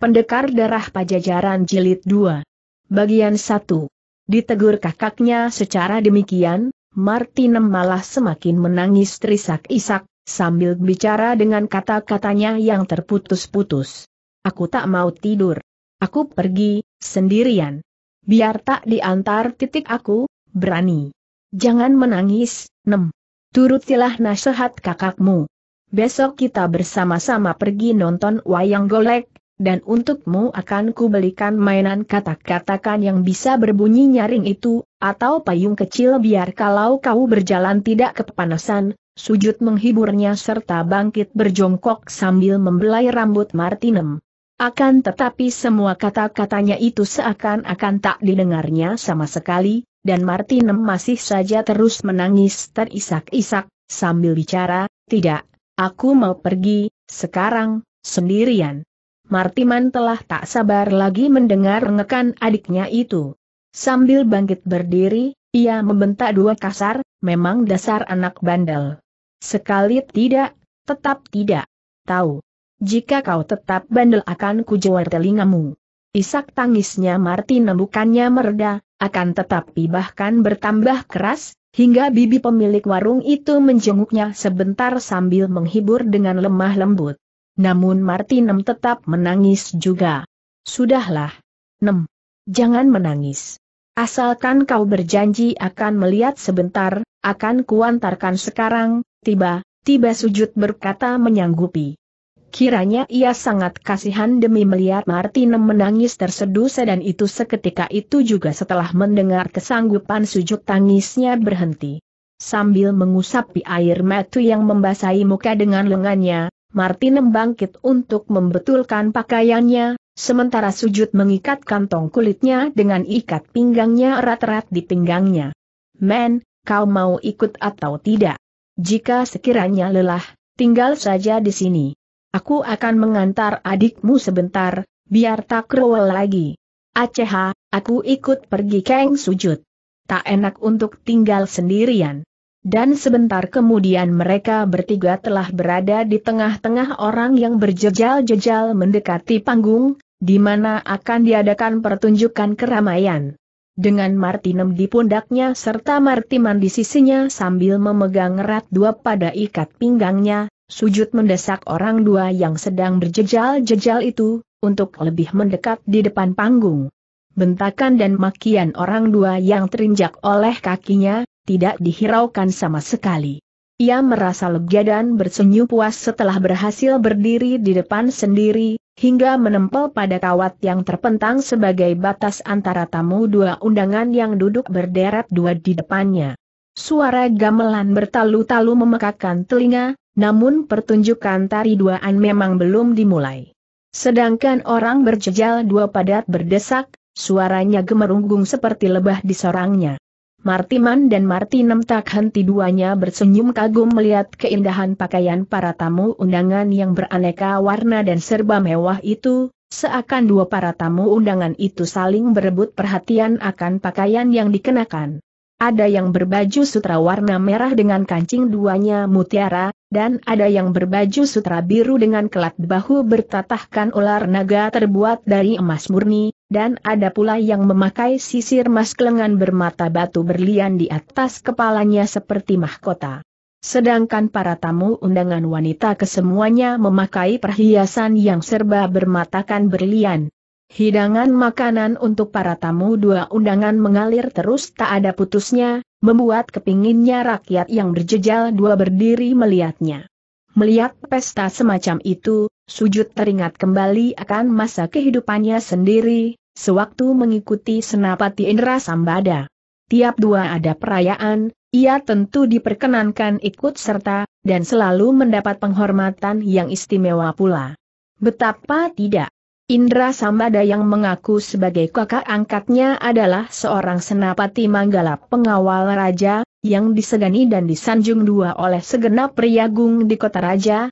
Pendekar Darah Pajajaran Jilid 2. Bagian 1. Ditegur kakaknya secara demikian, Martinem malah semakin menangis terisak-isak, sambil bicara dengan kata-katanya yang terputus-putus. Aku tak mau tidur. Aku pergi, sendirian. Biar tak diantar titik aku, berani. Jangan menangis, Nem. Turutilah nasihat kakakmu. Besok kita bersama-sama pergi nonton wayang golek, dan untukmu akan kubelikan mainan kata-katakan yang bisa berbunyi nyaring itu, atau payung kecil biar kalau kau berjalan tidak kepanasan, sujud menghiburnya serta bangkit berjongkok sambil membelai rambut Martinem. Akan tetapi semua kata-katanya itu seakan-akan tak didengarnya sama sekali, dan Martinem masih saja terus menangis terisak-isak, sambil bicara, tidak, aku mau pergi, sekarang, sendirian. Martiman telah tak sabar lagi mendengar rengekan adiknya itu. Sambil bangkit berdiri, ia membentak dua kasar, memang dasar anak bandel. Sekali tidak, tetap tidak. Tahu. Jika kau tetap bandel akan kujewar telingamu. Isak tangisnya Marti bukannya mereda, akan tetapi bahkan bertambah keras, hingga bibi pemilik warung itu menjenguknya sebentar sambil menghibur dengan lemah lembut. Namun Martinem tetap menangis juga. Sudahlah. Nem. Jangan menangis. Asalkan kau berjanji akan melihat sebentar, akan kuantarkan sekarang, tiba, tiba sujud berkata menyanggupi. Kiranya ia sangat kasihan demi melihat Martinem menangis tersedusa dan itu seketika itu juga setelah mendengar kesanggupan sujud tangisnya berhenti. Sambil mengusapi air matu yang membasahi muka dengan lengannya, Martin membangkit untuk membetulkan pakaiannya, sementara sujud mengikat kantong kulitnya dengan ikat pinggangnya erat-erat di pinggangnya. Men, kau mau ikut atau tidak? Jika sekiranya lelah, tinggal saja di sini. Aku akan mengantar adikmu sebentar, biar tak rewel lagi. Aceh, aku ikut pergi keng sujud. Tak enak untuk tinggal sendirian. Dan sebentar kemudian mereka bertiga telah berada di tengah-tengah orang yang berjejal-jejal mendekati panggung, di mana akan diadakan pertunjukan keramaian. Dengan Martinem di pundaknya serta Martiman di sisinya sambil memegang erat dua pada ikat pinggangnya, sujud mendesak orang dua yang sedang berjejal-jejal itu, untuk lebih mendekat di depan panggung. Bentakan dan makian orang dua yang terinjak oleh kakinya, tidak dihiraukan sama sekali. Ia merasa lega dan bersenyum puas setelah berhasil berdiri di depan sendiri, hingga menempel pada kawat yang terpentang sebagai batas antara tamu dua undangan yang duduk berderet dua di depannya. Suara gamelan bertalu-talu memekakkan telinga, namun pertunjukan tari duaan memang belum dimulai. Sedangkan orang berjejal dua padat berdesak, suaranya gemerunggung seperti lebah di sorangnya. Martiman dan Martinem tak henti duanya bersenyum kagum melihat keindahan pakaian para tamu undangan yang beraneka warna dan serba mewah itu, seakan dua para tamu undangan itu saling berebut perhatian akan pakaian yang dikenakan. Ada yang berbaju sutra warna merah dengan kancing duanya mutiara, dan ada yang berbaju sutra biru dengan kelat bahu bertatahkan ular naga terbuat dari emas murni, dan ada pula yang memakai sisir mas kelengan bermata batu berlian di atas kepalanya seperti mahkota. Sedangkan para tamu undangan wanita kesemuanya memakai perhiasan yang serba bermatakan berlian. Hidangan makanan untuk para tamu dua undangan mengalir terus tak ada putusnya, membuat kepinginnya rakyat yang berjejal dua berdiri melihatnya. Melihat pesta semacam itu, sujud teringat kembali akan masa kehidupannya sendiri, Sewaktu mengikuti Senapati Indra Sambada. Tiap dua ada perayaan, ia tentu diperkenankan ikut serta, dan selalu mendapat penghormatan yang istimewa pula. Betapa tidak. Indra Sambada yang mengaku sebagai kakak angkatnya adalah seorang senapati manggala pengawal raja, yang disegani dan disanjung dua oleh segenap pria gung di kota raja,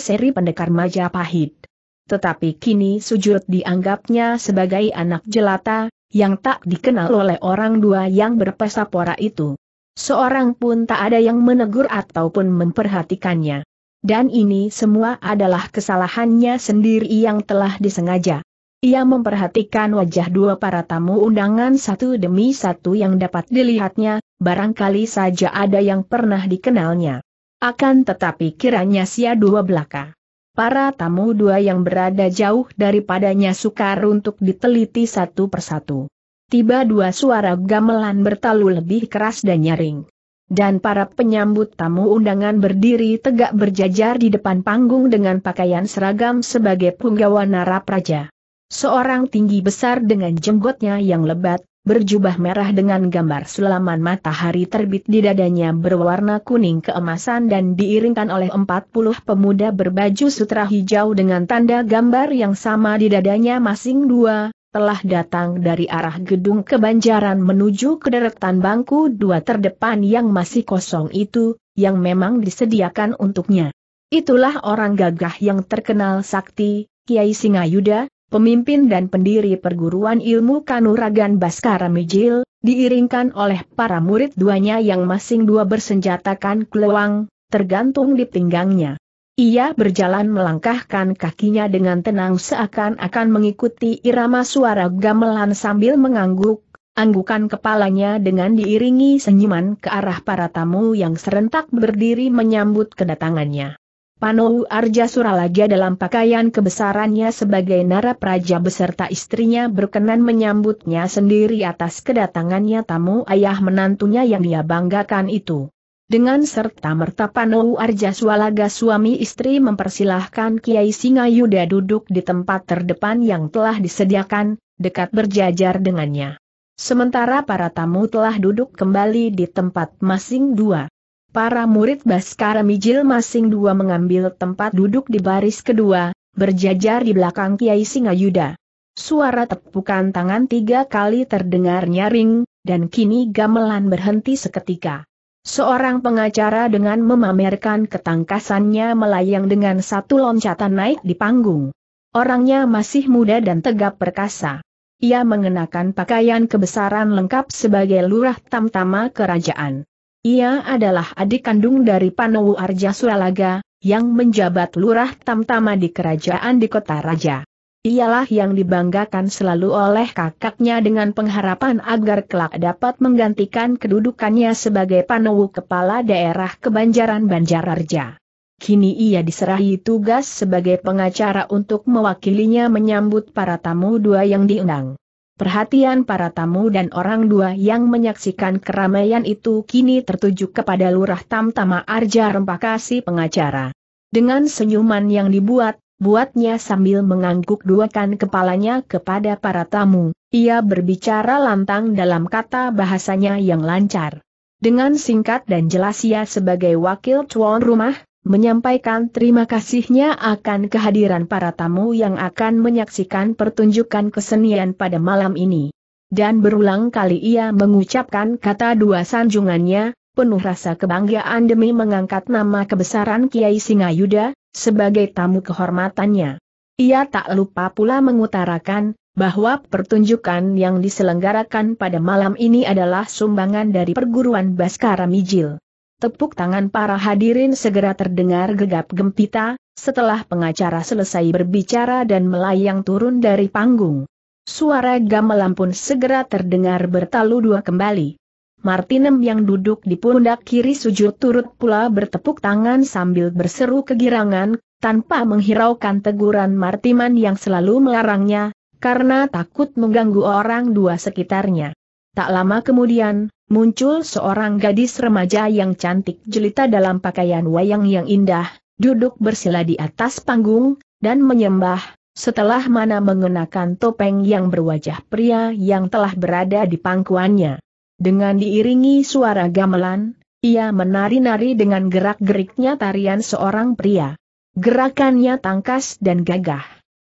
seri pendekar Majapahit tetapi kini sujud dianggapnya sebagai anak jelata, yang tak dikenal oleh orang dua yang pora itu. Seorang pun tak ada yang menegur ataupun memperhatikannya. Dan ini semua adalah kesalahannya sendiri yang telah disengaja. Ia memperhatikan wajah dua para tamu undangan satu demi satu yang dapat dilihatnya, barangkali saja ada yang pernah dikenalnya. Akan tetapi kiranya sia dua belaka para tamu dua yang berada jauh daripadanya sukar untuk diteliti satu persatu. Tiba dua suara gamelan bertalu lebih keras dan nyaring. Dan para penyambut tamu undangan berdiri tegak berjajar di depan panggung dengan pakaian seragam sebagai punggawa narapraja. Seorang tinggi besar dengan jenggotnya yang lebat, berjubah merah dengan gambar sulaman matahari terbit di dadanya berwarna kuning keemasan dan diiringkan oleh 40 pemuda berbaju sutra hijau dengan tanda gambar yang sama di dadanya masing dua, telah datang dari arah gedung kebanjaran menuju ke deretan bangku dua terdepan yang masih kosong itu, yang memang disediakan untuknya. Itulah orang gagah yang terkenal sakti, Kiai Singayuda, pemimpin dan pendiri perguruan ilmu Kanuragan Baskara Mijil, diiringkan oleh para murid duanya yang masing dua bersenjatakan keluang, tergantung di pinggangnya. Ia berjalan melangkahkan kakinya dengan tenang seakan-akan mengikuti irama suara gamelan sambil mengangguk, anggukan kepalanya dengan diiringi senyuman ke arah para tamu yang serentak berdiri menyambut kedatangannya. Panou Arja Suralaja dalam pakaian kebesarannya sebagai narapraja beserta istrinya berkenan menyambutnya sendiri atas kedatangannya tamu ayah menantunya yang dia banggakan itu. Dengan serta merta Panou Arja Suralaga suami istri mempersilahkan Kiai Singayuda duduk di tempat terdepan yang telah disediakan, dekat berjajar dengannya. Sementara para tamu telah duduk kembali di tempat masing dua. Para murid Baskara Mijil masing dua mengambil tempat duduk di baris kedua, berjajar di belakang Kiai Singayuda. Suara tepukan tangan tiga kali terdengar nyaring, dan kini gamelan berhenti seketika. Seorang pengacara dengan memamerkan ketangkasannya melayang dengan satu loncatan naik di panggung. Orangnya masih muda dan tegap perkasa. Ia mengenakan pakaian kebesaran lengkap sebagai lurah tamtama kerajaan. Ia adalah adik kandung dari Panowu Arja Sualaga, yang menjabat lurah tamtama di kerajaan di kota raja. Ialah yang dibanggakan selalu oleh kakaknya dengan pengharapan agar kelak dapat menggantikan kedudukannya sebagai Panowu Kepala Daerah Kebanjaran Banjararja. Kini ia diserahi tugas sebagai pengacara untuk mewakilinya menyambut para tamu dua yang diundang. Perhatian para tamu dan orang dua yang menyaksikan keramaian itu kini tertuju kepada Lurah Tamtama Arja Rempakasi pengacara. Dengan senyuman yang dibuat, buatnya sambil mengangguk duakan kepalanya kepada para tamu, ia berbicara lantang dalam kata bahasanya yang lancar. Dengan singkat dan jelas ia sebagai wakil tuan rumah, menyampaikan terima kasihnya akan kehadiran para tamu yang akan menyaksikan pertunjukan kesenian pada malam ini. Dan berulang kali ia mengucapkan kata dua sanjungannya, penuh rasa kebanggaan demi mengangkat nama kebesaran Kiai Singayuda, sebagai tamu kehormatannya. Ia tak lupa pula mengutarakan, bahwa pertunjukan yang diselenggarakan pada malam ini adalah sumbangan dari perguruan Baskara Mijil. Tepuk tangan para hadirin segera terdengar gegap gempita, setelah pengacara selesai berbicara dan melayang turun dari panggung. Suara gamelan pun segera terdengar bertalu dua kembali. Martinem yang duduk di pundak kiri sujud turut pula bertepuk tangan sambil berseru kegirangan, tanpa menghiraukan teguran Martiman yang selalu melarangnya, karena takut mengganggu orang dua sekitarnya. Tak lama kemudian, muncul seorang gadis remaja yang cantik jelita dalam pakaian wayang yang indah, duduk bersila di atas panggung, dan menyembah, setelah mana mengenakan topeng yang berwajah pria yang telah berada di pangkuannya. Dengan diiringi suara gamelan, ia menari-nari dengan gerak-geriknya tarian seorang pria. Gerakannya tangkas dan gagah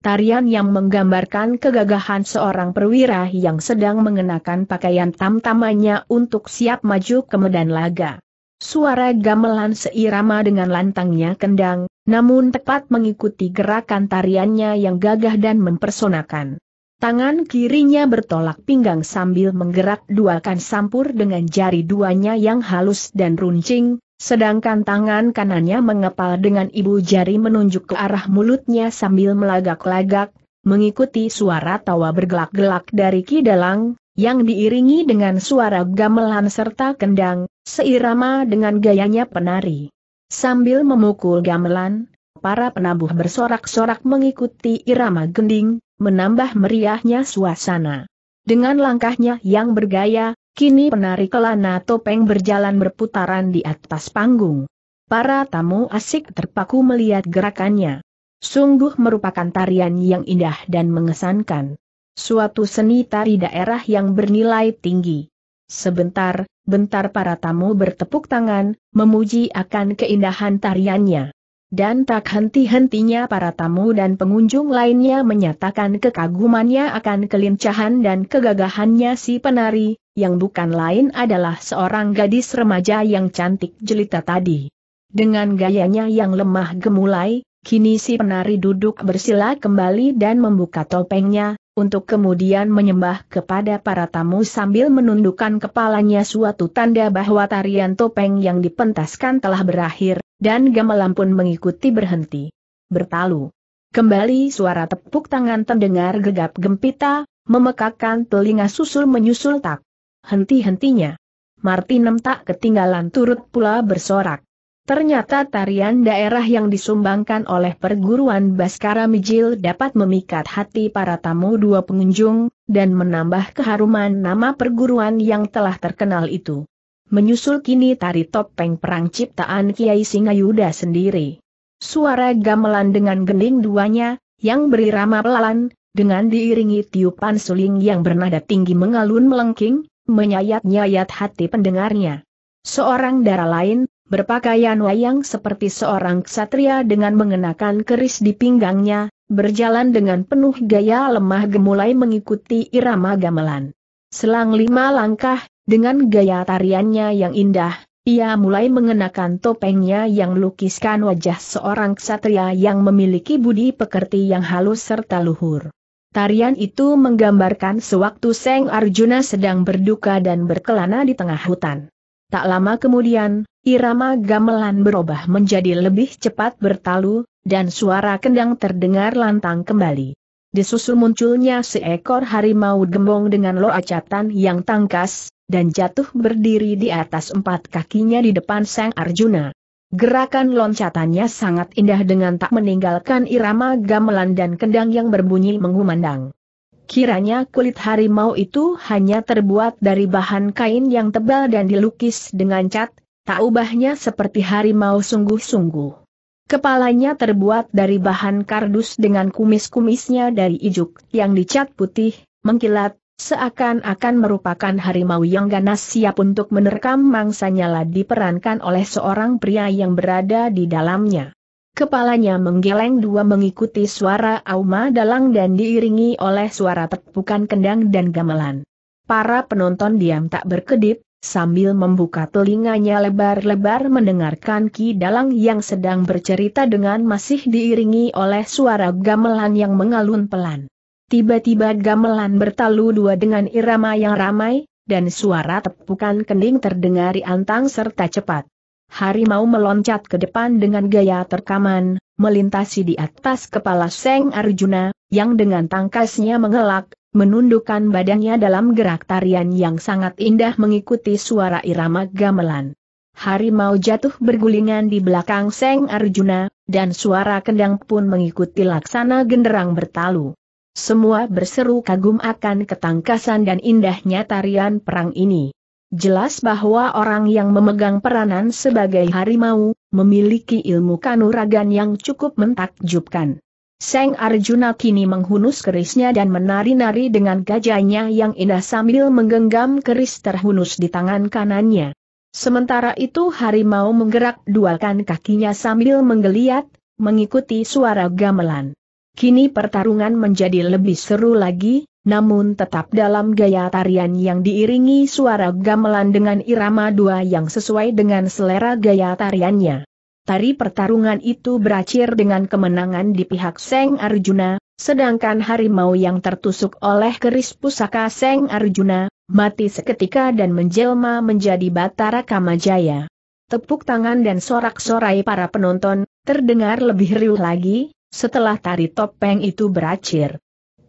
tarian yang menggambarkan kegagahan seorang perwira yang sedang mengenakan pakaian tamtamanya untuk siap maju ke medan laga. Suara gamelan seirama dengan lantangnya kendang, namun tepat mengikuti gerakan tariannya yang gagah dan mempersonakan. Tangan kirinya bertolak pinggang sambil menggerak dua kan sampur dengan jari duanya yang halus dan runcing, Sedangkan tangan kanannya mengepal dengan ibu jari menunjuk ke arah mulutnya sambil melagak-lagak, mengikuti suara tawa bergelak-gelak dari Kidalang, yang diiringi dengan suara gamelan serta kendang, seirama dengan gayanya penari. Sambil memukul gamelan, para penabuh bersorak-sorak mengikuti irama gending, menambah meriahnya suasana. Dengan langkahnya yang bergaya, Kini penari kelana topeng berjalan berputaran di atas panggung. Para tamu asik terpaku melihat gerakannya. Sungguh merupakan tarian yang indah dan mengesankan. Suatu seni tari daerah yang bernilai tinggi. Sebentar, bentar para tamu bertepuk tangan, memuji akan keindahan tariannya. Dan tak henti-hentinya para tamu dan pengunjung lainnya menyatakan kekagumannya akan kelincahan dan kegagahannya si penari, yang bukan lain adalah seorang gadis remaja yang cantik jelita tadi. Dengan gayanya yang lemah gemulai, kini si penari duduk bersila kembali dan membuka topengnya, untuk kemudian menyembah kepada para tamu sambil menundukkan kepalanya suatu tanda bahwa tarian topeng yang dipentaskan telah berakhir, dan gamelan pun mengikuti berhenti. Bertalu. Kembali suara tepuk tangan terdengar gegap gempita, memekakkan telinga susul menyusul tak henti-hentinya. Martinem tak ketinggalan turut pula bersorak. Ternyata tarian daerah yang disumbangkan oleh perguruan Baskara Mijil dapat memikat hati para tamu dua pengunjung, dan menambah keharuman nama perguruan yang telah terkenal itu. Menyusul kini tari topeng perang ciptaan Kiai Singayuda sendiri. Suara gamelan dengan gending duanya, yang berirama pelan, dengan diiringi tiupan suling yang bernada tinggi mengalun melengking, menyayat-nyayat hati pendengarnya. Seorang darah lain, berpakaian wayang seperti seorang ksatria dengan mengenakan keris di pinggangnya, berjalan dengan penuh gaya lemah gemulai mengikuti irama gamelan. Selang lima langkah, dengan gaya tariannya yang indah, ia mulai mengenakan topengnya yang melukiskan wajah seorang ksatria yang memiliki budi pekerti yang halus serta luhur. Tarian itu menggambarkan sewaktu Seng Arjuna sedang berduka dan berkelana di tengah hutan. Tak lama kemudian, irama gamelan berubah menjadi lebih cepat bertalu, dan suara kendang terdengar lantang kembali. Disusul munculnya seekor harimau gembong dengan loacatan yang tangkas, dan jatuh berdiri di atas empat kakinya di depan Sang Arjuna. Gerakan loncatannya sangat indah dengan tak meninggalkan irama gamelan dan kendang yang berbunyi mengumandang. Kiranya kulit harimau itu hanya terbuat dari bahan kain yang tebal dan dilukis dengan cat, tak ubahnya seperti harimau sungguh-sungguh. Kepalanya terbuat dari bahan kardus dengan kumis-kumisnya dari ijuk yang dicat putih, mengkilat, Seakan-akan merupakan harimau yang ganas siap untuk menerkam mangsanya lah diperankan oleh seorang pria yang berada di dalamnya. Kepalanya menggeleng dua mengikuti suara Auma Dalang dan diiringi oleh suara tepukan kendang dan gamelan. Para penonton diam tak berkedip, sambil membuka telinganya lebar-lebar mendengarkan Ki Dalang yang sedang bercerita dengan masih diiringi oleh suara gamelan yang mengalun pelan. Tiba-tiba gamelan bertalu dua dengan irama yang ramai, dan suara tepukan kening terdengar antang serta cepat. Harimau meloncat ke depan dengan gaya terkaman, melintasi di atas kepala Seng Arjuna, yang dengan tangkasnya mengelak, menundukkan badannya dalam gerak tarian yang sangat indah mengikuti suara irama gamelan. Harimau jatuh bergulingan di belakang Seng Arjuna, dan suara kendang pun mengikuti laksana genderang bertalu. Semua berseru kagum akan ketangkasan dan indahnya tarian perang ini. Jelas bahwa orang yang memegang peranan sebagai harimau, memiliki ilmu kanuragan yang cukup mentakjubkan. Seng Arjuna kini menghunus kerisnya dan menari-nari dengan gajahnya yang indah sambil menggenggam keris terhunus di tangan kanannya. Sementara itu harimau menggerak dualkan kakinya sambil menggeliat, mengikuti suara gamelan. Kini pertarungan menjadi lebih seru lagi, namun tetap dalam gaya tarian yang diiringi suara gamelan dengan irama dua yang sesuai dengan selera gaya tariannya. Tari pertarungan itu berakhir dengan kemenangan di pihak Seng Arjuna, sedangkan harimau yang tertusuk oleh keris pusaka Seng Arjuna, mati seketika dan menjelma menjadi Batara Kamajaya. Tepuk tangan dan sorak-sorai para penonton, terdengar lebih riuh lagi, setelah tari topeng itu beracir.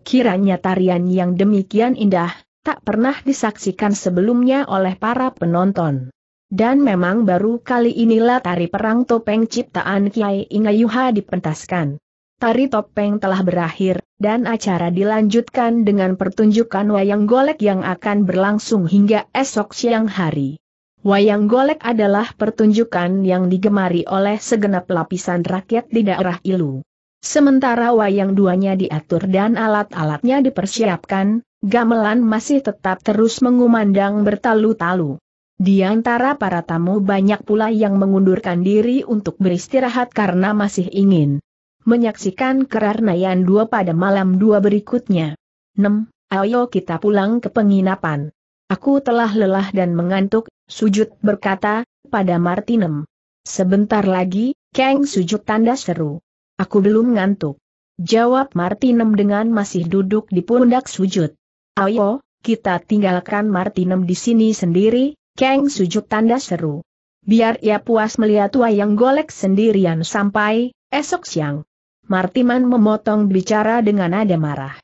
Kiranya tarian yang demikian indah, tak pernah disaksikan sebelumnya oleh para penonton. Dan memang baru kali inilah tari perang topeng ciptaan Kiai Ingayuha dipentaskan. Tari topeng telah berakhir, dan acara dilanjutkan dengan pertunjukan wayang golek yang akan berlangsung hingga esok siang hari. Wayang golek adalah pertunjukan yang digemari oleh segenap lapisan rakyat di daerah Ilu. Sementara wayang duanya diatur dan alat-alatnya dipersiapkan, gamelan masih tetap terus mengumandang bertalu-talu. Di antara para tamu banyak pula yang mengundurkan diri untuk beristirahat karena masih ingin menyaksikan kerarnayan dua pada malam dua berikutnya. 6. Ayo kita pulang ke penginapan. Aku telah lelah dan mengantuk, sujud berkata, pada Martinem. Sebentar lagi, Kang sujud tanda seru. Aku belum ngantuk. Jawab Martinem dengan masih duduk di pundak sujud. Ayo, kita tinggalkan Martinem di sini sendiri, Kang sujud tanda seru. Biar ia puas melihat wayang golek sendirian sampai esok siang. Martiman memotong bicara dengan nada marah.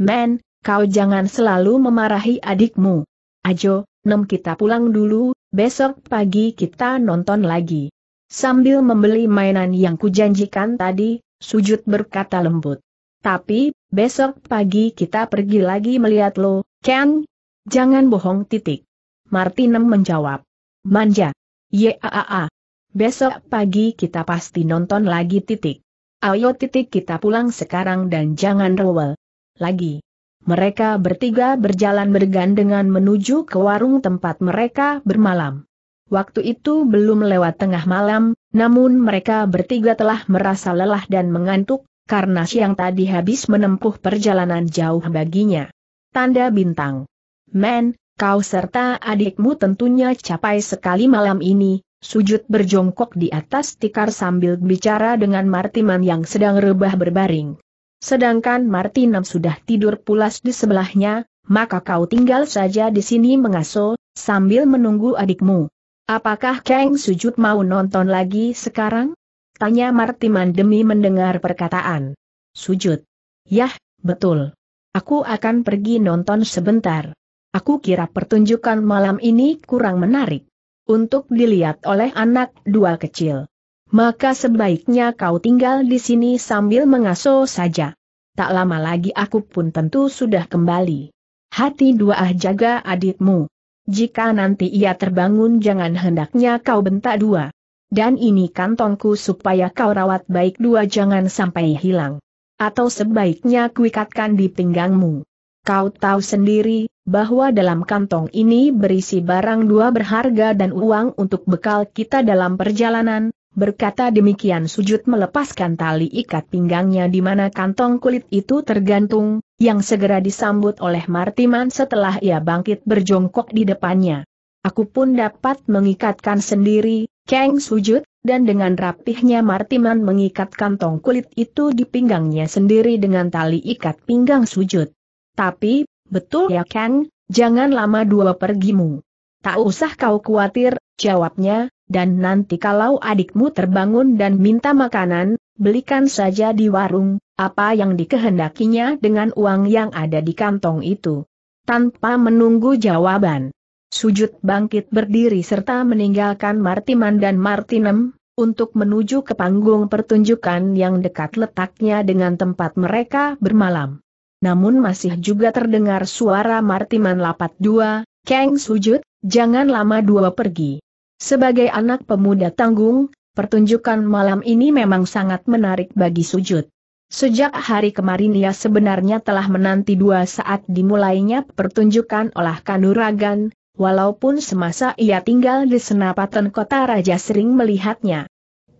Men, kau jangan selalu memarahi adikmu. Ajo, nem kita pulang dulu, besok pagi kita nonton lagi. Sambil membeli mainan yang kujanjikan tadi, sujud berkata lembut. Tapi, besok pagi kita pergi lagi melihat lo, Ken. Jangan bohong titik. Martinem menjawab. Manja. Yaa. Besok pagi kita pasti nonton lagi titik. Ayo titik kita pulang sekarang dan jangan rewel. Lagi. Mereka bertiga berjalan bergandengan menuju ke warung tempat mereka bermalam. Waktu itu belum lewat tengah malam, namun mereka bertiga telah merasa lelah dan mengantuk, karena siang tadi habis menempuh perjalanan jauh baginya. Tanda bintang. Men, kau serta adikmu tentunya capai sekali malam ini, sujud berjongkok di atas tikar sambil bicara dengan Martiman yang sedang rebah berbaring. Sedangkan Martinam sudah tidur pulas di sebelahnya, maka kau tinggal saja di sini mengasuh, sambil menunggu adikmu. Apakah Kang Sujud mau nonton lagi sekarang? Tanya Martiman demi mendengar perkataan. Sujud. Yah, betul. Aku akan pergi nonton sebentar. Aku kira pertunjukan malam ini kurang menarik. Untuk dilihat oleh anak dua kecil. Maka sebaiknya kau tinggal di sini sambil mengasuh saja. Tak lama lagi aku pun tentu sudah kembali. Hati dua ah jaga adikmu. Jika nanti ia terbangun jangan hendaknya kau bentak dua. Dan ini kantongku supaya kau rawat baik dua jangan sampai hilang. Atau sebaiknya kuikatkan di pinggangmu. Kau tahu sendiri, bahwa dalam kantong ini berisi barang dua berharga dan uang untuk bekal kita dalam perjalanan, Berkata demikian sujud melepaskan tali ikat pinggangnya di mana kantong kulit itu tergantung, yang segera disambut oleh Martiman setelah ia bangkit berjongkok di depannya. Aku pun dapat mengikatkan sendiri, Kang sujud, dan dengan rapihnya Martiman mengikat kantong kulit itu di pinggangnya sendiri dengan tali ikat pinggang sujud. Tapi, betul ya Kang, jangan lama dua pergimu. Tak usah kau khawatir, jawabnya, dan nanti kalau adikmu terbangun dan minta makanan, belikan saja di warung, apa yang dikehendakinya dengan uang yang ada di kantong itu. Tanpa menunggu jawaban, sujud bangkit berdiri serta meninggalkan Martiman dan Martinem, untuk menuju ke panggung pertunjukan yang dekat letaknya dengan tempat mereka bermalam. Namun masih juga terdengar suara Martiman lapat dua, Kang sujud, jangan lama dua pergi. Sebagai anak pemuda tanggung, pertunjukan malam ini memang sangat menarik bagi sujud. Sejak hari kemarin ia sebenarnya telah menanti dua saat dimulainya pertunjukan olah kanuragan, walaupun semasa ia tinggal di senapaten kota raja sering melihatnya.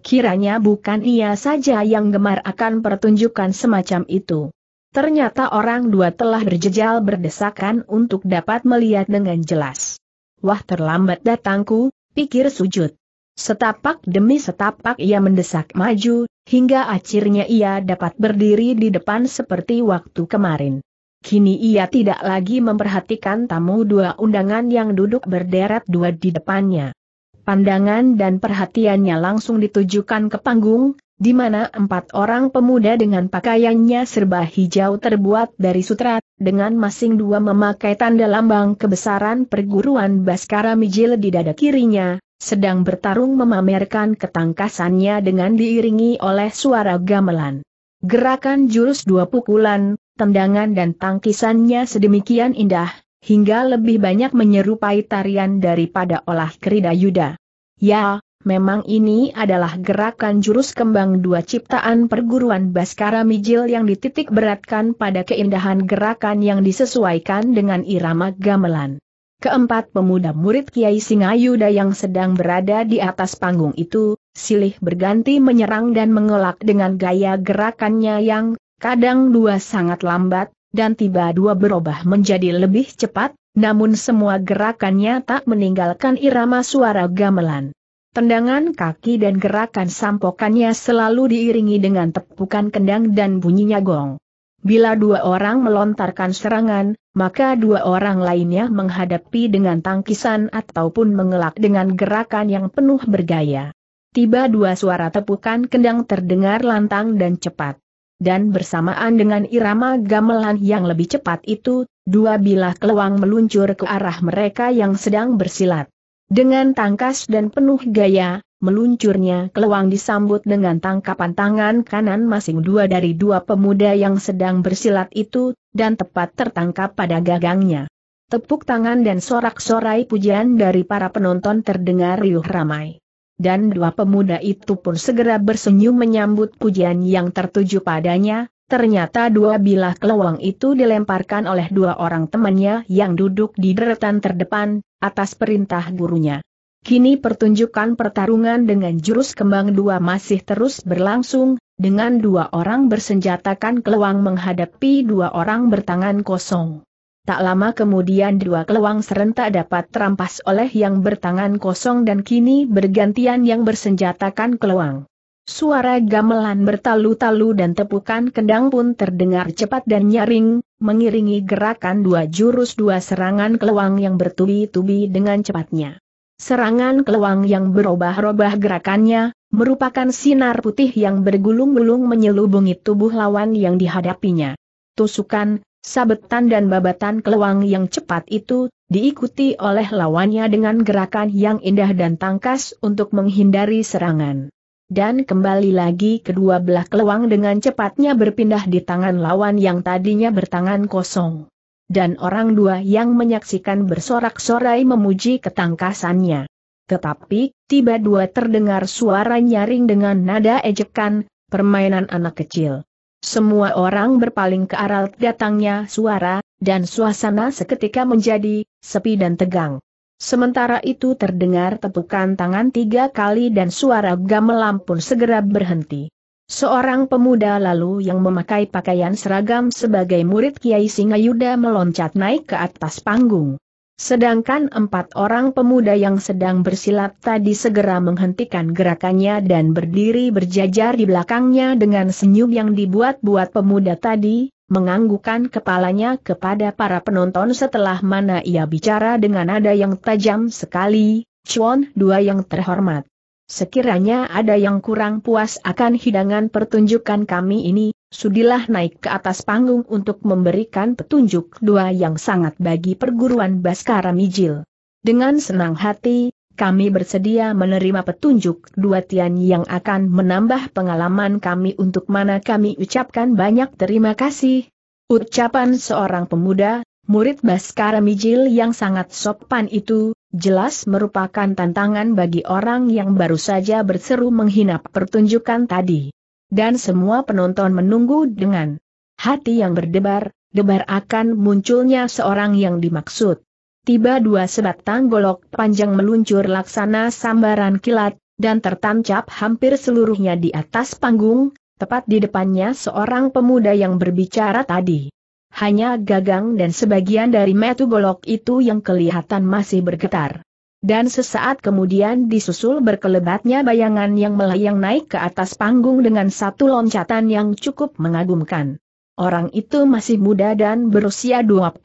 Kiranya bukan ia saja yang gemar akan pertunjukan semacam itu. Ternyata orang dua telah berjejal berdesakan untuk dapat melihat dengan jelas. Wah terlambat datangku, pikir sujud. Setapak demi setapak ia mendesak maju, hingga akhirnya ia dapat berdiri di depan seperti waktu kemarin. Kini ia tidak lagi memperhatikan tamu dua undangan yang duduk berderet dua di depannya. Pandangan dan perhatiannya langsung ditujukan ke panggung, di mana empat orang pemuda dengan pakaiannya serba hijau terbuat dari sutra, dengan masing dua memakai tanda lambang kebesaran perguruan Baskara Mijil di dada kirinya, sedang bertarung memamerkan ketangkasannya dengan diiringi oleh suara gamelan. Gerakan jurus dua pukulan, tendangan dan tangkisannya sedemikian indah, hingga lebih banyak menyerupai tarian daripada olah kerida Yuda. Ya, memang ini adalah gerakan jurus kembang dua ciptaan perguruan Baskara Mijil yang dititik beratkan pada keindahan gerakan yang disesuaikan dengan irama gamelan. Keempat pemuda murid Kiai Singayuda yang sedang berada di atas panggung itu, silih berganti menyerang dan mengelak dengan gaya gerakannya yang, kadang dua sangat lambat, dan tiba dua berubah menjadi lebih cepat, namun semua gerakannya tak meninggalkan irama suara gamelan. Tendangan kaki dan gerakan sampokannya selalu diiringi dengan tepukan kendang dan bunyinya gong. Bila dua orang melontarkan serangan, maka dua orang lainnya menghadapi dengan tangkisan ataupun mengelak dengan gerakan yang penuh bergaya. Tiba dua suara tepukan kendang terdengar lantang dan cepat dan bersamaan dengan irama gamelan yang lebih cepat itu, dua bilah keluang meluncur ke arah mereka yang sedang bersilat. Dengan tangkas dan penuh gaya, meluncurnya keluang disambut dengan tangkapan tangan kanan masing dua dari dua pemuda yang sedang bersilat itu, dan tepat tertangkap pada gagangnya. Tepuk tangan dan sorak-sorai pujian dari para penonton terdengar riuh ramai dan dua pemuda itu pun segera bersenyum menyambut pujian yang tertuju padanya, ternyata dua bilah keluang itu dilemparkan oleh dua orang temannya yang duduk di deretan terdepan, atas perintah gurunya. Kini pertunjukan pertarungan dengan jurus kembang dua masih terus berlangsung, dengan dua orang bersenjatakan keluang menghadapi dua orang bertangan kosong. Tak lama kemudian dua keluang serentak dapat terampas oleh yang bertangan kosong dan kini bergantian yang bersenjatakan keluang. Suara gamelan bertalu-talu dan tepukan kendang pun terdengar cepat dan nyaring, mengiringi gerakan dua jurus dua serangan keluang yang bertubi-tubi dengan cepatnya. Serangan keluang yang berubah-ubah gerakannya, merupakan sinar putih yang bergulung-gulung menyelubungi tubuh lawan yang dihadapinya. Tusukan, Sabetan dan babatan keluang yang cepat itu, diikuti oleh lawannya dengan gerakan yang indah dan tangkas untuk menghindari serangan. Dan kembali lagi kedua belah keluang dengan cepatnya berpindah di tangan lawan yang tadinya bertangan kosong. Dan orang dua yang menyaksikan bersorak-sorai memuji ketangkasannya. Tetapi, tiba dua terdengar suara nyaring dengan nada ejekan, permainan anak kecil. Semua orang berpaling ke arah datangnya suara, dan suasana seketika menjadi sepi dan tegang. Sementara itu terdengar tepukan tangan tiga kali dan suara gamelan pun segera berhenti. Seorang pemuda lalu yang memakai pakaian seragam sebagai murid Kiai Singayuda meloncat naik ke atas panggung. Sedangkan empat orang pemuda yang sedang bersilat tadi segera menghentikan gerakannya dan berdiri berjajar di belakangnya dengan senyum yang dibuat-buat pemuda tadi, menganggukkan kepalanya kepada para penonton setelah mana ia bicara dengan nada yang tajam sekali, Chuan dua yang terhormat. Sekiranya ada yang kurang puas akan hidangan pertunjukan kami ini, Sudilah naik ke atas panggung untuk memberikan petunjuk dua yang sangat bagi perguruan Baskara Mijil. Dengan senang hati, kami bersedia menerima petunjuk dua Tian yang akan menambah pengalaman kami untuk mana kami ucapkan banyak terima kasih. Ucapan seorang pemuda, murid Baskara Mijil yang sangat sopan itu, jelas merupakan tantangan bagi orang yang baru saja berseru menghina pertunjukan tadi. Dan semua penonton menunggu dengan hati yang berdebar, debar akan munculnya seorang yang dimaksud. Tiba dua sebatang golok panjang meluncur laksana sambaran kilat, dan tertancap hampir seluruhnya di atas panggung, tepat di depannya seorang pemuda yang berbicara tadi. Hanya gagang dan sebagian dari metu golok itu yang kelihatan masih bergetar dan sesaat kemudian disusul berkelebatnya bayangan yang melayang naik ke atas panggung dengan satu loncatan yang cukup mengagumkan. Orang itu masih muda dan berusia 25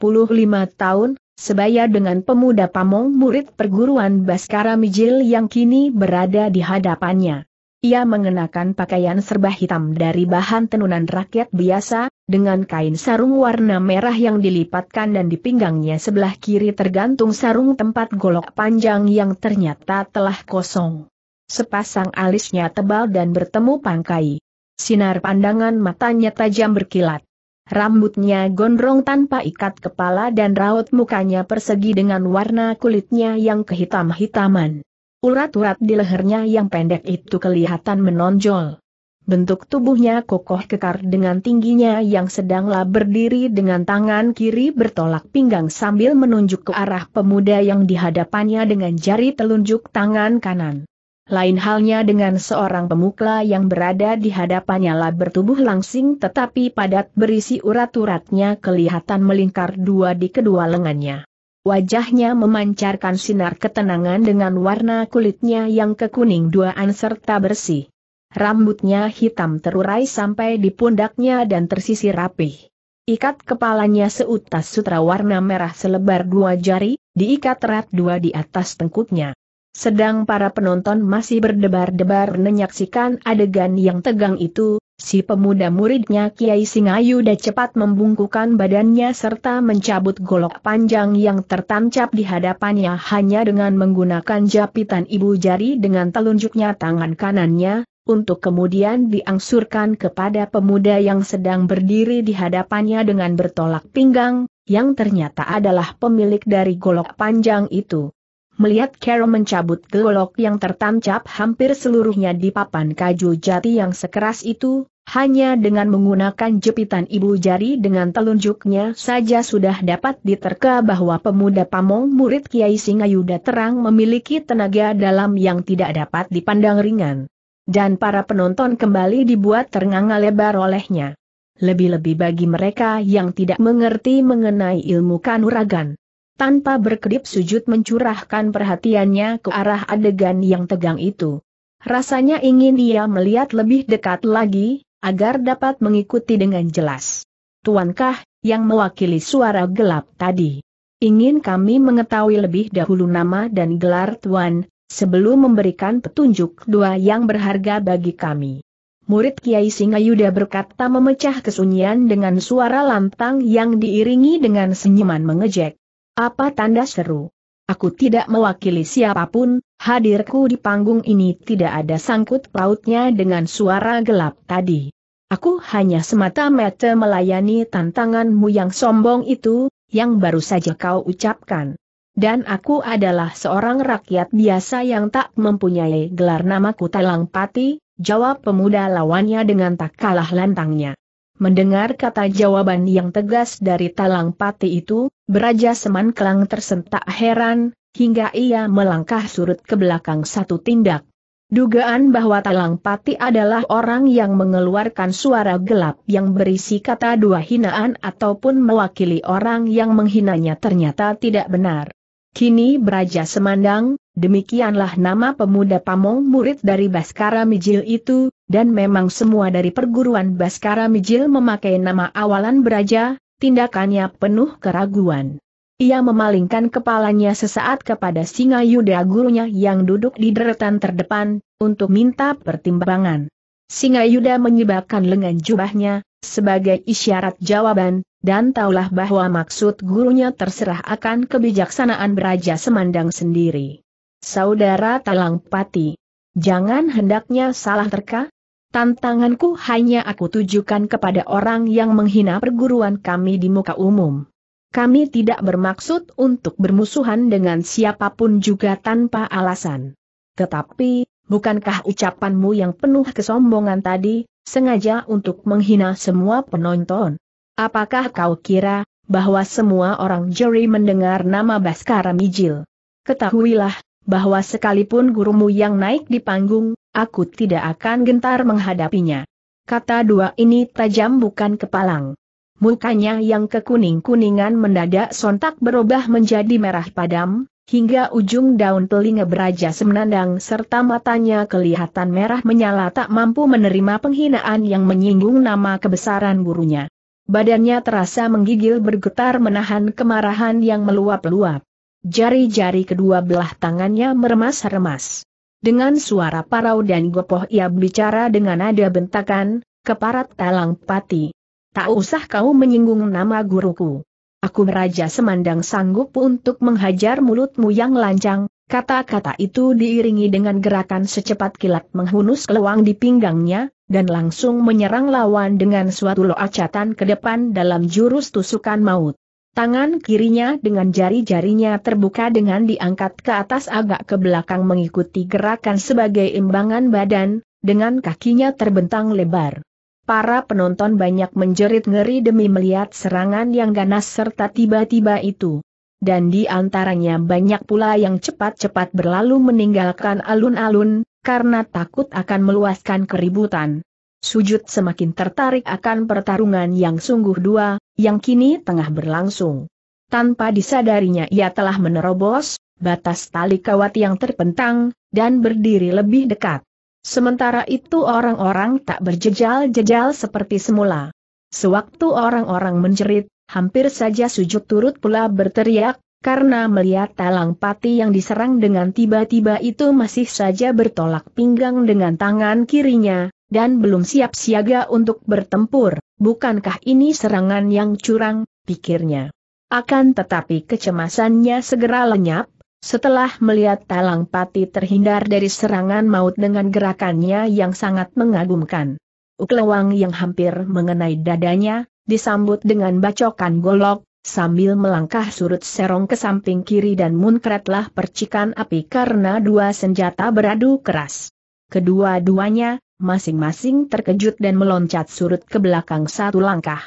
tahun, sebaya dengan pemuda pamong murid perguruan Baskara Mijil yang kini berada di hadapannya. Ia mengenakan pakaian serba hitam dari bahan tenunan rakyat biasa, dengan kain sarung warna merah yang dilipatkan dan di pinggangnya sebelah kiri tergantung sarung tempat golok panjang yang ternyata telah kosong. Sepasang alisnya tebal dan bertemu pangkai. Sinar pandangan matanya tajam berkilat. Rambutnya gondrong tanpa ikat kepala dan raut mukanya persegi dengan warna kulitnya yang kehitam-hitaman. Urat-urat di lehernya yang pendek itu kelihatan menonjol. Bentuk tubuhnya kokoh kekar dengan tingginya yang sedanglah berdiri dengan tangan kiri bertolak pinggang sambil menunjuk ke arah pemuda yang dihadapannya dengan jari telunjuk tangan kanan. Lain halnya dengan seorang pemukla yang berada di hadapannya lah bertubuh langsing tetapi padat berisi urat-uratnya kelihatan melingkar dua di kedua lengannya. Wajahnya memancarkan sinar ketenangan dengan warna kulitnya yang kekuning duaan serta bersih. Rambutnya hitam terurai sampai di pundaknya dan tersisi rapih. Ikat kepalanya seutas sutra warna merah selebar dua jari, diikat erat dua di atas tengkuknya. Sedang para penonton masih berdebar-debar menyaksikan adegan yang tegang itu, si pemuda muridnya Kiai Singayuda cepat membungkukan badannya serta mencabut golok panjang yang tertancap di hadapannya hanya dengan menggunakan japitan ibu jari dengan telunjuknya tangan kanannya, untuk kemudian diangsurkan kepada pemuda yang sedang berdiri di hadapannya dengan bertolak pinggang, yang ternyata adalah pemilik dari golok panjang itu. Melihat Carol mencabut golok yang tertancap hampir seluruhnya di papan kayu jati yang sekeras itu, hanya dengan menggunakan jepitan ibu jari dengan telunjuknya saja sudah dapat diterka bahwa pemuda pamong murid Kiai Singayuda Terang memiliki tenaga dalam yang tidak dapat dipandang ringan. Dan para penonton kembali dibuat ternganga lebar olehnya. Lebih-lebih bagi mereka yang tidak mengerti mengenai ilmu kanuragan tanpa berkedip sujud mencurahkan perhatiannya ke arah adegan yang tegang itu. Rasanya ingin ia melihat lebih dekat lagi, agar dapat mengikuti dengan jelas. Tuankah, yang mewakili suara gelap tadi. Ingin kami mengetahui lebih dahulu nama dan gelar Tuan, sebelum memberikan petunjuk dua yang berharga bagi kami. Murid Kiai Singa Yuda berkata memecah kesunyian dengan suara lantang yang diiringi dengan senyuman mengejek. Apa tanda seru? Aku tidak mewakili siapapun, hadirku di panggung ini tidak ada sangkut pautnya dengan suara gelap tadi. Aku hanya semata-mata melayani tantanganmu yang sombong itu, yang baru saja kau ucapkan. Dan aku adalah seorang rakyat biasa yang tak mempunyai gelar namaku Talang Pati, jawab pemuda lawannya dengan tak kalah lantangnya. Mendengar kata jawaban yang tegas dari Talang Pati itu, Beraja Seman Kelang tersentak heran, hingga ia melangkah surut ke belakang satu tindak. Dugaan bahwa Talang Pati adalah orang yang mengeluarkan suara gelap yang berisi kata dua hinaan ataupun mewakili orang yang menghinanya ternyata tidak benar. Kini Beraja Semandang, demikianlah nama pemuda pamong murid dari Baskara Mijil itu, dan memang semua dari perguruan Baskara Mijil memakai nama awalan Beraja, tindakannya penuh keraguan. Ia memalingkan kepalanya sesaat kepada singa Yuda gurunya yang duduk di deretan terdepan, untuk minta pertimbangan. Singa Yuda menyebabkan lengan jubahnya, sebagai isyarat jawaban, dan taulah bahwa maksud gurunya terserah akan kebijaksanaan beraja semandang sendiri. Saudara Talang Pati, jangan hendaknya salah terka, Tantanganku hanya aku tujukan kepada orang yang menghina perguruan kami di muka umum. Kami tidak bermaksud untuk bermusuhan dengan siapapun juga tanpa alasan. Tetapi, bukankah ucapanmu yang penuh kesombongan tadi, sengaja untuk menghina semua penonton? Apakah kau kira, bahwa semua orang juri mendengar nama Baskara Mijil? Ketahuilah, bahwa sekalipun gurumu yang naik di panggung, aku tidak akan gentar menghadapinya. Kata dua ini tajam bukan kepalang. Mukanya yang kekuning-kuningan mendadak sontak berubah menjadi merah padam, hingga ujung daun telinga beraja semenandang serta matanya kelihatan merah menyala tak mampu menerima penghinaan yang menyinggung nama kebesaran gurunya. Badannya terasa menggigil bergetar menahan kemarahan yang meluap-luap. Jari-jari kedua belah tangannya meremas-remas. Dengan suara parau dan gopoh ia bicara dengan nada bentakan, keparat talang pati. Tak usah kau menyinggung nama guruku. Aku meraja Semandang sanggup untuk menghajar mulutmu yang lancang, kata-kata itu diiringi dengan gerakan secepat kilat menghunus keluang di pinggangnya, dan langsung menyerang lawan dengan suatu loacatan ke depan dalam jurus tusukan maut. Tangan kirinya dengan jari-jarinya terbuka dengan diangkat ke atas agak ke belakang mengikuti gerakan sebagai imbangan badan, dengan kakinya terbentang lebar. Para penonton banyak menjerit ngeri demi melihat serangan yang ganas serta tiba-tiba itu dan di antaranya banyak pula yang cepat-cepat berlalu meninggalkan alun-alun, karena takut akan meluaskan keributan sujud semakin tertarik akan pertarungan yang sungguh dua, yang kini tengah berlangsung. Tanpa disadarinya ia telah menerobos, batas tali kawat yang terpentang, dan berdiri lebih dekat. Sementara itu orang-orang tak berjejal-jejal seperti semula. Sewaktu orang-orang menjerit, hampir saja sujud turut pula berteriak, karena melihat talang pati yang diserang dengan tiba-tiba itu masih saja bertolak pinggang dengan tangan kirinya, dan belum siap siaga untuk bertempur, bukankah ini serangan yang curang, pikirnya. Akan tetapi kecemasannya segera lenyap, setelah melihat Talang Pati terhindar dari serangan maut dengan gerakannya yang sangat mengagumkan. Uklewang yang hampir mengenai dadanya, disambut dengan bacokan golok, sambil melangkah surut serong ke samping kiri dan muncratlah percikan api karena dua senjata beradu keras. Kedua-duanya, masing-masing terkejut dan meloncat surut ke belakang satu langkah.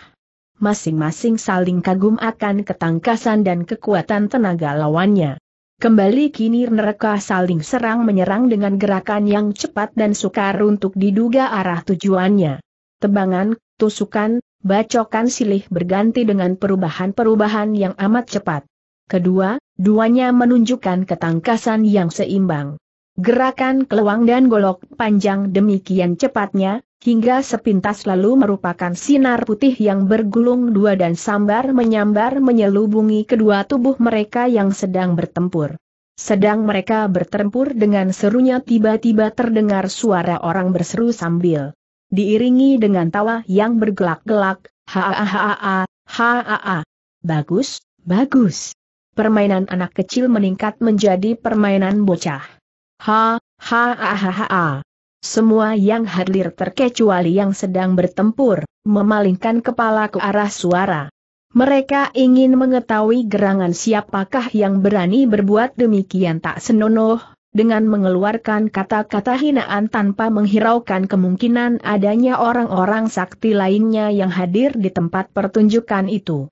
Masing-masing saling kagum akan ketangkasan dan kekuatan tenaga lawannya. Kembali kini mereka saling serang menyerang dengan gerakan yang cepat dan sukar untuk diduga arah tujuannya. Tebangan, tusukan, bacokan silih berganti dengan perubahan-perubahan yang amat cepat. Kedua, duanya menunjukkan ketangkasan yang seimbang. Gerakan keluang dan golok panjang demikian cepatnya, hingga sepintas lalu merupakan sinar putih yang bergulung dua dan sambar menyambar menyelubungi kedua tubuh mereka yang sedang bertempur. Sedang mereka bertempur dengan serunya tiba-tiba terdengar suara orang berseru sambil diiringi dengan tawa yang bergelak-gelak, ha ha Bagus, bagus. Permainan anak kecil meningkat menjadi permainan bocah. Ha, ha, ha, ha, ha. Semua yang hadir terkecuali yang sedang bertempur, memalingkan kepala ke arah suara. Mereka ingin mengetahui gerangan siapakah yang berani berbuat demikian tak senonoh, dengan mengeluarkan kata-kata hinaan tanpa menghiraukan kemungkinan adanya orang-orang sakti lainnya yang hadir di tempat pertunjukan itu.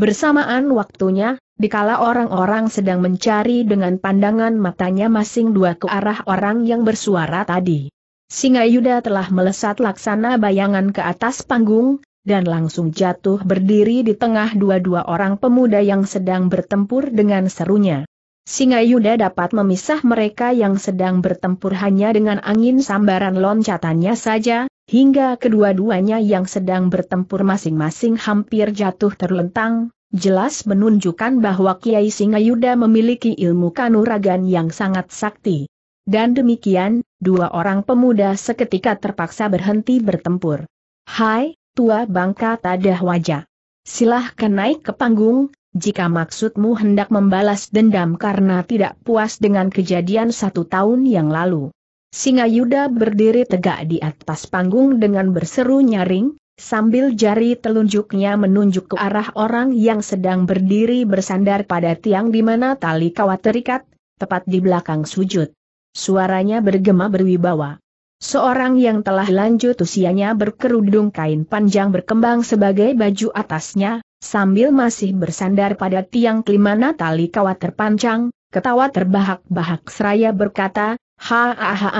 Bersamaan waktunya, Dikala orang-orang sedang mencari dengan pandangan matanya masing dua ke arah orang yang bersuara tadi. Singa Yuda telah melesat laksana bayangan ke atas panggung, dan langsung jatuh berdiri di tengah dua-dua orang pemuda yang sedang bertempur dengan serunya. Singa Yuda dapat memisah mereka yang sedang bertempur hanya dengan angin sambaran loncatannya saja, hingga kedua-duanya yang sedang bertempur masing-masing hampir jatuh terlentang, jelas menunjukkan bahwa Kiai Singayuda memiliki ilmu kanuragan yang sangat sakti. Dan demikian, dua orang pemuda seketika terpaksa berhenti bertempur. Hai, tua bangka tadah wajah. Silahkan naik ke panggung, jika maksudmu hendak membalas dendam karena tidak puas dengan kejadian satu tahun yang lalu. Singa Yuda berdiri tegak di atas panggung dengan berseru nyaring, sambil jari telunjuknya menunjuk ke arah orang yang sedang berdiri bersandar pada tiang di mana tali kawat terikat, tepat di belakang sujud. Suaranya bergema berwibawa. Seorang yang telah lanjut usianya berkerudung kain panjang berkembang sebagai baju atasnya, sambil masih bersandar pada tiang kelimana tali kawat terpancang, ketawa terbahak-bahak seraya berkata, ha ha ha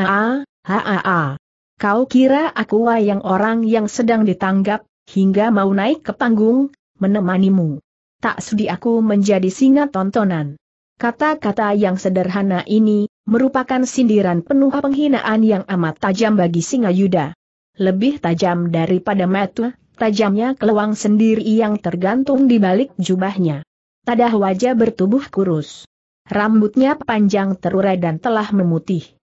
ha ha ha. Kau kira aku wayang orang yang sedang ditanggap, hingga mau naik ke panggung, menemanimu. Tak sudi aku menjadi singa tontonan. Kata-kata yang sederhana ini, merupakan sindiran penuh penghinaan yang amat tajam bagi singa Yuda. Lebih tajam daripada metu, tajamnya keluang sendiri yang tergantung di balik jubahnya. Tadah wajah bertubuh kurus. Rambutnya panjang terurai dan telah memutih.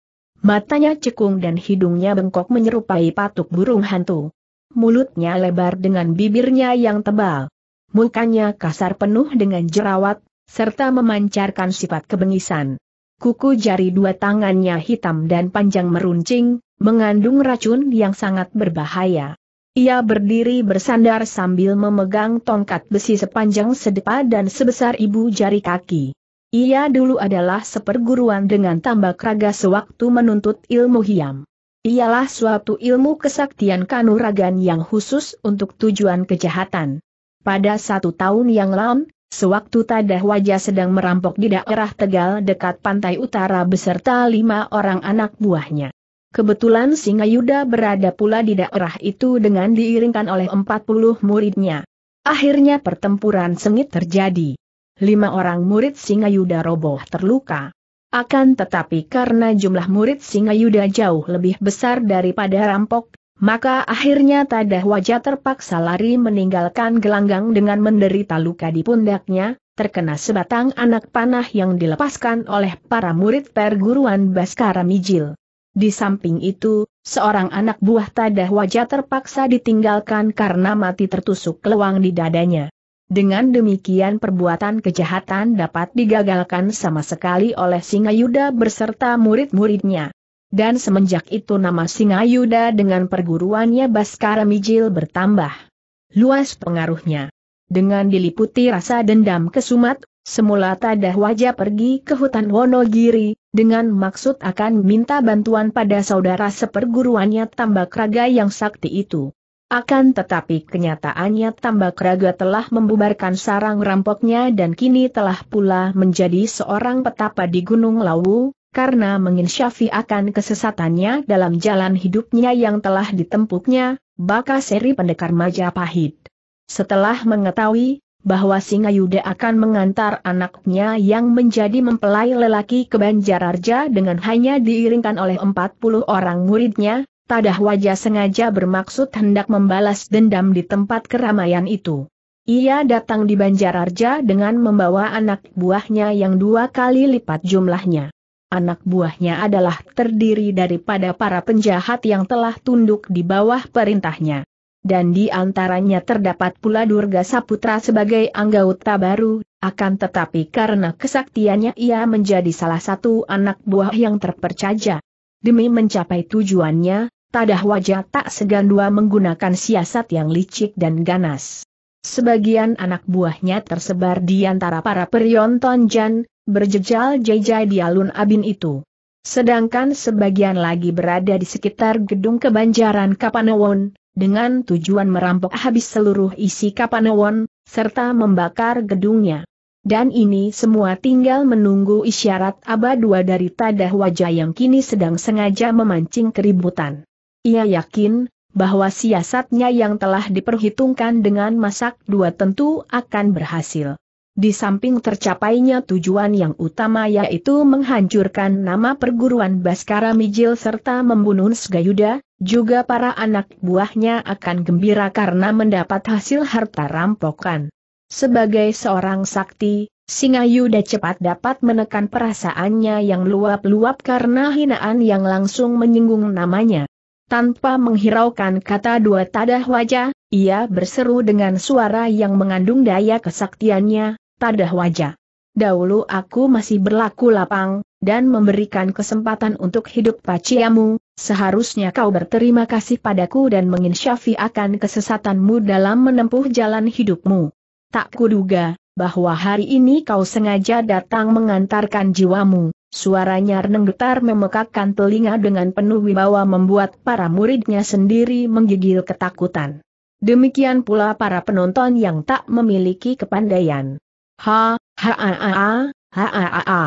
Matanya cekung dan hidungnya bengkok menyerupai patuk burung hantu. Mulutnya lebar dengan bibirnya yang tebal. Mukanya kasar penuh dengan jerawat, serta memancarkan sifat kebengisan. Kuku jari dua tangannya hitam dan panjang meruncing, mengandung racun yang sangat berbahaya. Ia berdiri bersandar sambil memegang tongkat besi sepanjang sedepa dan sebesar ibu jari kaki. Ia dulu adalah seperguruan dengan tambak raga sewaktu menuntut ilmu hiam. Ialah suatu ilmu kesaktian kanuragan yang khusus untuk tujuan kejahatan. Pada satu tahun yang lalu, sewaktu Tadah Wajah sedang merampok di daerah Tegal dekat pantai utara beserta lima orang anak buahnya. Kebetulan Singa Yuda berada pula di daerah itu dengan diiringkan oleh 40 muridnya. Akhirnya pertempuran sengit terjadi lima orang murid Singa Yuda roboh terluka. Akan tetapi karena jumlah murid Singa Yuda jauh lebih besar daripada rampok, maka akhirnya Tadah Wajah terpaksa lari meninggalkan gelanggang dengan menderita luka di pundaknya, terkena sebatang anak panah yang dilepaskan oleh para murid perguruan Baskara Mijil. Di samping itu, seorang anak buah Tadah Wajah terpaksa ditinggalkan karena mati tertusuk lewang di dadanya. Dengan demikian perbuatan kejahatan dapat digagalkan sama sekali oleh Singa Yuda berserta murid-muridnya. Dan semenjak itu nama Singa Yuda dengan perguruannya Baskara Mijil bertambah luas pengaruhnya. Dengan diliputi rasa dendam kesumat, semula Tadah Wajah pergi ke hutan Wonogiri, dengan maksud akan minta bantuan pada saudara seperguruannya Tambak Raga yang sakti itu. Akan tetapi kenyataannya tambak raga telah membubarkan sarang rampoknya dan kini telah pula menjadi seorang petapa di Gunung Lawu, karena menginsyafi akan kesesatannya dalam jalan hidupnya yang telah ditempuhnya, baka seri pendekar Majapahit. Setelah mengetahui bahwa Singa Yuda akan mengantar anaknya yang menjadi mempelai lelaki ke Banjararja dengan hanya diiringkan oleh 40 orang muridnya, Tadah wajah sengaja bermaksud hendak membalas dendam di tempat keramaian itu. Ia datang di Banjararja dengan membawa anak buahnya yang dua kali lipat jumlahnya. Anak buahnya adalah terdiri daripada para penjahat yang telah tunduk di bawah perintahnya. Dan di antaranya terdapat pula Durga Saputra sebagai anggota baru, akan tetapi karena kesaktiannya ia menjadi salah satu anak buah yang terpercaya. Demi mencapai tujuannya, Tadah wajah tak segan dua menggunakan siasat yang licik dan ganas. Sebagian anak buahnya tersebar di antara para perionton Jan, berjejal-jejai di alun abin itu. Sedangkan sebagian lagi berada di sekitar gedung kebanjaran Kapanewon, dengan tujuan merampok habis seluruh isi Kapanewon, serta membakar gedungnya. Dan ini semua tinggal menunggu isyarat abad dua dari tadah wajah yang kini sedang sengaja memancing keributan. Ia yakin bahwa siasatnya yang telah diperhitungkan dengan masak dua tentu akan berhasil. Di samping tercapainya tujuan yang utama yaitu menghancurkan nama perguruan Baskara Mijil serta membunuh Sgayuda, juga para anak buahnya akan gembira karena mendapat hasil harta rampokan. Sebagai seorang sakti, Singayuda cepat dapat menekan perasaannya yang luap-luap karena hinaan yang langsung menyinggung namanya. Tanpa menghiraukan kata dua tadah wajah, ia berseru dengan suara yang mengandung daya kesaktiannya, tadah wajah. Dahulu aku masih berlaku lapang, dan memberikan kesempatan untuk hidup paciamu, seharusnya kau berterima kasih padaku dan menginsyafi akan kesesatanmu dalam menempuh jalan hidupmu. Tak kuduga, bahwa hari ini kau sengaja datang mengantarkan jiwamu. Suaranya reneng getar memekakkan telinga dengan penuh wibawa membuat para muridnya sendiri menggigil ketakutan. Demikian pula para penonton yang tak memiliki kepandaian. Ha, ha, ha, ha, ha, ha, ha, ha.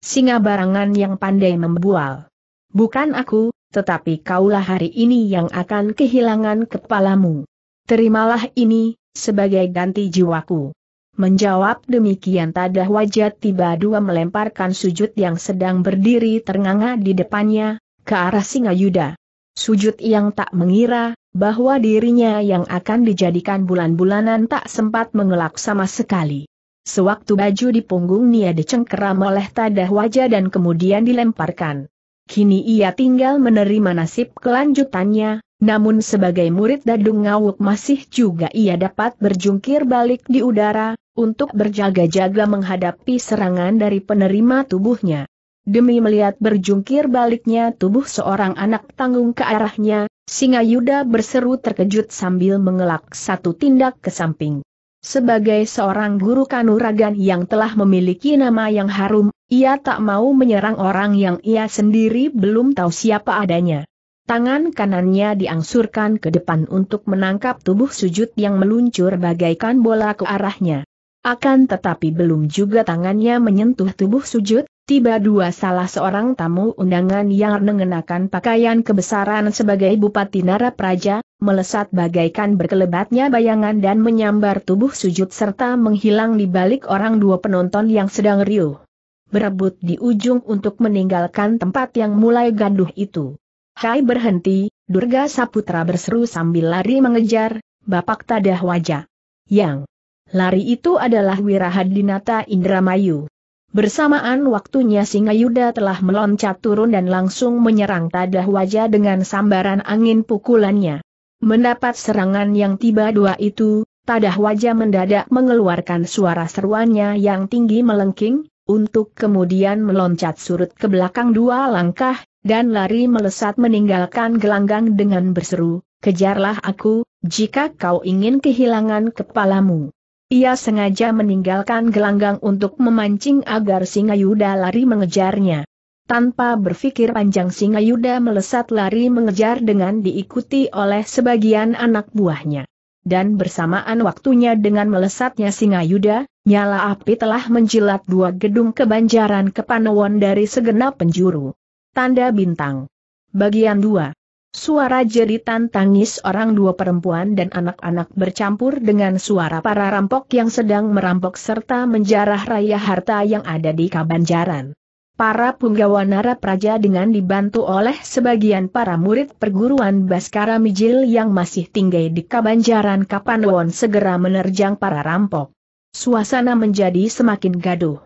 Singa barangan yang pandai membual. Bukan aku, tetapi kaulah hari ini yang akan kehilangan kepalamu. Terimalah ini, sebagai ganti jiwaku. Menjawab demikian tadah wajah tiba dua melemparkan sujud yang sedang berdiri ternganga di depannya, ke arah Singa Yuda. Sujud yang tak mengira, bahwa dirinya yang akan dijadikan bulan-bulanan tak sempat mengelak sama sekali. Sewaktu baju di punggung Nia dicengkeram oleh tadah wajah dan kemudian dilemparkan. Kini ia tinggal menerima nasib kelanjutannya, namun sebagai murid Dadung Ngawuk masih juga ia dapat berjungkir balik di udara, untuk berjaga-jaga menghadapi serangan dari penerima tubuhnya. Demi melihat berjungkir baliknya tubuh seorang anak tanggung ke arahnya, Singa Yuda berseru terkejut sambil mengelak satu tindak ke samping. Sebagai seorang guru kanuragan yang telah memiliki nama yang harum, ia tak mau menyerang orang yang ia sendiri belum tahu siapa adanya. Tangan kanannya diangsurkan ke depan untuk menangkap tubuh sujud yang meluncur bagaikan bola ke arahnya. Akan tetapi belum juga tangannya menyentuh tubuh sujud, tiba dua salah seorang tamu undangan yang mengenakan pakaian kebesaran sebagai Bupati Narapraja, melesat bagaikan berkelebatnya bayangan dan menyambar tubuh sujud serta menghilang di balik orang dua penonton yang sedang riuh. Berebut di ujung untuk meninggalkan tempat yang mulai ganduh itu. Kai berhenti, Durga Saputra berseru sambil lari mengejar, Bapak Tadah Wajah. Yang lari itu adalah Wirahadinata Indramayu. Bersamaan waktunya Singa Yuda telah meloncat turun dan langsung menyerang Tadah Wajah dengan sambaran angin pukulannya. Mendapat serangan yang tiba dua itu, Tadah Wajah mendadak mengeluarkan suara seruannya yang tinggi melengking, untuk kemudian meloncat surut ke belakang dua langkah, dan lari melesat meninggalkan gelanggang dengan berseru, kejarlah aku, jika kau ingin kehilangan kepalamu. Ia sengaja meninggalkan gelanggang untuk memancing agar singa Yuda lari mengejarnya. Tanpa berpikir panjang singa Yuda melesat lari mengejar dengan diikuti oleh sebagian anak buahnya. Dan bersamaan waktunya dengan melesatnya singa Yuda, Nyala api telah menjilat dua gedung kebanjaran Kepanewon dari segenap penjuru. Tanda bintang. Bagian dua. Suara jeritan tangis orang dua perempuan dan anak-anak bercampur dengan suara para rampok yang sedang merampok serta menjarah raya harta yang ada di Kabanjaran. Para punggawa Nara Praja dengan dibantu oleh sebagian para murid perguruan Baskara Mijil yang masih tinggal di Kabanjaran Kapanwon segera menerjang para rampok. Suasana menjadi semakin gaduh.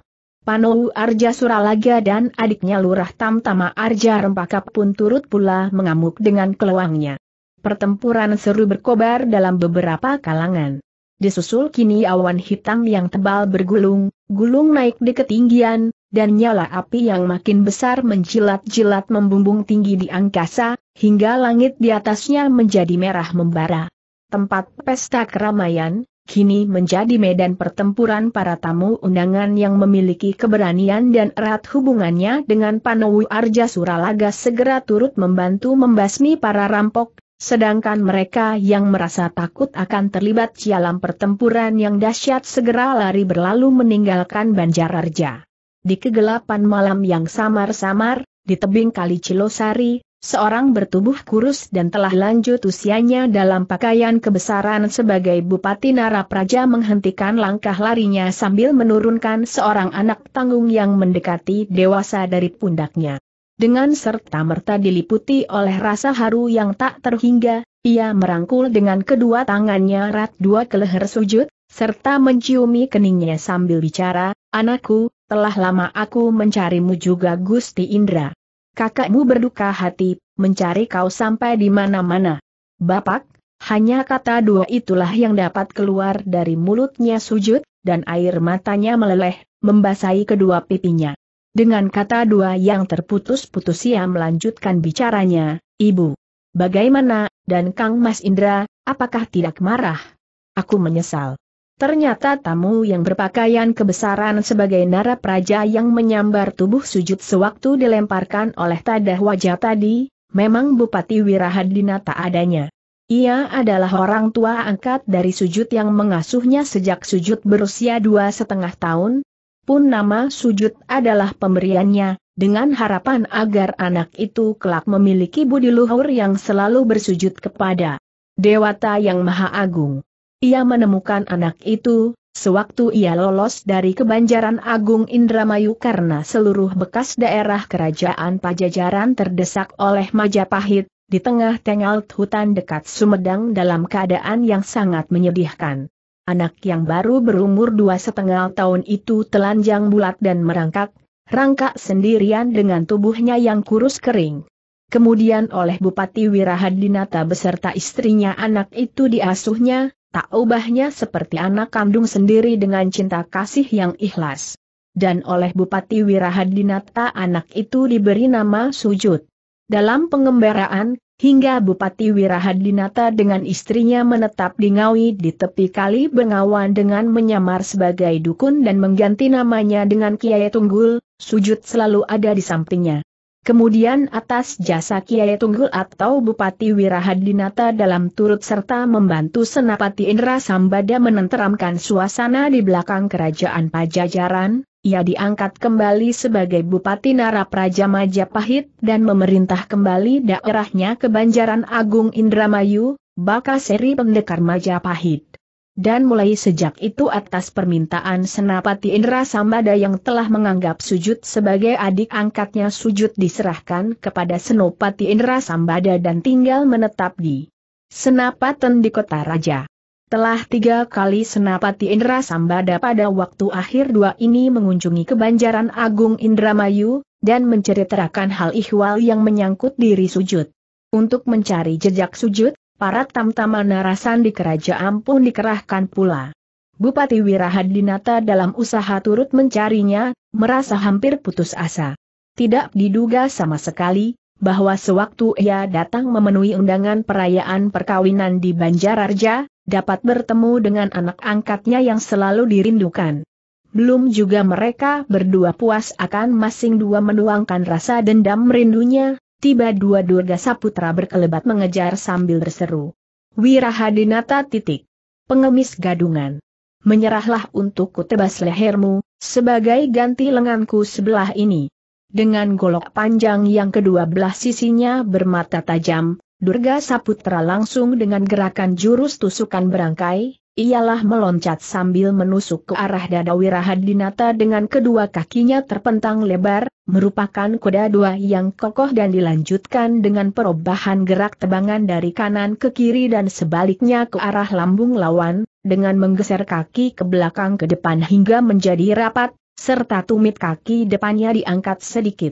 Panowu Arja Suralaga dan adiknya Lurah Tamtama Arja Rempakap pun turut pula mengamuk dengan keluangnya. Pertempuran seru berkobar dalam beberapa kalangan. Disusul kini awan hitam yang tebal bergulung, gulung naik di ketinggian, dan nyala api yang makin besar menjilat-jilat membumbung tinggi di angkasa, hingga langit di atasnya menjadi merah membara. Tempat pesta keramaian, kini menjadi medan pertempuran para tamu undangan yang memiliki keberanian dan erat hubungannya dengan Panowu Arja Suralaga segera turut membantu membasmi para rampok, sedangkan mereka yang merasa takut akan terlibat dalam pertempuran yang dahsyat segera lari berlalu meninggalkan Banjar Arja. Di kegelapan malam yang samar-samar, di tebing Kali Cilosari, seorang bertubuh kurus dan telah lanjut usianya dalam pakaian kebesaran sebagai Bupati Nara Praja menghentikan langkah larinya sambil menurunkan seorang anak tanggung yang mendekati dewasa dari pundaknya. Dengan serta merta diliputi oleh rasa haru yang tak terhingga, ia merangkul dengan kedua tangannya rat dua ke leher sujud, serta menciumi keningnya sambil bicara, anakku, telah lama aku mencarimu juga Gusti Indra kakakmu berduka hati, mencari kau sampai di mana-mana. Bapak, hanya kata dua itulah yang dapat keluar dari mulutnya sujud, dan air matanya meleleh, membasahi kedua pipinya. Dengan kata dua yang terputus-putus ia melanjutkan bicaranya, Ibu, bagaimana, dan Kang Mas Indra, apakah tidak marah? Aku menyesal. Ternyata tamu yang berpakaian kebesaran sebagai nara praja yang menyambar tubuh sujud sewaktu dilemparkan oleh tadah wajah tadi, memang Bupati Wirahadina tak adanya. Ia adalah orang tua angkat dari sujud yang mengasuhnya sejak sujud berusia dua setengah tahun, pun nama sujud adalah pemberiannya, dengan harapan agar anak itu kelak memiliki budi luhur yang selalu bersujud kepada Dewata yang Maha Agung. Ia menemukan anak itu, sewaktu ia lolos dari kebanjaran Agung Indramayu karena seluruh bekas daerah kerajaan Pajajaran terdesak oleh Majapahit, di tengah-tengah hutan dekat Sumedang dalam keadaan yang sangat menyedihkan. Anak yang baru berumur dua setengah tahun itu telanjang bulat dan merangkak, rangkak sendirian dengan tubuhnya yang kurus kering. Kemudian oleh Bupati Wirahadinata beserta istrinya anak itu diasuhnya, tak ubahnya seperti anak kandung sendiri dengan cinta kasih yang ikhlas. Dan oleh Bupati Wirahadinata anak itu diberi nama Sujud. Dalam pengembaraan, hingga Bupati Wirahadinata dengan istrinya menetap di Ngawi di tepi kali Bengawan dengan menyamar sebagai dukun dan mengganti namanya dengan Kiai Tunggul, Sujud selalu ada di sampingnya. Kemudian atas jasa Kiai Tunggul atau Bupati Wirahadinata dalam turut serta membantu Senapati Indra Sambada menenteramkan suasana di belakang kerajaan Pajajaran, ia diangkat kembali sebagai Bupati Narapraja Majapahit dan memerintah kembali daerahnya ke Banjaran Agung Indramayu, Bakaseri Pendekar Majapahit. Dan mulai sejak itu atas permintaan Senapati Indra Sambada yang telah menganggap Sujud sebagai adik angkatnya Sujud diserahkan kepada Senopati Indra Sambada dan tinggal menetap di Senapaten di Kota Raja. Telah tiga kali Senapati Indra Sambada pada waktu akhir dua ini mengunjungi kebanjaran Agung Indramayu, dan menceritakan hal ihwal yang menyangkut diri Sujud. Untuk mencari jejak Sujud, Para tamtama narasan di kerajaan pun dikerahkan pula. Bupati Wirahadinata dalam usaha turut mencarinya, merasa hampir putus asa. Tidak diduga sama sekali, bahwa sewaktu ia datang memenuhi undangan perayaan perkawinan di Banjararja, dapat bertemu dengan anak angkatnya yang selalu dirindukan. Belum juga mereka berdua puas akan masing masing menuangkan rasa dendam rindunya, tiba dua Durga Saputra berkelebat mengejar sambil berseru. Wirahadinata titik. Pengemis gadungan. Menyerahlah untuk kutebas lehermu, sebagai ganti lenganku sebelah ini. Dengan golok panjang yang kedua belah sisinya bermata tajam, Durga Saputra langsung dengan gerakan jurus tusukan berangkai, ialah meloncat sambil menusuk ke arah dada Wirahadinata dengan kedua kakinya terpentang lebar, merupakan kuda dua yang kokoh dan dilanjutkan dengan perubahan gerak tebangan dari kanan ke kiri dan sebaliknya ke arah lambung lawan, dengan menggeser kaki ke belakang ke depan hingga menjadi rapat, serta tumit kaki depannya diangkat sedikit.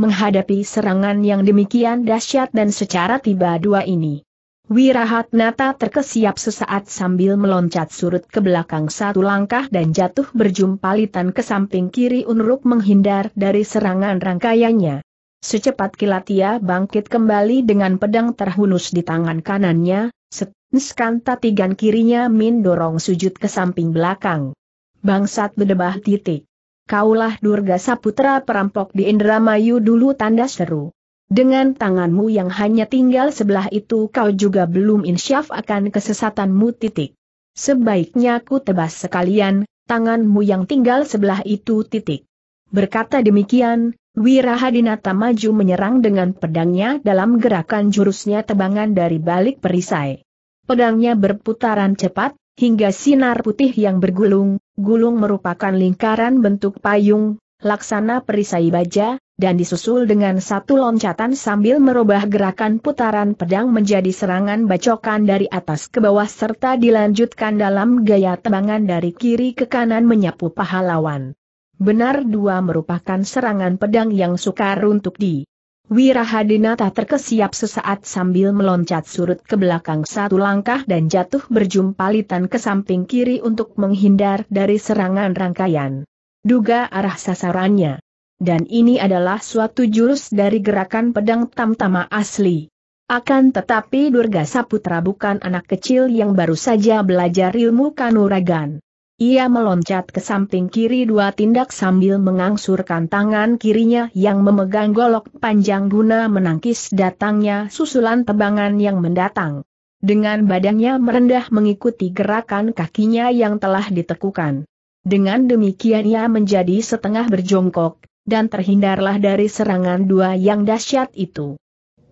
Menghadapi serangan yang demikian dahsyat dan secara tiba dua ini, Wirahat Nata terkesiap sesaat sambil meloncat surut ke belakang satu langkah dan jatuh berjumpa litan ke samping kiri Unruk menghindar dari serangan rangkaiannya. Secepat kilat ia bangkit kembali dengan pedang terhunus di tangan kanannya, setenskan tatigan kirinya Min dorong sujud ke samping belakang. Bangsat bedebah titik. Kaulah Durga Saputra perampok di Indramayu dulu tanda seru. Dengan tanganmu yang hanya tinggal sebelah itu kau juga belum insyaf akan kesesatanmu titik. Sebaiknya ku tebas sekalian, tanganmu yang tinggal sebelah itu titik. Berkata demikian, Wirahadinata maju menyerang dengan pedangnya dalam gerakan jurusnya tebangan dari balik perisai. Pedangnya berputaran cepat, hingga sinar putih yang bergulung, gulung merupakan lingkaran bentuk payung, laksana perisai baja, dan disusul dengan satu loncatan sambil merubah gerakan putaran pedang menjadi serangan bacokan dari atas ke bawah serta dilanjutkan dalam gaya tembangan dari kiri ke kanan menyapu pahlawan. Benar dua merupakan serangan pedang yang sukar untuk di. Wirahadinata terkesiap sesaat sambil meloncat surut ke belakang satu langkah dan jatuh berjumpa litan ke samping kiri untuk menghindar dari serangan rangkaian. Duga arah sasarannya dan ini adalah suatu jurus dari gerakan pedang tamtama asli. Akan tetapi Durga Saputra bukan anak kecil yang baru saja belajar ilmu kanuragan. Ia meloncat ke samping kiri dua tindak sambil mengangsurkan tangan kirinya yang memegang golok panjang guna menangkis datangnya susulan tebangan yang mendatang. Dengan badannya merendah mengikuti gerakan kakinya yang telah ditekukan. Dengan demikian ia menjadi setengah berjongkok, dan terhindarlah dari serangan dua yang dahsyat itu.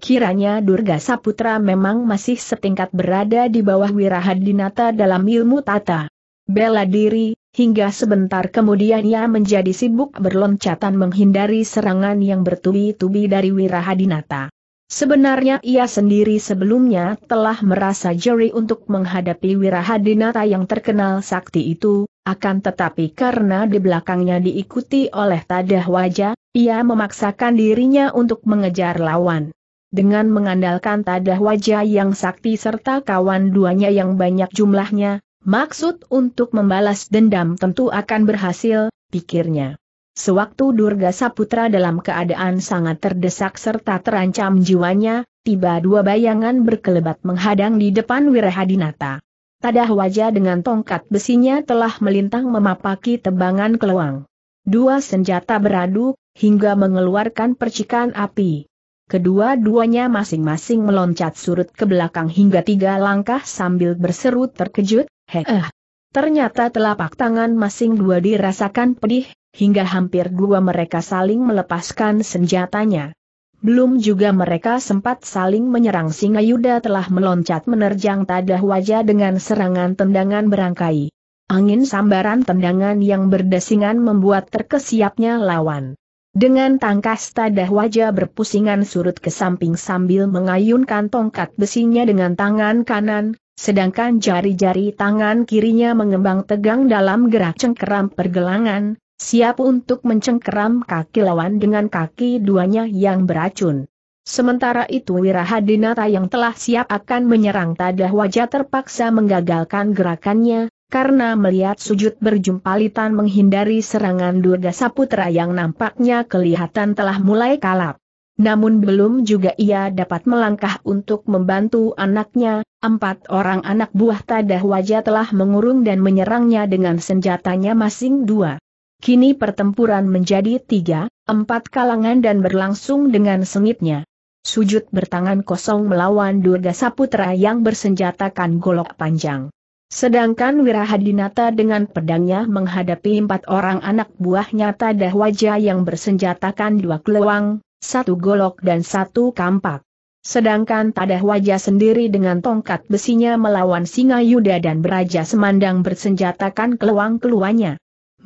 Kiranya Durga Saputra memang masih setingkat berada di bawah Wirahadinata dalam ilmu tata. Bela diri, hingga sebentar kemudian ia menjadi sibuk berloncatan menghindari serangan yang bertubi-tubi dari Wirahadinata. Sebenarnya ia sendiri sebelumnya telah merasa jeri untuk menghadapi Wirahadinata yang terkenal sakti itu, akan tetapi karena di belakangnya diikuti oleh tadah wajah, ia memaksakan dirinya untuk mengejar lawan. Dengan mengandalkan tadah wajah yang sakti serta kawan duanya yang banyak jumlahnya, maksud untuk membalas dendam tentu akan berhasil, pikirnya. Sewaktu Durga Saputra dalam keadaan sangat terdesak serta terancam jiwanya, tiba dua bayangan berkelebat menghadang di depan Wirahadinata. Tadah wajah dengan tongkat besinya telah melintang memapaki tebangan keluang. Dua senjata beradu, hingga mengeluarkan percikan api. Kedua-duanya masing-masing meloncat surut ke belakang hingga tiga langkah sambil berseru terkejut, he eh. Ternyata telapak tangan masing dua dirasakan pedih, hingga hampir dua mereka saling melepaskan senjatanya. Belum juga mereka sempat saling menyerang Yuda telah meloncat menerjang tadah wajah dengan serangan tendangan berangkai. Angin sambaran tendangan yang berdesingan membuat terkesiapnya lawan. Dengan tangkas tadah wajah berpusingan surut ke samping sambil mengayunkan tongkat besinya dengan tangan kanan, sedangkan jari-jari tangan kirinya mengembang tegang dalam gerak cengkeram pergelangan, Siap untuk mencengkeram kaki lawan dengan kaki duanya yang beracun. Sementara itu Wirahadinata yang telah siap akan menyerang tadah wajah terpaksa menggagalkan gerakannya, karena melihat sujud berjumpalitan menghindari serangan Durga Saputra yang nampaknya kelihatan telah mulai kalap. Namun belum juga ia dapat melangkah untuk membantu anaknya, empat orang anak buah tadah wajah telah mengurung dan menyerangnya dengan senjatanya masing dua. Kini pertempuran menjadi tiga, empat kalangan dan berlangsung dengan sengitnya. Sujud bertangan kosong melawan Durga Saputra yang bersenjatakan golok panjang. Sedangkan Wirahadinata dengan pedangnya menghadapi empat orang anak buahnya Tadah Wajah yang bersenjatakan dua keluang, satu golok dan satu kampak. Sedangkan Tadah Wajah sendiri dengan tongkat besinya melawan Singa Yuda dan Beraja Semandang bersenjatakan keluang keluanya.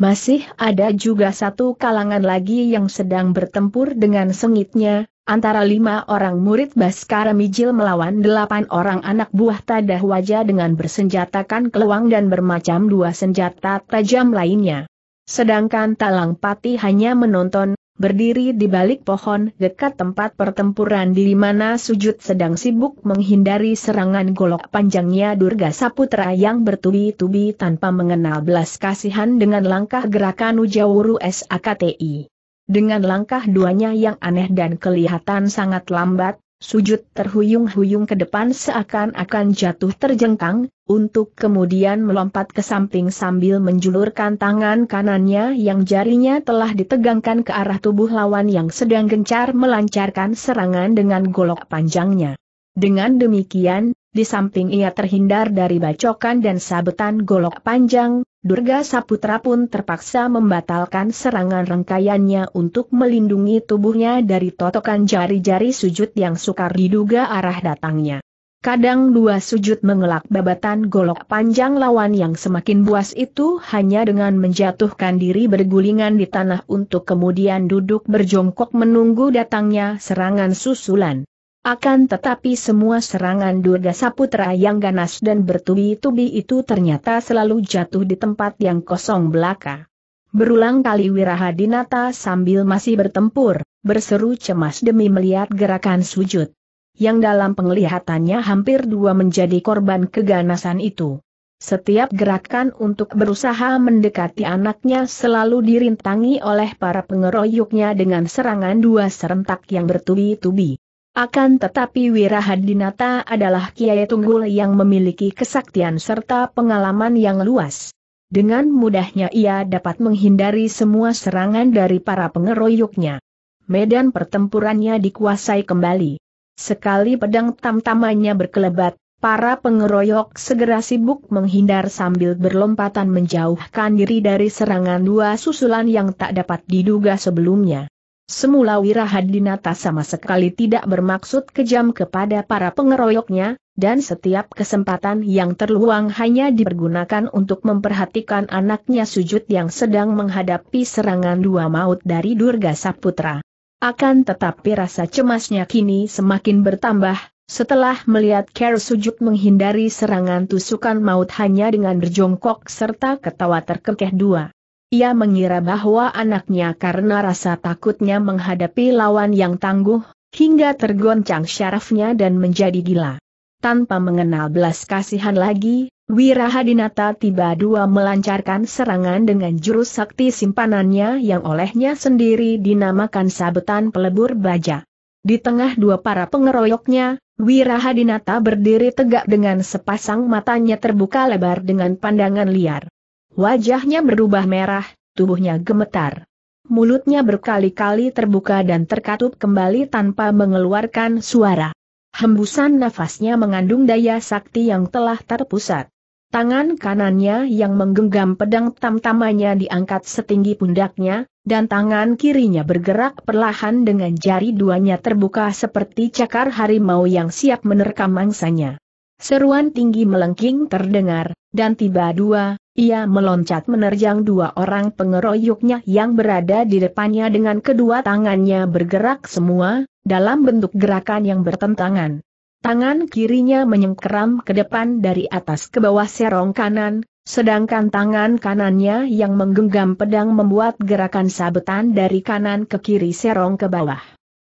Masih ada juga satu kalangan lagi yang sedang bertempur dengan sengitnya, antara lima orang murid Baskara Mijil melawan delapan orang anak buah Tadah Wajah dengan bersenjatakan keluang dan bermacam dua senjata tajam lainnya. Sedangkan Talang Pati hanya menonton, berdiri di balik pohon dekat tempat pertempuran di mana sujud sedang sibuk menghindari serangan golok panjangnya Durga Saputra yang bertubi-tubi tanpa mengenal belas kasihan dengan langkah gerakan Ujawuru SAKTI. Dengan langkah duanya yang aneh dan kelihatan sangat lambat, Sujud terhuyung-huyung ke depan seakan-akan jatuh terjengkang, untuk kemudian melompat ke samping sambil menjulurkan tangan kanannya yang jarinya telah ditegangkan ke arah tubuh lawan yang sedang gencar melancarkan serangan dengan golok panjangnya. Dengan demikian, di samping ia terhindar dari bacokan dan sabetan golok panjang, Durga Saputra pun terpaksa membatalkan serangan rangkaiannya untuk melindungi tubuhnya dari totokan jari-jari sujud yang sukar diduga arah datangnya. Kadang dua sujud mengelak babatan golok panjang lawan yang semakin buas itu hanya dengan menjatuhkan diri bergulingan di tanah untuk kemudian duduk berjongkok menunggu datangnya serangan susulan. Akan tetapi semua serangan Durga Saputra yang ganas dan bertubi-tubi itu ternyata selalu jatuh di tempat yang kosong belaka. Berulang kali Wirahadinata sambil masih bertempur, berseru cemas demi melihat gerakan sujud. Yang dalam penglihatannya hampir dua menjadi korban keganasan itu. Setiap gerakan untuk berusaha mendekati anaknya selalu dirintangi oleh para pengeroyoknya dengan serangan dua serentak yang bertubi-tubi. Akan tetapi Wirahadinata adalah Kiai Tunggul yang memiliki kesaktian serta pengalaman yang luas. Dengan mudahnya ia dapat menghindari semua serangan dari para pengeroyoknya. Medan pertempurannya dikuasai kembali. Sekali pedang tam berkelebat, para pengeroyok segera sibuk menghindar sambil berlompatan menjauhkan diri dari serangan dua susulan yang tak dapat diduga sebelumnya. Semula Wirahadinata sama sekali tidak bermaksud kejam kepada para pengeroyoknya, dan setiap kesempatan yang terluang hanya dipergunakan untuk memperhatikan anaknya sujud yang sedang menghadapi serangan dua maut dari Durga Saputra. Akan tetapi rasa cemasnya kini semakin bertambah, setelah melihat Ker sujud menghindari serangan tusukan maut hanya dengan berjongkok serta ketawa terkekeh dua. Ia mengira bahwa anaknya karena rasa takutnya menghadapi lawan yang tangguh, hingga tergoncang syarafnya dan menjadi gila. Tanpa mengenal belas kasihan lagi, Wirahadinata tiba dua melancarkan serangan dengan jurus sakti simpanannya yang olehnya sendiri dinamakan sabetan pelebur baja. Di tengah dua para pengeroyoknya, Wirahadinata berdiri tegak dengan sepasang matanya terbuka lebar dengan pandangan liar. Wajahnya berubah merah, tubuhnya gemetar. Mulutnya berkali-kali terbuka dan terkatup kembali tanpa mengeluarkan suara. Hembusan nafasnya mengandung daya sakti yang telah terpusat. Tangan kanannya yang menggenggam pedang tamtamanya diangkat setinggi pundaknya, dan tangan kirinya bergerak perlahan dengan jari duanya terbuka seperti cakar harimau yang siap menerkam mangsanya. Seruan tinggi melengking terdengar, dan tiba dua, ia meloncat menerjang dua orang pengeroyoknya yang berada di depannya dengan kedua tangannya bergerak semua, dalam bentuk gerakan yang bertentangan. Tangan kirinya menyengkeram ke depan dari atas ke bawah serong kanan, sedangkan tangan kanannya yang menggenggam pedang membuat gerakan sabetan dari kanan ke kiri serong ke bawah.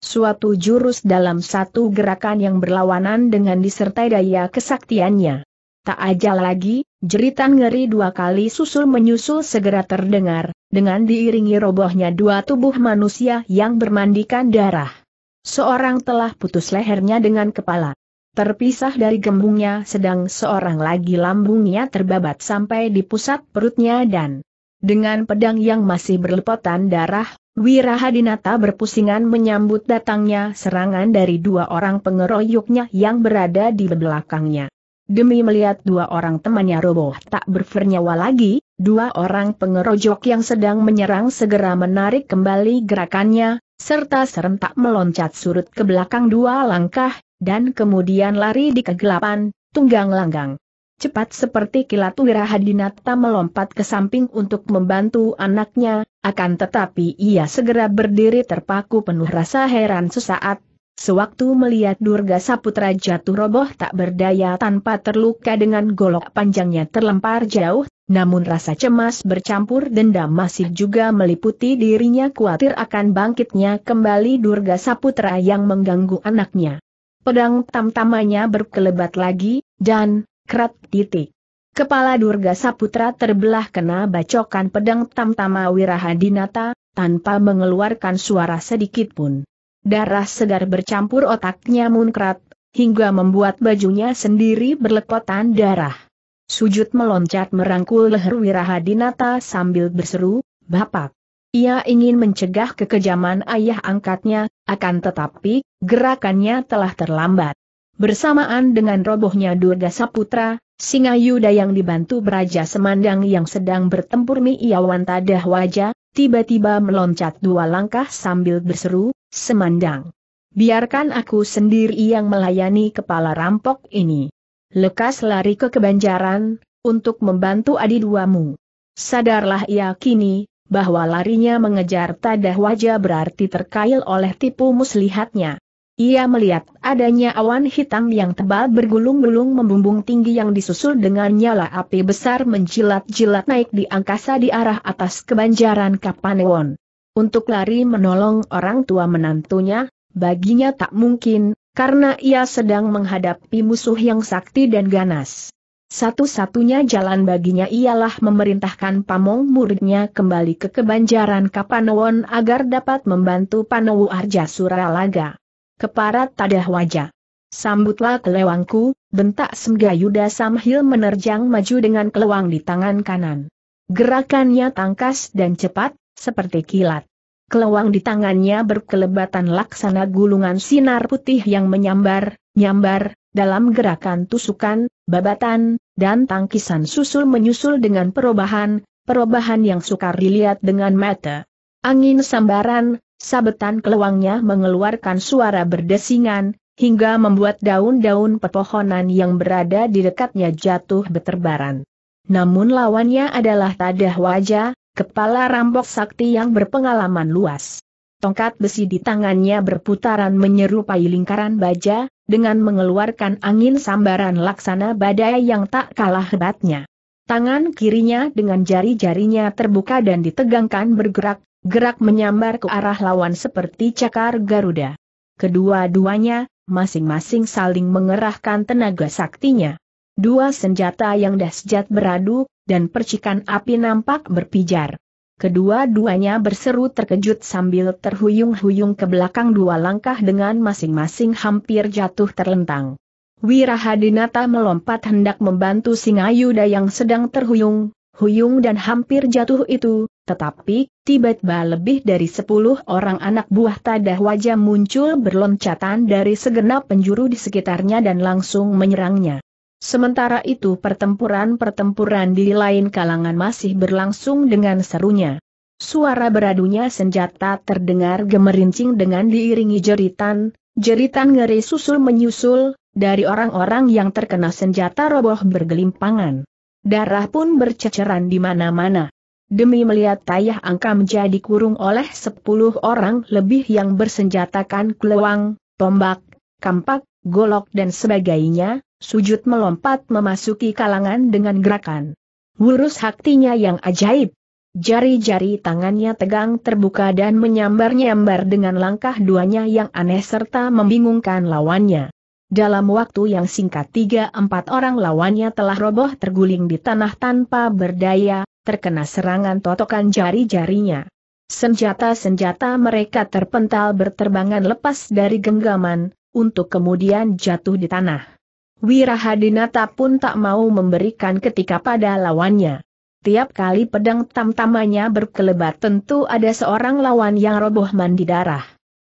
Suatu jurus dalam satu gerakan yang berlawanan dengan disertai daya kesaktiannya. Tak aja lagi, jeritan ngeri dua kali susul menyusul segera terdengar, dengan diiringi robohnya dua tubuh manusia yang bermandikan darah. Seorang telah putus lehernya dengan kepala. Terpisah dari gembungnya sedang seorang lagi lambungnya terbabat sampai di pusat perutnya dan dengan pedang yang masih berlepotan darah, Wirahadinata berpusingan menyambut datangnya serangan dari dua orang pengeroyoknya yang berada di belakangnya. Demi melihat dua orang temannya roboh tak bernyawa lagi, dua orang pengerojok yang sedang menyerang segera menarik kembali gerakannya, serta serentak meloncat surut ke belakang dua langkah, dan kemudian lari di kegelapan, tunggang langgang. Cepat seperti kilat Wirahadinata melompat ke samping untuk membantu anaknya, akan tetapi ia segera berdiri terpaku penuh rasa heran sesaat, Sewaktu melihat Durga Saputra jatuh roboh tak berdaya tanpa terluka dengan golok panjangnya terlempar jauh, namun rasa cemas bercampur dendam masih juga meliputi dirinya khawatir akan bangkitnya kembali Durga Saputra yang mengganggu anaknya. Pedang tamtamanya berkelebat lagi, dan, kerat titik. Kepala Durga Saputra terbelah kena bacokan pedang tamtama Wirahadinata, tanpa mengeluarkan suara sedikit pun. Darah segar bercampur otaknya munkrat, hingga membuat bajunya sendiri berlepotan darah. Sujud meloncat merangkul leher Wirahadinata sambil berseru, Bapak. Ia ingin mencegah kekejaman ayah angkatnya, akan tetapi, gerakannya telah terlambat. Bersamaan dengan robohnya Durga Saputra, Singa Yuda yang dibantu Beraja Semandang yang sedang bertempur Iawan Tadah Wajah, tiba-tiba meloncat dua langkah sambil berseru, Semandang. Biarkan aku sendiri yang melayani kepala rampok ini. Lekas lari ke kebanjaran, untuk membantu adi duamu. Sadarlah ia kini, bahwa larinya mengejar tadah wajah berarti terkail oleh tipu muslihatnya. Ia melihat adanya awan hitam yang tebal bergulung-gulung membumbung tinggi yang disusul dengan nyala api besar menjilat-jilat naik di angkasa di arah atas kebanjaran Kapanewon untuk lari menolong orang tua menantunya, baginya tak mungkin, karena ia sedang menghadapi musuh yang sakti dan ganas. Satu-satunya jalan baginya ialah memerintahkan pamong muridnya kembali ke kebanjaran Kapanewon agar dapat membantu Panewu Arja Suralaga. Keparat tadah wajah. Sambutlah kelewangku, bentak Semgayuda Samhil menerjang maju dengan kelewang di tangan kanan. Gerakannya tangkas dan cepat, seperti kilat. Keluang di tangannya berkelebatan laksana gulungan sinar putih yang menyambar, nyambar, dalam gerakan tusukan, babatan, dan tangkisan susul menyusul dengan perubahan, perubahan yang sukar dilihat dengan mata. Angin sambaran, sabetan keluangnya mengeluarkan suara berdesingan, hingga membuat daun-daun pepohonan yang berada di dekatnya jatuh beterbaran. Namun lawannya adalah tadah wajah, kepala rampok sakti yang berpengalaman luas. Tongkat besi di tangannya berputaran menyerupai lingkaran baja, dengan mengeluarkan angin sambaran laksana badai yang tak kalah hebatnya. Tangan kirinya dengan jari-jarinya terbuka dan ditegangkan bergerak, gerak menyambar ke arah lawan seperti cakar Garuda. Kedua-duanya, masing-masing saling mengerahkan tenaga saktinya. Dua senjata yang dahsyat beradu, dan percikan api nampak berpijar. Kedua-duanya berseru terkejut sambil terhuyung-huyung ke belakang dua langkah dengan masing-masing hampir jatuh terlentang. Wirahadinata melompat hendak membantu Singayuda yang sedang terhuyung, huyung dan hampir jatuh itu, tetapi, tiba-tiba lebih dari sepuluh orang anak buah tadah wajah muncul berloncatan dari segenap penjuru di sekitarnya dan langsung menyerangnya. Sementara itu pertempuran-pertempuran di lain kalangan masih berlangsung dengan serunya. Suara beradunya senjata terdengar gemerincing dengan diiringi jeritan, jeritan ngeri susul menyusul, dari orang-orang yang terkena senjata roboh bergelimpangan. Darah pun berceceran di mana-mana. Demi melihat tayah angka menjadi kurung oleh sepuluh orang lebih yang bersenjatakan kelewang, tombak, kampak, golok dan sebagainya, Sujud melompat memasuki kalangan dengan gerakan. Wurus haktinya yang ajaib. Jari-jari tangannya tegang terbuka dan menyambar-nyambar dengan langkah duanya yang aneh serta membingungkan lawannya. Dalam waktu yang singkat tiga empat orang lawannya telah roboh terguling di tanah tanpa berdaya, terkena serangan totokan jari-jarinya. Senjata-senjata mereka terpental berterbangan lepas dari genggaman, untuk kemudian jatuh di tanah. Wirahadinata pun tak mau memberikan ketika pada lawannya. Tiap kali pedang tamtamanya berkelebat tentu ada seorang lawan yang roboh mandi darah.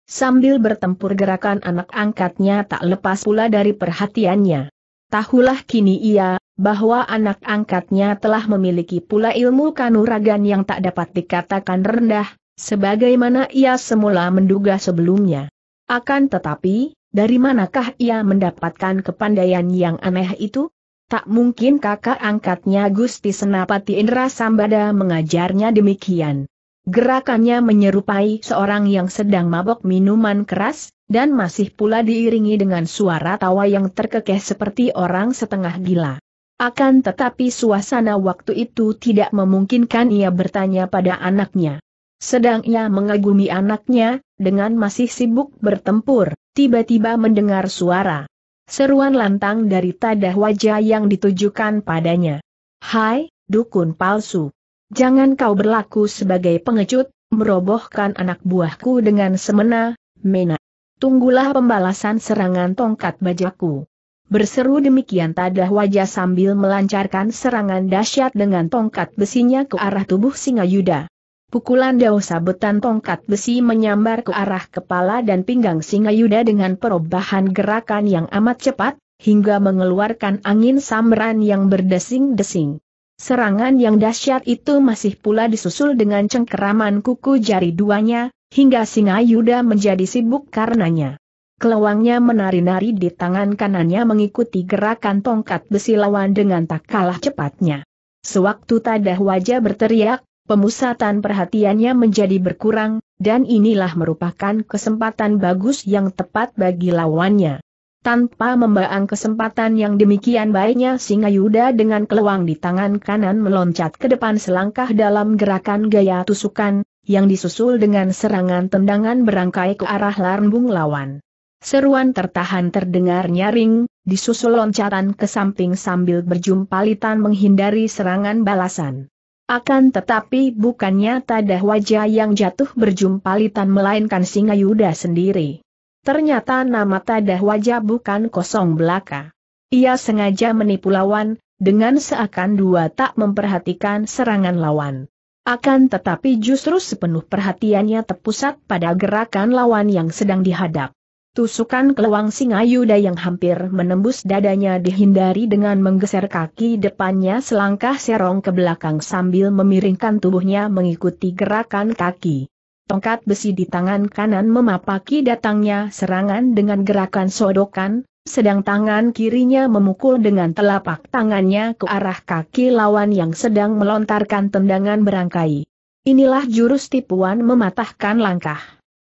Sambil bertempur gerakan anak angkatnya tak lepas pula dari perhatiannya. Tahulah kini ia, bahwa anak angkatnya telah memiliki pula ilmu kanuragan yang tak dapat dikatakan rendah, sebagaimana ia semula menduga sebelumnya. Akan tetapi, dari manakah ia mendapatkan kepandaian yang aneh itu? Tak mungkin kakak angkatnya Gusti Senapati Indra Sambada mengajarnya demikian. Gerakannya menyerupai seorang yang sedang mabok minuman keras, dan masih pula diiringi dengan suara tawa yang terkekeh seperti orang setengah gila. Akan tetapi suasana waktu itu tidak memungkinkan ia bertanya pada anaknya. Sedang ia mengagumi anaknya, dengan masih sibuk bertempur tiba-tiba mendengar suara. Seruan lantang dari tadah wajah yang ditujukan padanya. Hai, dukun palsu. Jangan kau berlaku sebagai pengecut, merobohkan anak buahku dengan semena, mena. Tunggulah pembalasan serangan tongkat bajaku. Berseru demikian tadah wajah sambil melancarkan serangan dahsyat dengan tongkat besinya ke arah tubuh singa Yuda. Pukulan dao sabetan tongkat besi menyambar ke arah kepala dan pinggang Singa Yuda dengan perubahan gerakan yang amat cepat, hingga mengeluarkan angin samran yang berdesing-desing. Serangan yang dahsyat itu masih pula disusul dengan cengkeraman kuku jari duanya, hingga Singa Yuda menjadi sibuk karenanya. Keluangnya menari-nari di tangan kanannya mengikuti gerakan tongkat besi lawan dengan tak kalah cepatnya. Sewaktu tadah wajah berteriak, pemusatan perhatiannya menjadi berkurang, dan inilah merupakan kesempatan bagus yang tepat bagi lawannya. Tanpa membaang kesempatan yang demikian baiknya Yuda dengan keluang di tangan kanan meloncat ke depan selangkah dalam gerakan gaya tusukan, yang disusul dengan serangan tendangan berangkai ke arah larmbung lawan. Seruan tertahan terdengar nyaring, disusul loncatan ke samping sambil berjumpalitan menghindari serangan balasan. Akan tetapi bukannya tadah wajah yang jatuh berjumpa Litan melainkan Singa Yuda sendiri. Ternyata nama tadah wajah bukan kosong belaka. Ia sengaja menipu lawan, dengan seakan dua tak memperhatikan serangan lawan. Akan tetapi justru sepenuh perhatiannya terpusat pada gerakan lawan yang sedang dihadap. Tusukan kelewang yuda yang hampir menembus dadanya dihindari dengan menggeser kaki depannya selangkah serong ke belakang sambil memiringkan tubuhnya mengikuti gerakan kaki. Tongkat besi di tangan kanan memapaki datangnya serangan dengan gerakan sodokan, sedang tangan kirinya memukul dengan telapak tangannya ke arah kaki lawan yang sedang melontarkan tendangan berangkai. Inilah jurus tipuan mematahkan langkah.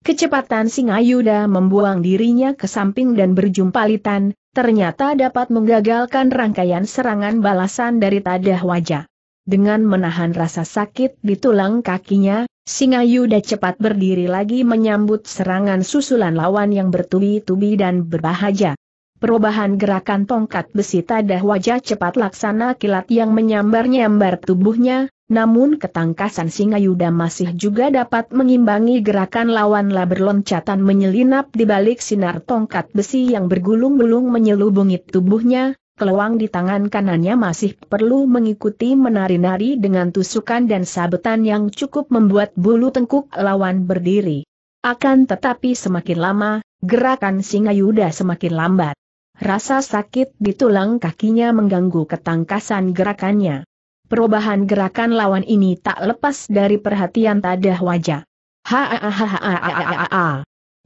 Kecepatan Yuda membuang dirinya ke samping dan berjumpa Litan, ternyata dapat menggagalkan rangkaian serangan balasan dari tadah wajah. Dengan menahan rasa sakit di tulang kakinya, Singa Yuda cepat berdiri lagi menyambut serangan susulan lawan yang bertubi-tubi dan berbahaja. Perubahan gerakan tongkat besi tadah wajah cepat laksana kilat yang menyambar-nyambar tubuhnya, namun ketangkasan Singa Yuda masih juga dapat mengimbangi gerakan lawan lawanlah berloncatan menyelinap di balik sinar tongkat besi yang bergulung-gulung menyelubungi tubuhnya, keluang di tangan kanannya masih perlu mengikuti menari-nari dengan tusukan dan sabetan yang cukup membuat bulu tengkuk lawan berdiri. Akan tetapi semakin lama, gerakan Singa Yuda semakin lambat. Rasa sakit di tulang kakinya mengganggu ketangkasan gerakannya. Perubahan gerakan lawan ini tak lepas dari perhatian tadah wajah. Ha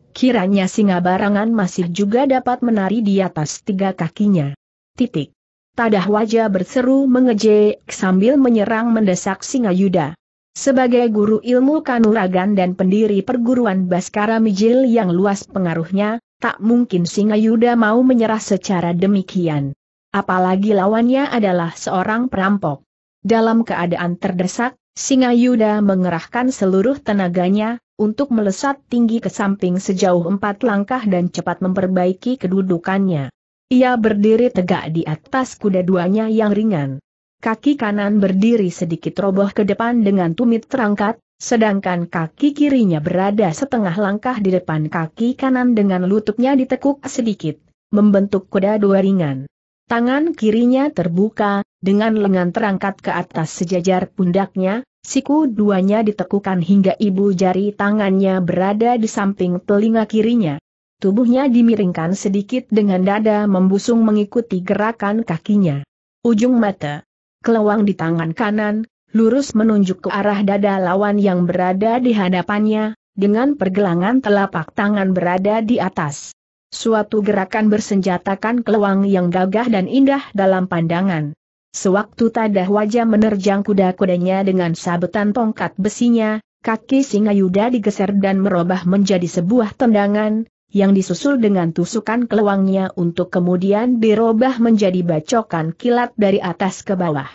Kiranya singa barangan masih juga dapat menari di atas tiga kakinya. Titik. Tadah wajah berseru mengejek sambil menyerang mendesak singa Yuda. Sebagai guru ilmu kanuragan dan pendiri perguruan Baskara Mijil yang luas pengaruhnya, tak mungkin Singa Yuda mau menyerah secara demikian. Apalagi lawannya adalah seorang perampok. Dalam keadaan terdesak, Singa Yuda mengerahkan seluruh tenaganya, untuk melesat tinggi ke samping sejauh empat langkah dan cepat memperbaiki kedudukannya. Ia berdiri tegak di atas kuda duanya yang ringan. Kaki kanan berdiri sedikit roboh ke depan dengan tumit terangkat, sedangkan kaki kirinya berada setengah langkah di depan kaki kanan dengan lututnya ditekuk sedikit, membentuk kuda dua ringan. Tangan kirinya terbuka, dengan lengan terangkat ke atas sejajar pundaknya, siku duanya ditekukan hingga ibu jari tangannya berada di samping telinga kirinya. Tubuhnya dimiringkan sedikit dengan dada membusung mengikuti gerakan kakinya. Ujung mata, kelawang di tangan kanan, lurus menunjuk ke arah dada lawan yang berada di hadapannya, dengan pergelangan telapak tangan berada di atas. Suatu gerakan bersenjatakan keluang yang gagah dan indah dalam pandangan. Sewaktu tadah wajah menerjang kuda-kudanya dengan sabetan tongkat besinya, kaki singa yuda digeser dan merubah menjadi sebuah tendangan, yang disusul dengan tusukan keluangnya untuk kemudian dirubah menjadi bacokan kilat dari atas ke bawah.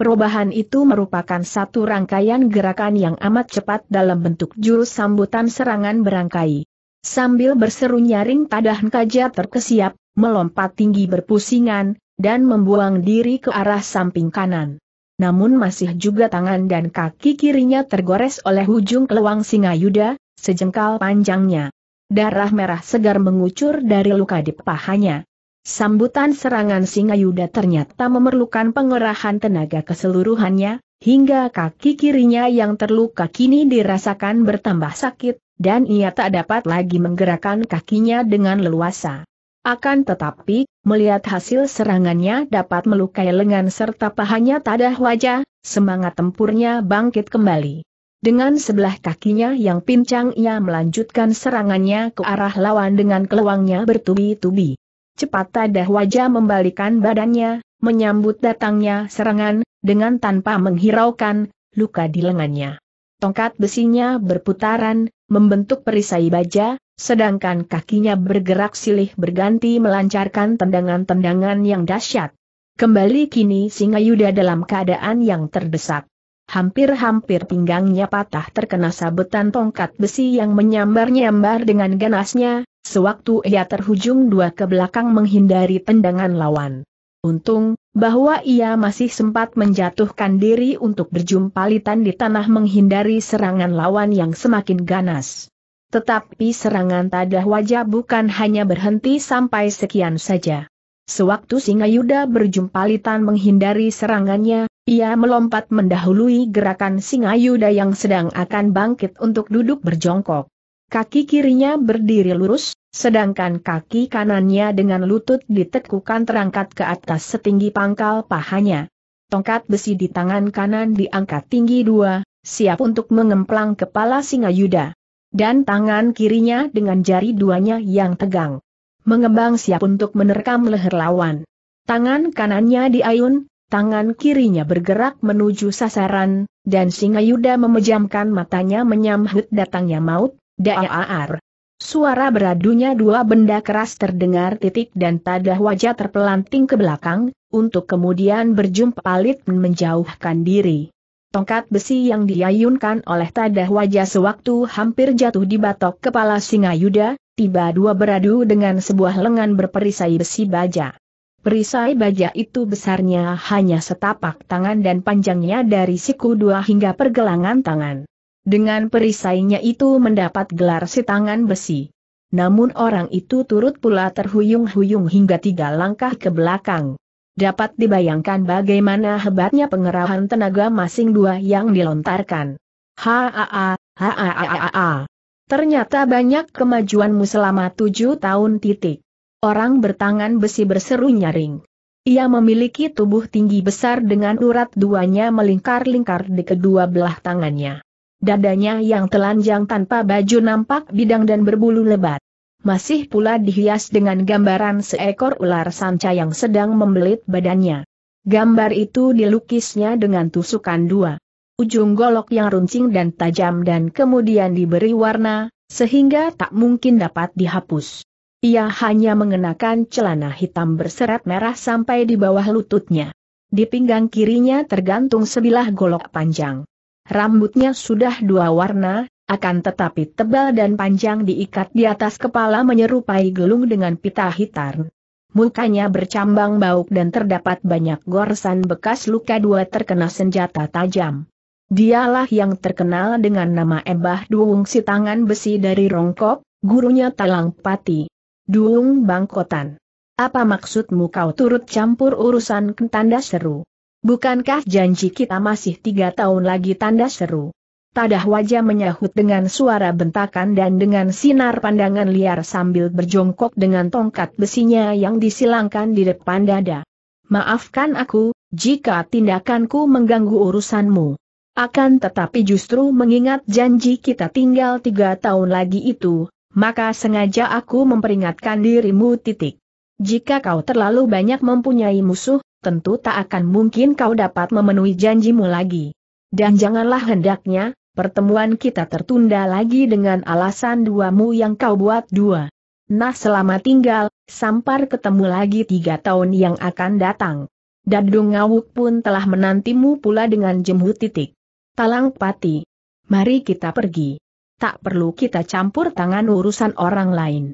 Perubahan itu merupakan satu rangkaian gerakan yang amat cepat dalam bentuk jurus sambutan serangan berangkai. Sambil berseru nyaring tadahan kaja terkesiap, melompat tinggi berpusingan, dan membuang diri ke arah samping kanan. Namun masih juga tangan dan kaki kirinya tergores oleh ujung keluang singa yuda, sejengkal panjangnya. Darah merah segar mengucur dari luka di pahanya. Sambutan serangan singa yuda ternyata memerlukan pengerahan tenaga keseluruhannya, hingga kaki kirinya yang terluka kini dirasakan bertambah sakit, dan ia tak dapat lagi menggerakkan kakinya dengan leluasa. Akan tetapi, melihat hasil serangannya dapat melukai lengan serta pahanya tadah wajah, semangat tempurnya bangkit kembali. Dengan sebelah kakinya yang pincang ia melanjutkan serangannya ke arah lawan dengan keluangnya bertubi-tubi. Cepat tadah wajah membalikan badannya, menyambut datangnya serangan, dengan tanpa menghiraukan, luka di lengannya. Tongkat besinya berputaran, membentuk perisai baja, sedangkan kakinya bergerak silih berganti melancarkan tendangan-tendangan yang dahsyat. Kembali kini Singa Yuda dalam keadaan yang terdesak. Hampir-hampir pinggangnya patah terkena sabetan tongkat besi yang menyambar-nyambar dengan ganasnya, sewaktu ia terhujung dua ke belakang menghindari tendangan lawan. Untung, bahwa ia masih sempat menjatuhkan diri untuk berjumpa litan di tanah menghindari serangan lawan yang semakin ganas. Tetapi serangan tadah wajah bukan hanya berhenti sampai sekian saja. Sewaktu Singa Yuda berjumpa litan menghindari serangannya, ia melompat mendahului gerakan Singa Yuda yang sedang akan bangkit untuk duduk berjongkok. Kaki kirinya berdiri lurus, sedangkan kaki kanannya dengan lutut ditekukan terangkat ke atas setinggi pangkal pahanya. Tongkat besi di tangan kanan diangkat tinggi dua, siap untuk mengemplang kepala singa Yuda. Dan tangan kirinya dengan jari duanya yang tegang. Mengembang siap untuk menerkam leher lawan. Tangan kanannya diayun, tangan kirinya bergerak menuju sasaran, dan singa Yuda memejamkan matanya menyambut datangnya maut, Daaar. Suara beradunya dua benda keras terdengar titik dan tadah wajah terpelanting ke belakang, untuk kemudian berjumpa palit menjauhkan diri. Tongkat besi yang diayunkan oleh tadah wajah sewaktu hampir jatuh di batok kepala singa Yuda, tiba dua beradu dengan sebuah lengan berperisai besi baja. Perisai baja itu besarnya hanya setapak tangan dan panjangnya dari siku dua hingga pergelangan tangan. Dengan perisainya itu mendapat gelar si tangan besi. Namun orang itu turut pula terhuyung-huyung hingga tiga langkah ke belakang. Dapat dibayangkan bagaimana hebatnya pengerahan tenaga masing dua yang dilontarkan. Haa, -ha. Ternyata banyak kemajuanmu selama tujuh tahun titik. Orang bertangan besi berseru nyaring. Ia memiliki tubuh tinggi besar dengan urat duanya melingkar-lingkar di kedua belah tangannya. Dadanya yang telanjang tanpa baju nampak bidang dan berbulu lebat. Masih pula dihias dengan gambaran seekor ular sanca yang sedang membelit badannya. Gambar itu dilukisnya dengan tusukan dua. Ujung golok yang runcing dan tajam dan kemudian diberi warna, sehingga tak mungkin dapat dihapus. Ia hanya mengenakan celana hitam berserat merah sampai di bawah lututnya. Di pinggang kirinya tergantung sebilah golok panjang. Rambutnya sudah dua warna, akan tetapi tebal dan panjang diikat di atas kepala menyerupai gelung dengan pita hitam. Mukanya bercambang bauk dan terdapat banyak goresan bekas luka dua terkena senjata tajam. Dialah yang terkenal dengan nama Ebah Duung si tangan besi dari Rongkok, gurunya Talang Pati. Duung Bangkotan. Apa maksudmu kau turut campur urusan kentanda seru? Bukankah janji kita masih tiga tahun lagi tanda seru? Tadah wajah menyahut dengan suara bentakan dan dengan sinar pandangan liar sambil berjongkok dengan tongkat besinya yang disilangkan di depan dada. Maafkan aku, jika tindakanku mengganggu urusanmu. Akan tetapi justru mengingat janji kita tinggal tiga tahun lagi itu, maka sengaja aku memperingatkan dirimu titik. Jika kau terlalu banyak mempunyai musuh, tentu tak akan mungkin kau dapat memenuhi janjimu lagi. Dan janganlah hendaknya, pertemuan kita tertunda lagi dengan alasan duamu yang kau buat dua. Nah selama tinggal, sampar ketemu lagi tiga tahun yang akan datang. Dadung Ngawuk pun telah menantimu pula dengan jemu titik. Talang Pati. Mari kita pergi. Tak perlu kita campur tangan urusan orang lain.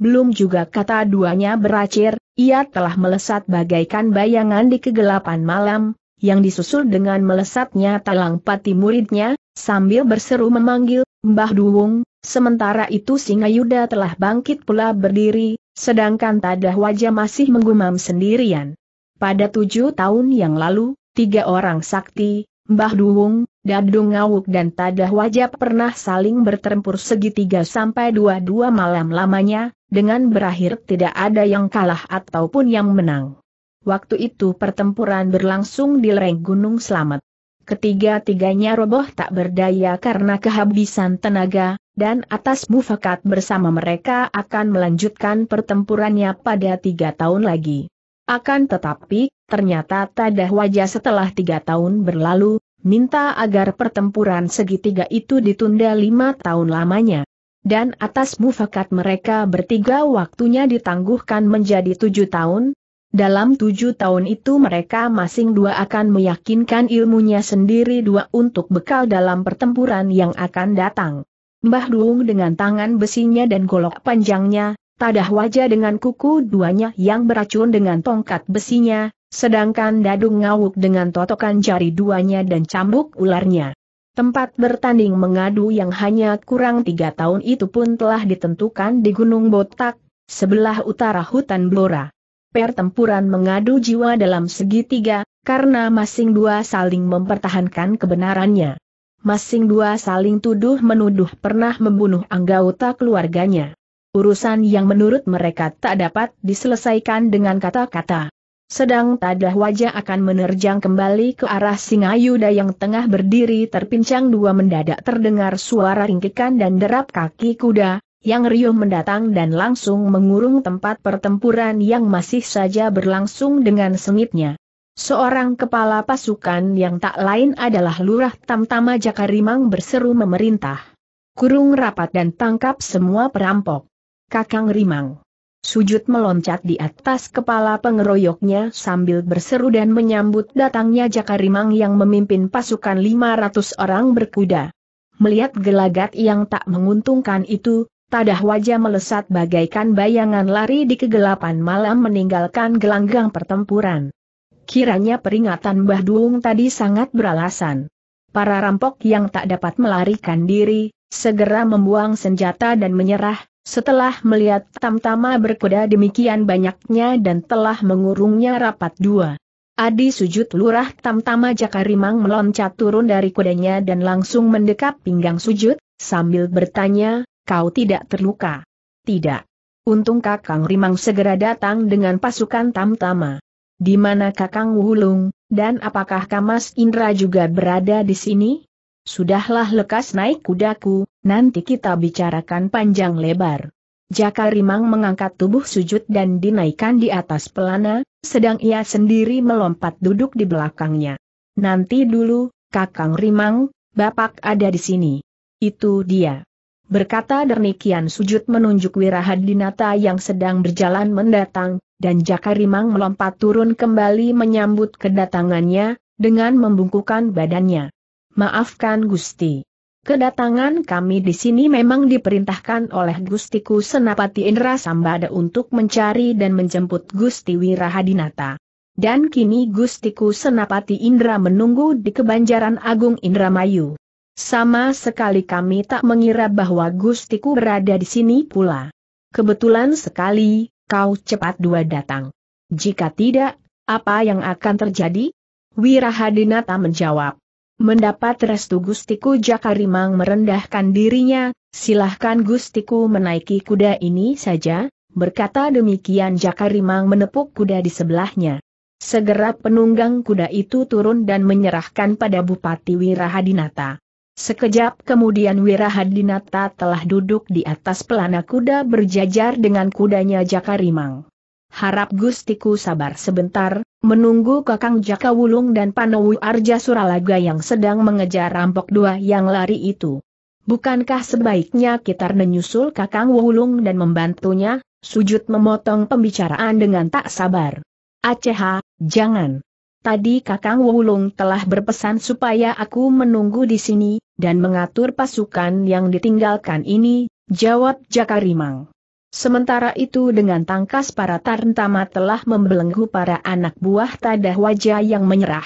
Belum juga kata duanya beracir, ia telah melesat bagaikan bayangan di kegelapan malam, yang disusul dengan melesatnya talang pati muridnya, sambil berseru memanggil, Mbah Duwung, sementara itu singa Yuda telah bangkit pula berdiri, sedangkan tadah wajah masih menggumam sendirian. Pada tujuh tahun yang lalu, tiga orang sakti, Mbah Duwung, Dadung Ngawuk dan Tadah Wajah pernah saling bertempur segitiga sampai dua-dua malam lamanya, dengan berakhir tidak ada yang kalah ataupun yang menang. Waktu itu pertempuran berlangsung di lereng Gunung Selamat. Ketiga-tiganya roboh tak berdaya karena kehabisan tenaga, dan atas mufakat bersama mereka akan melanjutkan pertempurannya pada tiga tahun lagi. Akan tetapi, ternyata tadah wajah setelah tiga tahun berlalu, minta agar pertempuran segitiga itu ditunda lima tahun lamanya. Dan atas mufakat mereka bertiga waktunya ditangguhkan menjadi tujuh tahun, dalam tujuh tahun itu mereka masing dua akan meyakinkan ilmunya sendiri dua untuk bekal dalam pertempuran yang akan datang. Mbah Duung dengan tangan besinya dan golok panjangnya, tadah wajah dengan kuku duanya yang beracun dengan tongkat besinya, sedangkan Dadung ngawuk dengan totokan jari duanya dan cambuk ularnya. Tempat bertanding mengadu yang hanya kurang tiga tahun itu pun telah ditentukan di Gunung Botak, sebelah utara hutan Blora. Pertempuran mengadu jiwa dalam segitiga, karena masing dua saling mempertahankan kebenarannya. Masing dua saling tuduh menuduh pernah membunuh anggota keluarganya. Urusan yang menurut mereka tak dapat diselesaikan dengan kata-kata. Sedang tadah wajah akan menerjang kembali ke arah singa yuda yang tengah berdiri terpincang dua mendadak terdengar suara ringkikan dan derap kaki kuda, yang riuh mendatang dan langsung mengurung tempat pertempuran yang masih saja berlangsung dengan sengitnya. Seorang kepala pasukan yang tak lain adalah Lurah Tamtama Jakarimang berseru memerintah. Kurung rapat dan tangkap semua perampok. Kakang Rimang sujud meloncat di atas kepala pengeroyoknya sambil berseru dan menyambut datangnya Jakarimang yang memimpin pasukan 500 orang berkuda. Melihat gelagat yang tak menguntungkan itu, tadah wajah melesat bagaikan bayangan lari di kegelapan malam meninggalkan gelanggang pertempuran. Kiranya peringatan Mbah Duung tadi sangat beralasan. Para rampok yang tak dapat melarikan diri, segera membuang senjata dan menyerah, setelah melihat Tamtama berkuda demikian banyaknya dan telah mengurungnya rapat dua. Adi sujud lurah Tamtama Jakarimang meloncat turun dari kudanya dan langsung mendekap pinggang sujud, sambil bertanya, kau tidak terluka? Tidak. Untung Kakang Rimang segera datang dengan pasukan Tamtama. Di mana Kakang Wulung, dan apakah Kamas Indra juga berada di sini? Sudahlah lekas naik kudaku, Nanti kita bicarakan panjang lebar. Jaka Rimang mengangkat tubuh sujud dan dinaikkan di atas pelana, sedang ia sendiri melompat duduk di belakangnya. Nanti dulu, Kakang Rimang, Bapak ada di sini. Itu dia. Berkata dernikian sujud menunjuk Wirahadinata yang sedang berjalan mendatang, dan Jaka Rimang melompat turun kembali menyambut kedatangannya, dengan membungkukan badannya. Maafkan Gusti. Kedatangan kami di sini memang diperintahkan oleh Gustiku Senapati Indra Sambada untuk mencari dan menjemput Gusti Wirahadinata. Dan kini Gustiku Senapati Indra menunggu di Kebanjaran Agung Indramayu. Sama sekali kami tak mengira bahwa Gustiku berada di sini pula. Kebetulan sekali, kau cepat dua datang. Jika tidak, apa yang akan terjadi? Wirahadinata menjawab. Mendapat restu Gustiku Jakarimang merendahkan dirinya, silahkan Gustiku menaiki kuda ini saja, berkata demikian Jakarimang menepuk kuda di sebelahnya. Segera penunggang kuda itu turun dan menyerahkan pada Bupati Wirahadinata. Sekejap kemudian Wirahadinata telah duduk di atas pelana kuda berjajar dengan kudanya Jakarimang. Harap Gustiku sabar sebentar, menunggu Kakang Jaka Wulung dan Panowu Arja Suralaga yang sedang mengejar rampok dua yang lari itu. Bukankah sebaiknya kita menyusul Kakang Wulung dan membantunya? Sujud memotong pembicaraan dengan tak sabar. Aceh, jangan. Tadi Kakang Wulung telah berpesan supaya aku menunggu di sini, dan mengatur pasukan yang ditinggalkan ini, jawab Jaka Rimang. Sementara itu dengan tangkas para tarentama telah membelenggu para anak buah tadah wajah yang menyerah.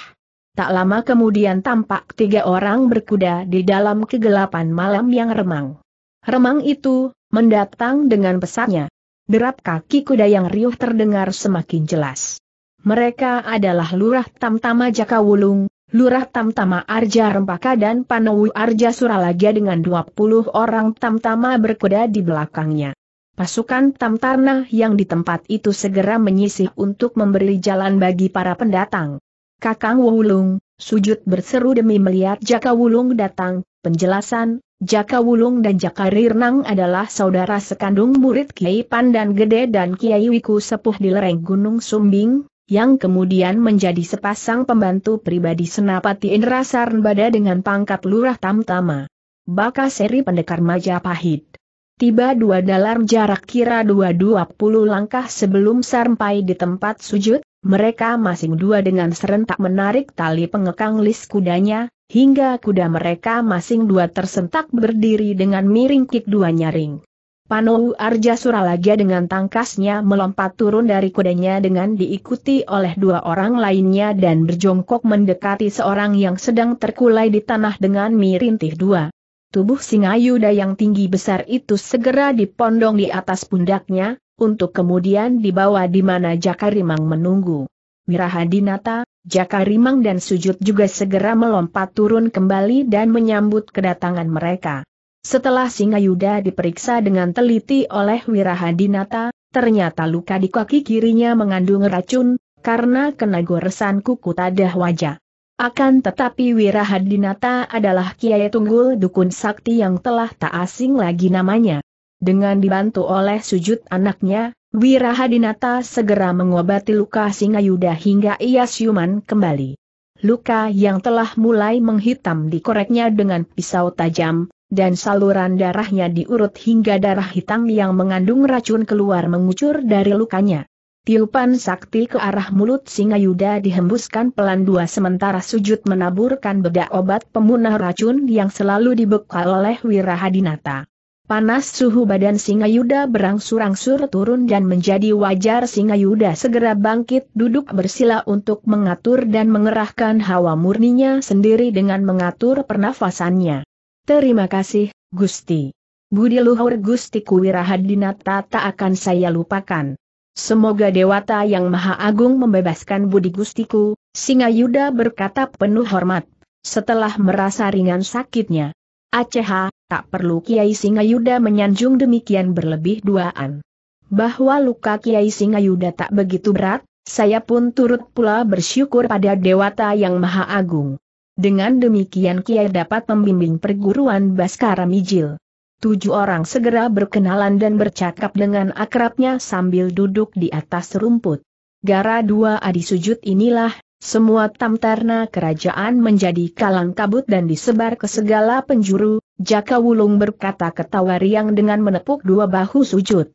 Tak lama kemudian tampak tiga orang berkuda di dalam kegelapan malam yang remang. Remang itu, mendatang dengan pesatnya. Derap kaki kuda yang riuh terdengar semakin jelas. Mereka adalah Lurah Tamtama Jakawulung, Lurah Tamtama Arja Rempaka dan Panowu Arja Suralaga dengan 20 orang Tamtama berkuda di belakangnya. Pasukan Tamtarna yang di tempat itu segera menyisih untuk memberi jalan bagi para pendatang. Kakang Wulung, sujud berseru demi melihat Jaka Wulung datang, penjelasan, Jaka Wulung dan Jaka Rirnang adalah saudara sekandung murid Kiai Pandan Gede dan Kiai Wiku Sepuh di lereng Gunung Sumbing, yang kemudian menjadi sepasang pembantu pribadi Senapati Indra Sarnbada dengan pangkat Lurah Tamtama. Baka seri pendekar Majapahit. Tiba dua dalam jarak kira dua dua puluh langkah sebelum sampai di tempat sujud, mereka masing dua dengan serentak menarik tali pengekang lis kudanya, hingga kuda mereka masing dua tersentak berdiri dengan miring kik dua nyaring. Panou Arja Suralaga dengan tangkasnya melompat turun dari kudanya dengan diikuti oleh dua orang lainnya dan berjongkok mendekati seorang yang sedang terkulai di tanah dengan mirintih dua Tubuh singa Yuda yang tinggi besar itu segera dipondong di atas pundaknya, untuk kemudian dibawa di mana Jakarimang menunggu. Wirahadinata, Jakarimang dan Sujud juga segera melompat turun kembali dan menyambut kedatangan mereka. Setelah singa Yuda diperiksa dengan teliti oleh Wirahadinata, ternyata luka di kaki kirinya mengandung racun, karena kena goresan kuku tadah wajah. Akan tetapi Wirahadinata adalah Kiai Tunggul Dukun Sakti yang telah tak asing lagi namanya. Dengan dibantu oleh sujud anaknya, Wirahadinata segera mengobati luka Singayuda hingga ia siuman kembali. Luka yang telah mulai menghitam dikoreknya dengan pisau tajam, dan saluran darahnya diurut hingga darah hitam yang mengandung racun keluar mengucur dari lukanya. Tiupan sakti ke arah mulut singa yuda dihembuskan pelan dua sementara sujud menaburkan bedak obat pemunah racun yang selalu dibekal oleh Wirahadinata. Panas suhu badan singa yuda berangsur-angsur turun dan menjadi wajar singa yuda segera bangkit duduk bersila untuk mengatur dan mengerahkan hawa murninya sendiri dengan mengatur pernafasannya. Terima kasih, Gusti. Budi Luhur Gusti Kuwirahadinata tak akan saya lupakan. Semoga Dewata Yang Maha Agung membebaskan budi gustiku, Singa Yuda berkata penuh hormat, setelah merasa ringan sakitnya. Aceh tak perlu Kiai Singa Yuda menyanjung demikian berlebih duaan. Bahwa luka Kiai Singa Yuda tak begitu berat, saya pun turut pula bersyukur pada Dewata Yang Maha Agung. Dengan demikian Kiai dapat membimbing perguruan Baskara Mijil. Tujuh orang segera berkenalan dan bercakap dengan akrabnya sambil duduk di atas rumput. Gara dua adi sujud inilah, semua tamtarna kerajaan menjadi kalang kabut dan disebar ke segala penjuru, Jaka Wulung berkata ketawa riang dengan menepuk dua bahu sujud.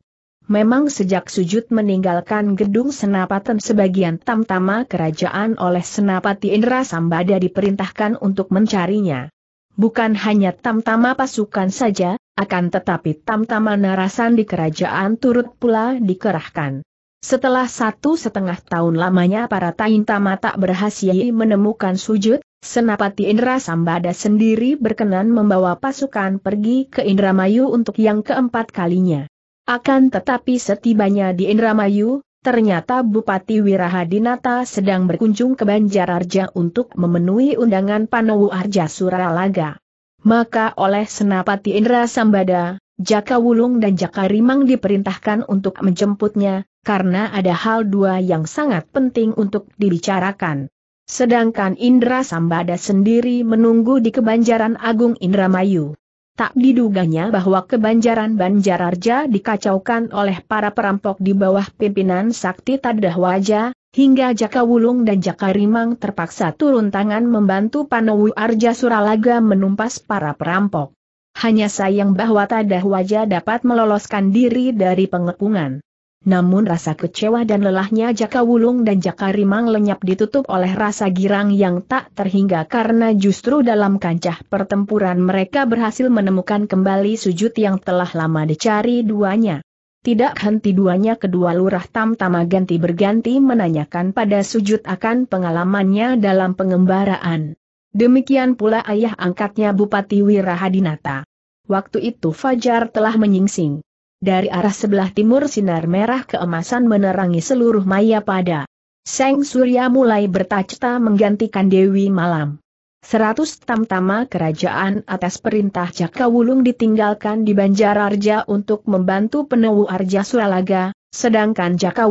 Memang sejak sujud meninggalkan gedung senapatan sebagian tamtama kerajaan oleh senapati Indra Sambada diperintahkan untuk mencarinya bukan hanya tamtama pasukan saja, akan tetapi tamtama narasan di kerajaan turut pula dikerahkan. Setelah satu setengah tahun lamanya para Taintama tak berhasil menemukan sujud, Senapati Indra Sambada sendiri berkenan membawa pasukan pergi ke Indramayu untuk yang keempat kalinya. Akan tetapi setibanya di Indramayu, ternyata Bupati Wirahadinata sedang berkunjung ke Banjararja untuk memenuhi undangan Panowu Arja Suralaga. Maka oleh Senapati Indra Sambada, Jaka Wulung dan Jaka Rimang diperintahkan untuk menjemputnya, karena ada hal dua yang sangat penting untuk dibicarakan. Sedangkan Indra Sambada sendiri menunggu di kebanjaran Agung Indramayu tak diduganya bahwa kebanjaran Banjararja dikacaukan oleh para perampok di bawah pimpinan Sakti Tadahwaja, hingga Jaka Wulung dan Jaka Rimang terpaksa turun tangan membantu Panowu Arja Suralaga menumpas para perampok. Hanya sayang bahwa Tadahwaja dapat meloloskan diri dari pengepungan. Namun rasa kecewa dan lelahnya Jaka Wulung dan Jaka Rimang lenyap ditutup oleh rasa girang yang tak terhingga karena justru dalam kancah pertempuran mereka berhasil menemukan kembali sujud yang telah lama dicari duanya. Tidak henti duanya kedua lurah tam-tama ganti berganti menanyakan pada sujud akan pengalamannya dalam pengembaraan. Demikian pula ayah angkatnya Bupati Wirahadinata. Waktu itu Fajar telah menyingsing dari arah sebelah timur sinar merah keemasan menerangi seluruh Maya pada. Seng Surya mulai bertacita menggantikan Dewi Malam. Seratus tamtama kerajaan atas perintah Jaka Wulung ditinggalkan di Banjararja untuk membantu penewu Arja Suralaga, sedangkan Jaka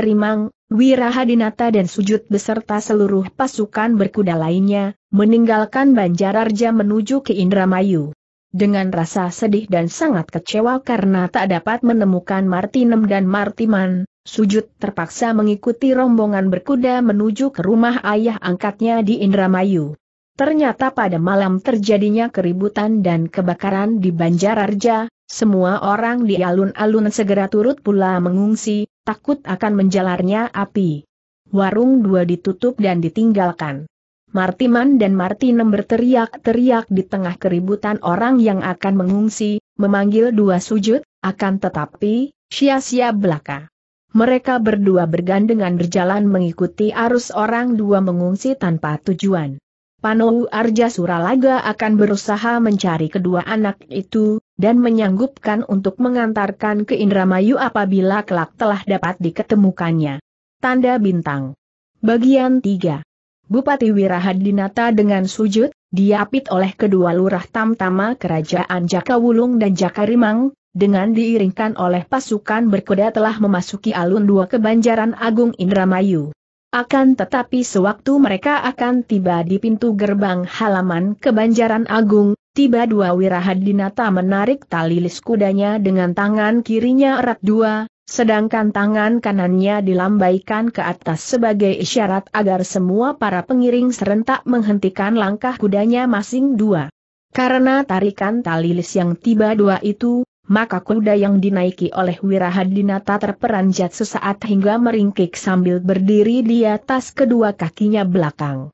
Rimang, Wirahadinata dan Sujud beserta seluruh pasukan berkuda lainnya, meninggalkan Banjararja menuju ke Indramayu dengan rasa sedih dan sangat kecewa karena tak dapat menemukan Martinem dan Martiman, sujud terpaksa mengikuti rombongan berkuda menuju ke rumah ayah angkatnya di Indramayu. Ternyata pada malam terjadinya keributan dan kebakaran di Banjararja, semua orang di alun-alun segera turut pula mengungsi, takut akan menjalarnya api. Warung dua ditutup dan ditinggalkan. Martiman dan Martinem berteriak-teriak di tengah keributan orang yang akan mengungsi, memanggil dua sujud, akan tetapi, sia-sia belaka. Mereka berdua bergandengan berjalan mengikuti arus orang dua mengungsi tanpa tujuan. Panowu Arja Suralaga akan berusaha mencari kedua anak itu, dan menyanggupkan untuk mengantarkan ke Indramayu apabila kelak telah dapat diketemukannya. Tanda Bintang Bagian 3 Bupati Wirahadinata dengan sujud, diapit oleh kedua lurah tamtama kerajaan Jakawulung dan Jakarimang, dengan diiringkan oleh pasukan berkuda telah memasuki alun dua kebanjaran Agung Indramayu. Akan tetapi sewaktu mereka akan tiba di pintu gerbang halaman kebanjaran Agung, tiba dua Wirahadinata menarik tali lis kudanya dengan tangan kirinya erat dua, Sedangkan tangan kanannya dilambaikan ke atas sebagai isyarat agar semua para pengiring serentak menghentikan langkah kudanya masing dua. Karena tarikan tali lis yang tiba dua itu, maka kuda yang dinaiki oleh Wirahadinata terperanjat sesaat hingga meringkik sambil berdiri di atas kedua kakinya belakang.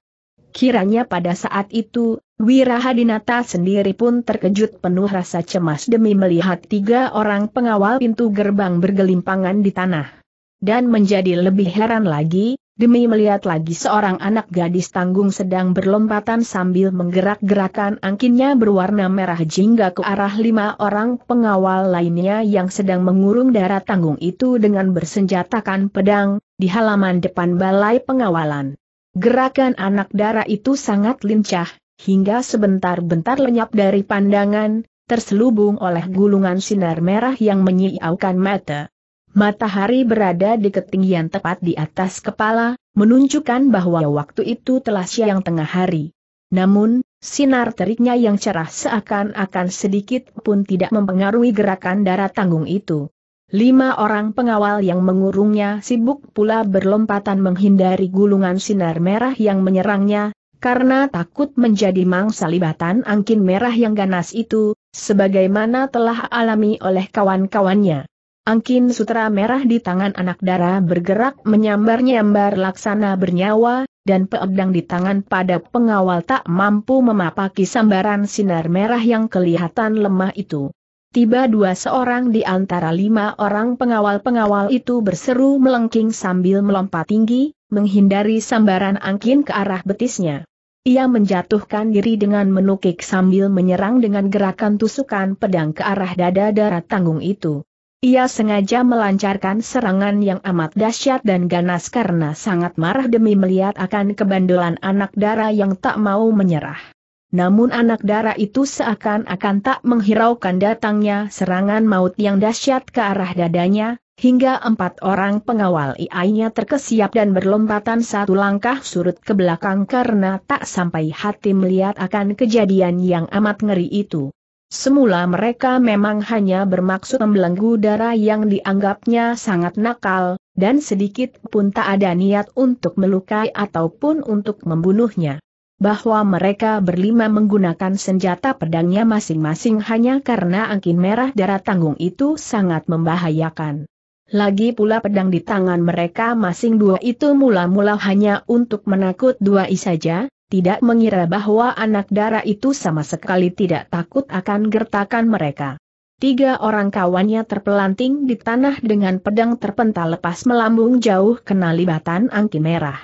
Kiranya pada saat itu, Wirahadinata sendiri pun terkejut penuh rasa cemas demi melihat tiga orang pengawal pintu gerbang bergelimpangan di tanah. Dan menjadi lebih heran lagi, demi melihat lagi seorang anak gadis tanggung sedang berlompatan sambil menggerak-gerakan angkinnya berwarna merah jingga ke arah lima orang pengawal lainnya yang sedang mengurung darah tanggung itu dengan bersenjatakan pedang, di halaman depan balai pengawalan. Gerakan anak darah itu sangat lincah, hingga sebentar-bentar lenyap dari pandangan, terselubung oleh gulungan sinar merah yang menyiaukan mata. Matahari berada di ketinggian tepat di atas kepala, menunjukkan bahwa waktu itu telah siang tengah hari. Namun, sinar teriknya yang cerah seakan-akan sedikit pun tidak mempengaruhi gerakan darah tanggung itu. Lima orang pengawal yang mengurungnya sibuk pula berlompatan menghindari gulungan sinar merah yang menyerangnya, karena takut menjadi mangsa libatan angkin merah yang ganas itu, sebagaimana telah alami oleh kawan-kawannya. Angkin sutra merah di tangan anak dara bergerak menyambar-nyambar laksana bernyawa, dan pedang di tangan pada pengawal tak mampu memapaki sambaran sinar merah yang kelihatan lemah itu. Tiba dua seorang di antara lima orang pengawal-pengawal itu berseru melengking sambil melompat tinggi, menghindari sambaran angkin ke arah betisnya. Ia menjatuhkan diri dengan menukik sambil menyerang dengan gerakan tusukan pedang ke arah dada darah tanggung itu. Ia sengaja melancarkan serangan yang amat dahsyat dan ganas karena sangat marah demi melihat akan kebandelan anak darah yang tak mau menyerah. Namun anak darah itu seakan-akan tak menghiraukan datangnya serangan maut yang dahsyat ke arah dadanya, hingga empat orang pengawal iainya terkesiap dan berlompatan satu langkah surut ke belakang karena tak sampai hati melihat akan kejadian yang amat ngeri itu. Semula mereka memang hanya bermaksud membelenggu darah yang dianggapnya sangat nakal, dan sedikit pun tak ada niat untuk melukai ataupun untuk membunuhnya bahwa mereka berlima menggunakan senjata pedangnya masing-masing hanya karena angin merah darah tanggung itu sangat membahayakan. Lagi pula pedang di tangan mereka masing dua itu mula-mula hanya untuk menakut dua duai saja, tidak mengira bahwa anak dara itu sama sekali tidak takut akan gertakan mereka. Tiga orang kawannya terpelanting di tanah dengan pedang terpental lepas melambung jauh kena libatan angki merah.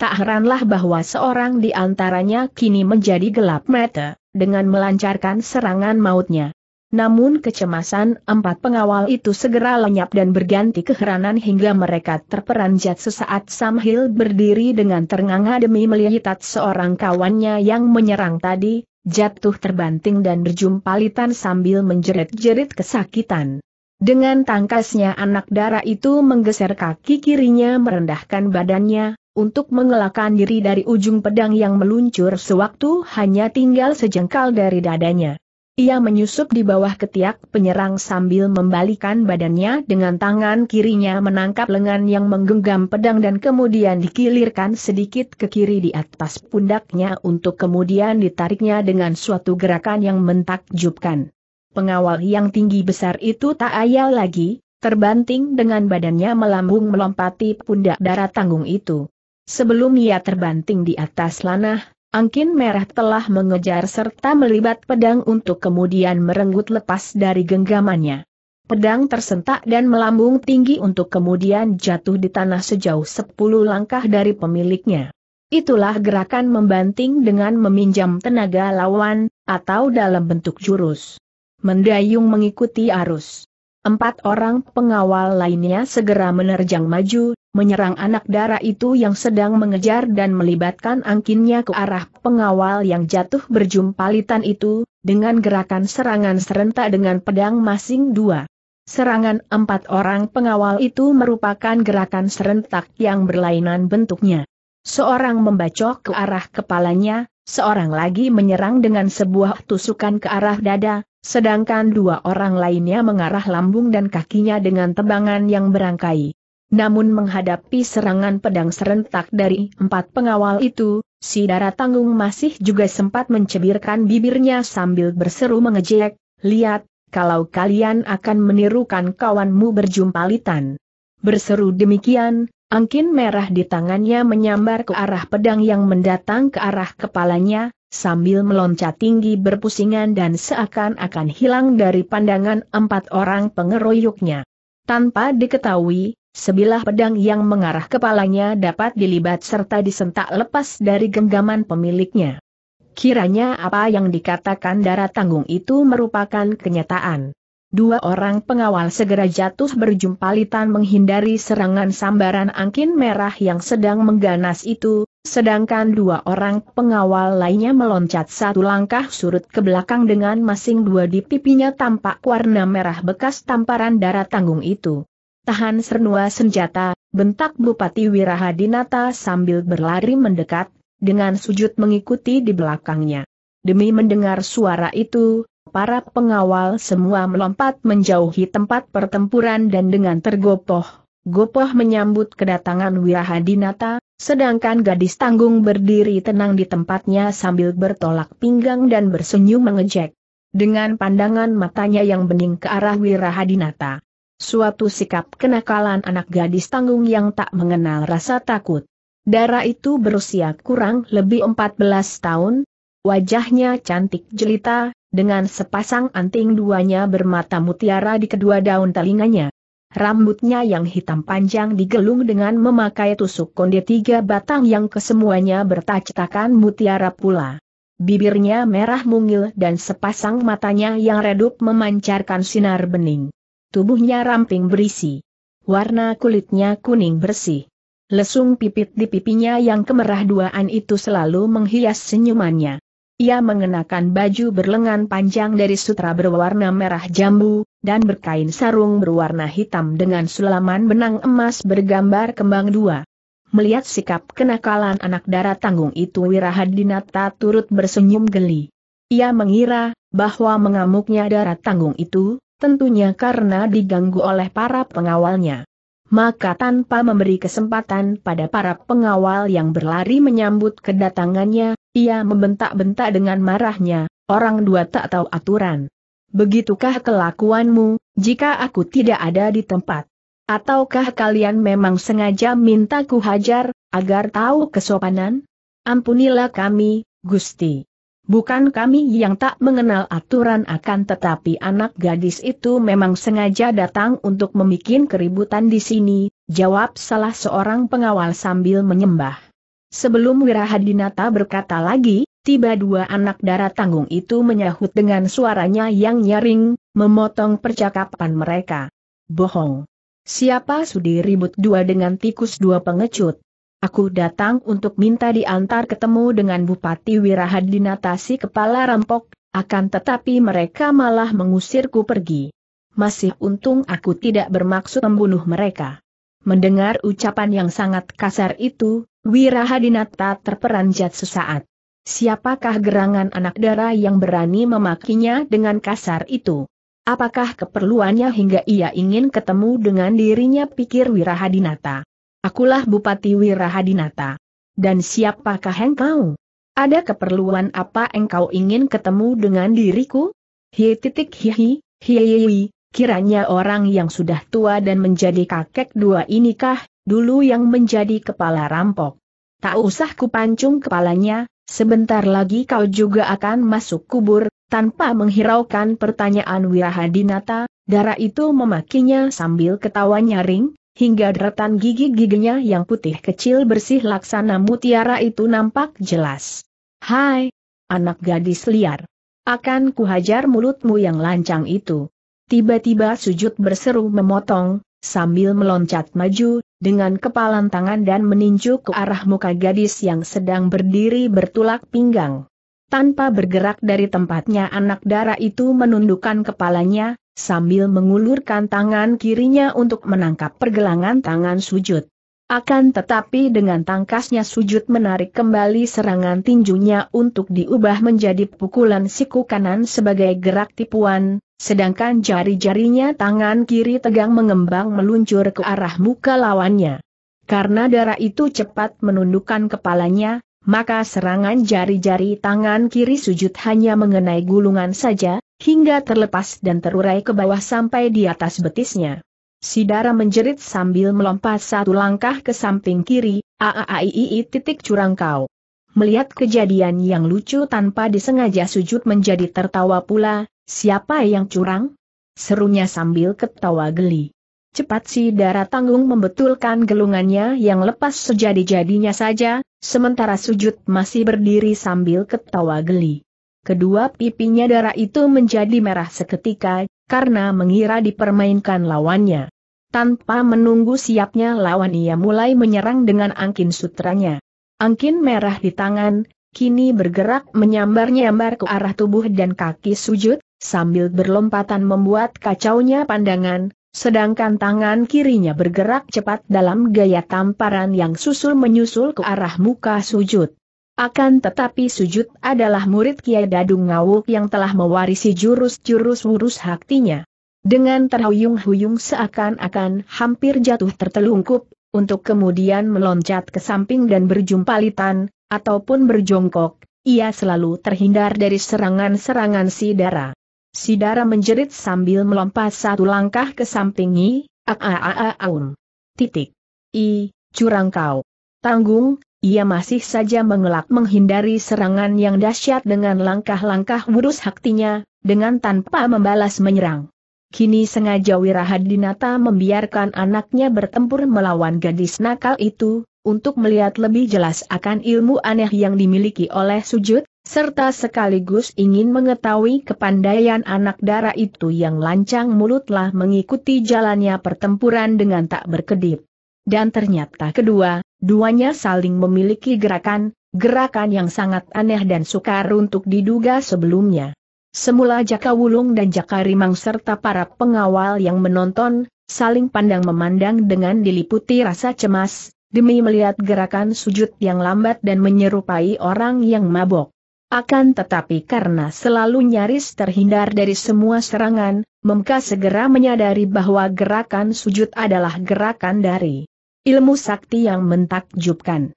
Tak heranlah bahwa seorang di antaranya kini menjadi gelap mata, dengan melancarkan serangan mautnya. Namun kecemasan empat pengawal itu segera lenyap dan berganti keheranan hingga mereka terperanjat sesaat Samhil berdiri dengan ternganga demi melihat seorang kawannya yang menyerang tadi, jatuh terbanting dan berjumpa litan sambil menjerit-jerit kesakitan. Dengan tangkasnya anak dara itu menggeser kaki kirinya merendahkan badannya, untuk mengelakkan diri dari ujung pedang yang meluncur sewaktu hanya tinggal sejengkal dari dadanya. Ia menyusup di bawah ketiak penyerang sambil membalikan badannya dengan tangan kirinya menangkap lengan yang menggenggam pedang dan kemudian dikilirkan sedikit ke kiri di atas pundaknya untuk kemudian ditariknya dengan suatu gerakan yang mentakjubkan. Pengawal yang tinggi besar itu tak ayal lagi, terbanting dengan badannya melambung melompati pundak darah tanggung itu. Sebelum ia terbanting di atas lanah, Angkin merah telah mengejar serta melibat pedang untuk kemudian merenggut lepas dari genggamannya. Pedang tersentak dan melambung tinggi untuk kemudian jatuh di tanah sejauh sepuluh langkah dari pemiliknya. Itulah gerakan membanting dengan meminjam tenaga lawan, atau dalam bentuk jurus. Mendayung mengikuti arus. Empat orang pengawal lainnya segera menerjang maju, menyerang anak darah itu yang sedang mengejar dan melibatkan angkinnya ke arah pengawal yang jatuh berjumpalitan itu, dengan gerakan serangan serentak dengan pedang masing dua. Serangan empat orang pengawal itu merupakan gerakan serentak yang berlainan bentuknya. Seorang membacok ke arah kepalanya, seorang lagi menyerang dengan sebuah tusukan ke arah dada, sedangkan dua orang lainnya mengarah lambung dan kakinya dengan tebangan yang berangkai. Namun menghadapi serangan pedang serentak dari empat pengawal itu, si darah tanggung masih juga sempat mencebirkan bibirnya sambil berseru mengejek, lihat, kalau kalian akan menirukan kawanmu berjumpalitan. Berseru demikian, Angkin merah di tangannya menyambar ke arah pedang yang mendatang ke arah kepalanya, sambil meloncat tinggi berpusingan dan seakan-akan hilang dari pandangan empat orang pengeroyoknya. Tanpa diketahui, sebilah pedang yang mengarah kepalanya dapat dilibat serta disentak lepas dari genggaman pemiliknya. Kiranya apa yang dikatakan darah tanggung itu merupakan kenyataan. Dua orang pengawal segera jatuh berjumpalitan menghindari serangan sambaran angin merah yang sedang mengganas itu, sedangkan dua orang pengawal lainnya meloncat satu langkah surut ke belakang dengan masing dua di pipinya tampak warna merah bekas tamparan darah tanggung itu. Tahan sernua senjata, bentak Bupati Wirahadinata sambil berlari mendekat, dengan sujud mengikuti di belakangnya. Demi mendengar suara itu, para pengawal semua melompat menjauhi tempat pertempuran dan dengan tergopoh. Gopoh menyambut kedatangan Wirahadinata, sedangkan gadis tanggung berdiri tenang di tempatnya sambil bertolak pinggang dan bersenyum mengejek. Dengan pandangan matanya yang bening ke arah Wirahadinata. Suatu sikap kenakalan anak gadis tanggung yang tak mengenal rasa takut. Darah itu berusia kurang lebih 14 tahun, wajahnya cantik jelita, dengan sepasang anting duanya bermata mutiara di kedua daun telinganya. Rambutnya yang hitam panjang digelung dengan memakai tusuk konde tiga batang yang kesemuanya bertacetakan mutiara pula. Bibirnya merah mungil dan sepasang matanya yang redup memancarkan sinar bening. Tubuhnya ramping berisi. Warna kulitnya kuning bersih. Lesung pipit di pipinya yang kemerah duaan itu selalu menghias senyumannya. Ia mengenakan baju berlengan panjang dari sutra berwarna merah jambu, dan berkain sarung berwarna hitam dengan sulaman benang emas bergambar kembang dua. Melihat sikap kenakalan anak darat tanggung itu Wirahadinata turut bersenyum geli. Ia mengira, bahwa mengamuknya darat tanggung itu, tentunya karena diganggu oleh para pengawalnya. Maka tanpa memberi kesempatan pada para pengawal yang berlari menyambut kedatangannya, ia membentak-bentak dengan marahnya, orang dua tak tahu aturan. Begitukah kelakuanmu, jika aku tidak ada di tempat? Ataukah kalian memang sengaja minta ku hajar, agar tahu kesopanan? Ampunilah kami, Gusti. Bukan kami yang tak mengenal aturan akan tetapi anak gadis itu memang sengaja datang untuk memikin keributan di sini, jawab salah seorang pengawal sambil menyembah. Sebelum Wirahadinata berkata lagi, tiba dua anak darah tanggung itu menyahut dengan suaranya yang nyaring, memotong percakapan mereka. Bohong. Siapa sudi ribut dua dengan tikus dua pengecut? Aku datang untuk minta diantar ketemu dengan Bupati Wirahadinata si kepala rampok, akan tetapi mereka malah mengusirku pergi. Masih untung aku tidak bermaksud membunuh mereka. Mendengar ucapan yang sangat kasar itu, Wirahadinata terperanjat sesaat. Siapakah gerangan anak dara yang berani memakinya dengan kasar itu? Apakah keperluannya hingga ia ingin ketemu dengan dirinya pikir Wirahadinata? Akulah Bupati Wirahadinata. Dan siapakah engkau? Ada keperluan apa engkau ingin ketemu dengan diriku? Hi titik hihi, hihi, kiranya orang yang sudah tua dan menjadi kakek dua inikah, dulu yang menjadi kepala rampok. Tak usah kupancung kepalanya, sebentar lagi kau juga akan masuk kubur, tanpa menghiraukan pertanyaan Wirahadinata, darah itu memakinya sambil ketawa nyaring, hingga deretan gigi-giginya yang putih kecil bersih laksana mutiara itu nampak jelas. Hai, anak gadis liar. Akan kuhajar mulutmu yang lancang itu. Tiba-tiba sujud berseru memotong, sambil meloncat maju, dengan kepalan tangan dan meninju ke arah muka gadis yang sedang berdiri bertulak pinggang. Tanpa bergerak dari tempatnya anak darah itu menundukkan kepalanya, sambil mengulurkan tangan kirinya untuk menangkap pergelangan tangan sujud. Akan tetapi dengan tangkasnya sujud menarik kembali serangan tinjunya untuk diubah menjadi pukulan siku kanan sebagai gerak tipuan, Sedangkan jari-jarinya tangan kiri tegang mengembang meluncur ke arah muka lawannya. Karena darah itu cepat menundukkan kepalanya, maka serangan jari-jari tangan kiri sujud hanya mengenai gulungan saja, hingga terlepas dan terurai ke bawah sampai di atas betisnya. Sidara menjerit sambil melompat satu langkah ke samping kiri, aaaii titik curang kau. Melihat kejadian yang lucu tanpa disengaja sujud menjadi tertawa pula, Siapa yang curang? Serunya sambil ketawa geli. Cepat si darah tanggung membetulkan gelungannya yang lepas sejadi-jadinya saja, sementara sujud masih berdiri sambil ketawa geli. Kedua pipinya darah itu menjadi merah seketika, karena mengira dipermainkan lawannya. Tanpa menunggu siapnya lawan ia mulai menyerang dengan angkin sutranya. Angkin merah di tangan, kini bergerak menyambar-nyambar ke arah tubuh dan kaki sujud, sambil berlompatan membuat kacaunya pandangan, sedangkan tangan kirinya bergerak cepat dalam gaya tamparan yang susul-menyusul ke arah muka sujud. Akan tetapi sujud adalah murid Kiai Dadung Ngawuk yang telah mewarisi jurus-jurus wurus haktinya. Dengan terhuyung-huyung seakan-akan hampir jatuh tertelungkup, untuk kemudian meloncat ke samping dan berjumpalitan, ataupun berjongkok, ia selalu terhindar dari serangan-serangan si darah. Sidara menjerit sambil melompat satu langkah ke sampingi, aaaaaun. Titik. I, curang kau. Tanggung, ia masih saja mengelak menghindari serangan yang dahsyat dengan langkah-langkah wurus haktinya, dengan tanpa membalas menyerang. Kini sengaja Wirahadinata membiarkan anaknya bertempur melawan gadis nakal itu, untuk melihat lebih jelas akan ilmu aneh yang dimiliki oleh sujud, serta sekaligus ingin mengetahui kepandaian anak dara itu yang lancang mulutlah mengikuti jalannya pertempuran dengan tak berkedip. Dan ternyata kedua, duanya saling memiliki gerakan, gerakan yang sangat aneh dan sukar untuk diduga sebelumnya. Semula Jaka Wulung dan Jaka Rimang serta para pengawal yang menonton, saling pandang memandang dengan diliputi rasa cemas, demi melihat gerakan sujud yang lambat dan menyerupai orang yang mabok. Akan tetapi karena selalu nyaris terhindar dari semua serangan, Memka segera menyadari bahwa gerakan sujud adalah gerakan dari ilmu sakti yang mentakjubkan.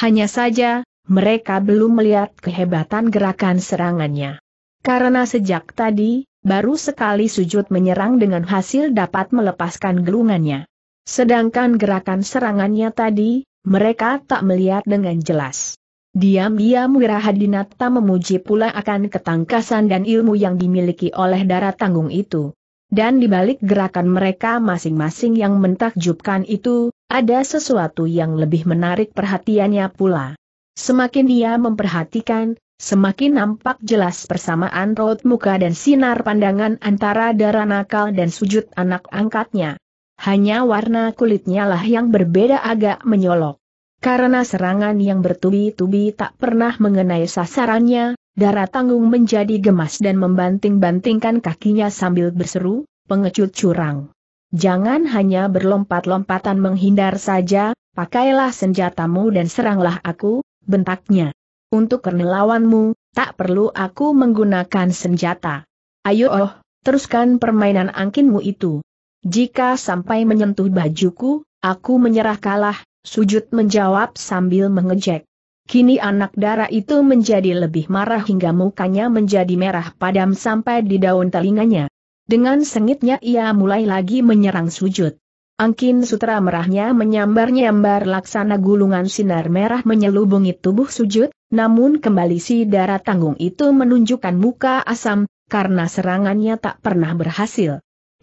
Hanya saja, mereka belum melihat kehebatan gerakan serangannya. Karena sejak tadi, baru sekali sujud menyerang dengan hasil dapat melepaskan gelungannya. Sedangkan gerakan serangannya tadi, mereka tak melihat dengan jelas. Diam-diam Wirahadinata memuji pula akan ketangkasan dan ilmu yang dimiliki oleh darah tanggung itu. Dan di balik gerakan mereka masing-masing yang mentakjubkan itu, ada sesuatu yang lebih menarik perhatiannya pula. Semakin dia memperhatikan, semakin nampak jelas persamaan raut muka dan sinar pandangan antara darah nakal dan sujud anak angkatnya. Hanya warna kulitnya lah yang berbeda agak menyolok. Karena serangan yang bertubi-tubi tak pernah mengenai sasarannya, darah tanggung menjadi gemas dan membanting-bantingkan kakinya sambil berseru, pengecut curang. Jangan hanya berlompat-lompatan menghindar saja, pakailah senjatamu dan seranglah aku, bentaknya. Untuk kenelawanmu, tak perlu aku menggunakan senjata. Ayo oh, teruskan permainan angkinmu itu. Jika sampai menyentuh bajuku, aku menyerah kalah, Sujud menjawab sambil mengejek. Kini anak darah itu menjadi lebih marah hingga mukanya menjadi merah padam sampai di daun telinganya. Dengan sengitnya ia mulai lagi menyerang sujud. Angkin sutra merahnya menyambar-nyambar laksana gulungan sinar merah menyelubungi tubuh sujud, namun kembali si darah tanggung itu menunjukkan muka asam, karena serangannya tak pernah berhasil.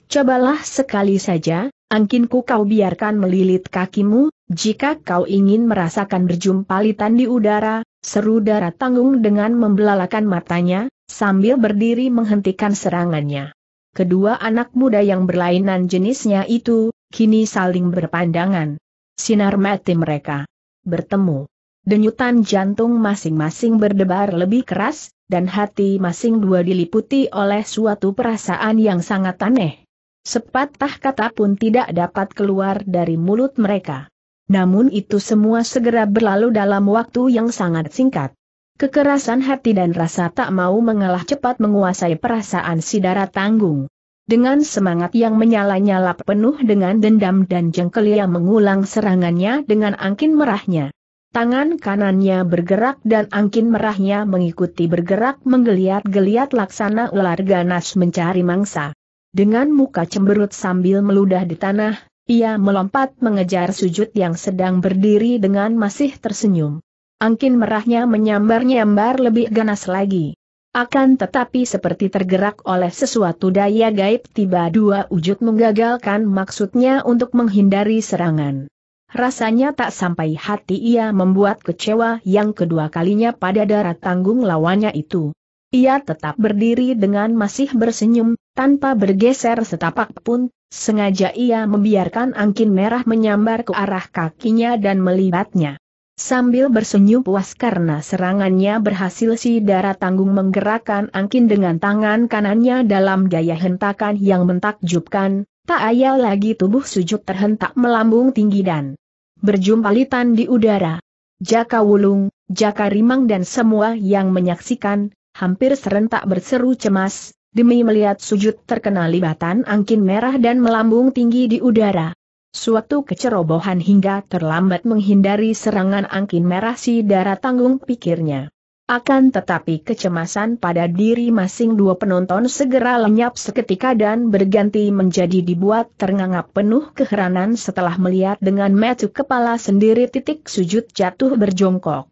Cobalah sekali saja, Angkinku kau biarkan melilit kakimu, jika kau ingin merasakan berjumpalitan di udara, seru darah tanggung dengan membelalakan matanya, sambil berdiri menghentikan serangannya. Kedua anak muda yang berlainan jenisnya itu, kini saling berpandangan. Sinar mati mereka bertemu. Denyutan jantung masing-masing berdebar lebih keras, dan hati masing dua diliputi oleh suatu perasaan yang sangat aneh. Sepatah kata pun tidak dapat keluar dari mulut mereka. Namun itu semua segera berlalu dalam waktu yang sangat singkat. Kekerasan hati dan rasa tak mau mengalah cepat menguasai perasaan si darah tanggung. Dengan semangat yang menyala-nyala penuh dengan dendam dan jengkel ia mengulang serangannya dengan angkin merahnya. Tangan kanannya bergerak dan angkin merahnya mengikuti bergerak menggeliat-geliat laksana ular ganas mencari mangsa. Dengan muka cemberut sambil meludah di tanah, ia melompat mengejar sujud yang sedang berdiri dengan masih tersenyum. Angkin merahnya menyambar-nyambar lebih ganas lagi. Akan tetapi seperti tergerak oleh sesuatu daya gaib tiba dua wujud menggagalkan maksudnya untuk menghindari serangan. Rasanya tak sampai hati ia membuat kecewa yang kedua kalinya pada darat tanggung lawannya itu. Ia tetap berdiri dengan masih bersenyum, tanpa bergeser setapak pun, sengaja ia membiarkan angin merah menyambar ke arah kakinya dan melibatnya. Sambil bersenyum puas karena serangannya berhasil si darah tanggung menggerakkan angin dengan tangan kanannya dalam gaya hentakan yang mentakjubkan, tak ayal lagi tubuh sujud terhentak melambung tinggi dan berjumpa litan di udara. Jaka Wulung, Jaka Rimang dan semua yang menyaksikan, hampir serentak berseru cemas, demi melihat sujud terkena libatan angin merah dan melambung tinggi di udara. Suatu kecerobohan hingga terlambat menghindari serangan angin merah si darah tanggung pikirnya. Akan tetapi kecemasan pada diri masing dua penonton segera lenyap seketika dan berganti menjadi dibuat terngangap penuh keheranan setelah melihat dengan metu kepala sendiri titik sujud jatuh berjongkok.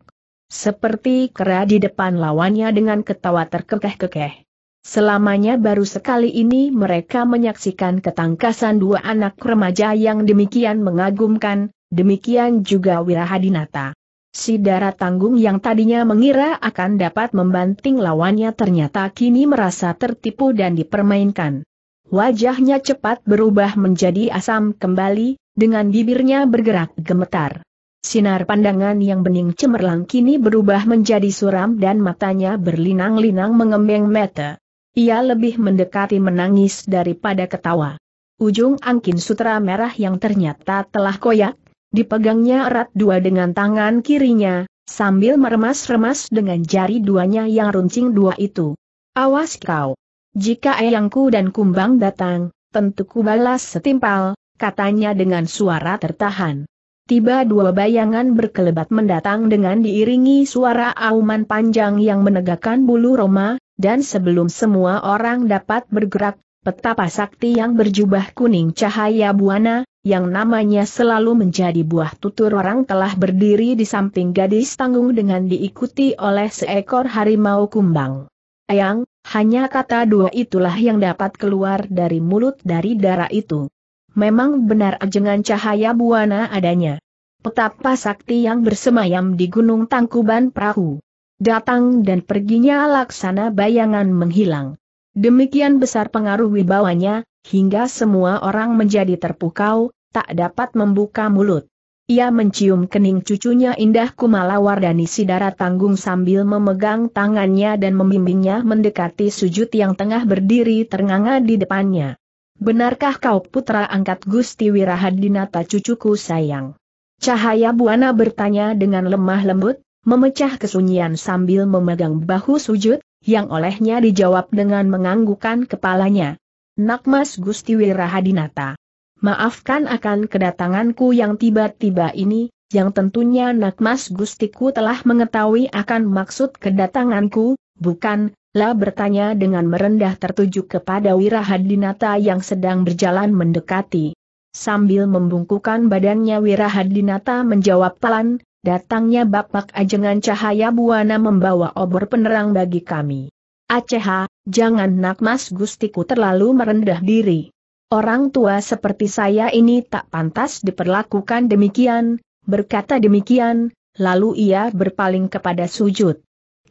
Seperti kera di depan lawannya dengan ketawa terkekeh-kekeh. Selamanya baru sekali ini mereka menyaksikan ketangkasan dua anak remaja yang demikian mengagumkan, demikian juga Wirahadinata. Si darah tanggung yang tadinya mengira akan dapat membanting lawannya ternyata kini merasa tertipu dan dipermainkan. Wajahnya cepat berubah menjadi asam kembali, dengan bibirnya bergerak gemetar. Sinar pandangan yang bening cemerlang kini berubah menjadi suram dan matanya berlinang-linang mengembeng mata. Ia lebih mendekati menangis daripada ketawa. Ujung angkin sutra merah yang ternyata telah koyak, dipegangnya erat dua dengan tangan kirinya, sambil meremas-remas dengan jari duanya yang runcing dua itu. Awas kau! Jika eyangku dan kumbang datang, tentu ku balas setimpal, katanya dengan suara tertahan tiba dua bayangan berkelebat mendatang dengan diiringi suara auman panjang yang menegakkan bulu Roma, dan sebelum semua orang dapat bergerak, petapa sakti yang berjubah kuning cahaya buana, yang namanya selalu menjadi buah tutur orang telah berdiri di samping gadis tanggung dengan diikuti oleh seekor harimau kumbang. Ayang, hanya kata dua itulah yang dapat keluar dari mulut dari darah itu memang benar ajengan cahaya buana adanya. Petapa sakti yang bersemayam di Gunung Tangkuban Perahu. Datang dan perginya laksana bayangan menghilang. Demikian besar pengaruh wibawanya, hingga semua orang menjadi terpukau, tak dapat membuka mulut. Ia mencium kening cucunya Indah Kumala Wardani Sidara Tanggung sambil memegang tangannya dan membimbingnya mendekati sujud yang tengah berdiri ternganga di depannya. Benarkah kau putra angkat Gusti Wirahadinata cucuku sayang? Cahaya Buana bertanya dengan lemah lembut, memecah kesunyian sambil memegang bahu sujud, yang olehnya dijawab dengan menganggukan kepalanya. Nakmas Gusti Wirahadinata. Maafkan akan kedatanganku yang tiba-tiba ini, yang tentunya Nakmas Gustiku telah mengetahui akan maksud kedatanganku, bukan, La bertanya dengan merendah tertuju kepada Wirahadinata yang sedang berjalan mendekati. Sambil membungkukan badannya Wirahadinata menjawab pelan, datangnya Bapak Ajengan Cahaya Buana membawa obor penerang bagi kami. Aceh, jangan nak mas gustiku terlalu merendah diri. Orang tua seperti saya ini tak pantas diperlakukan demikian, berkata demikian, lalu ia berpaling kepada sujud.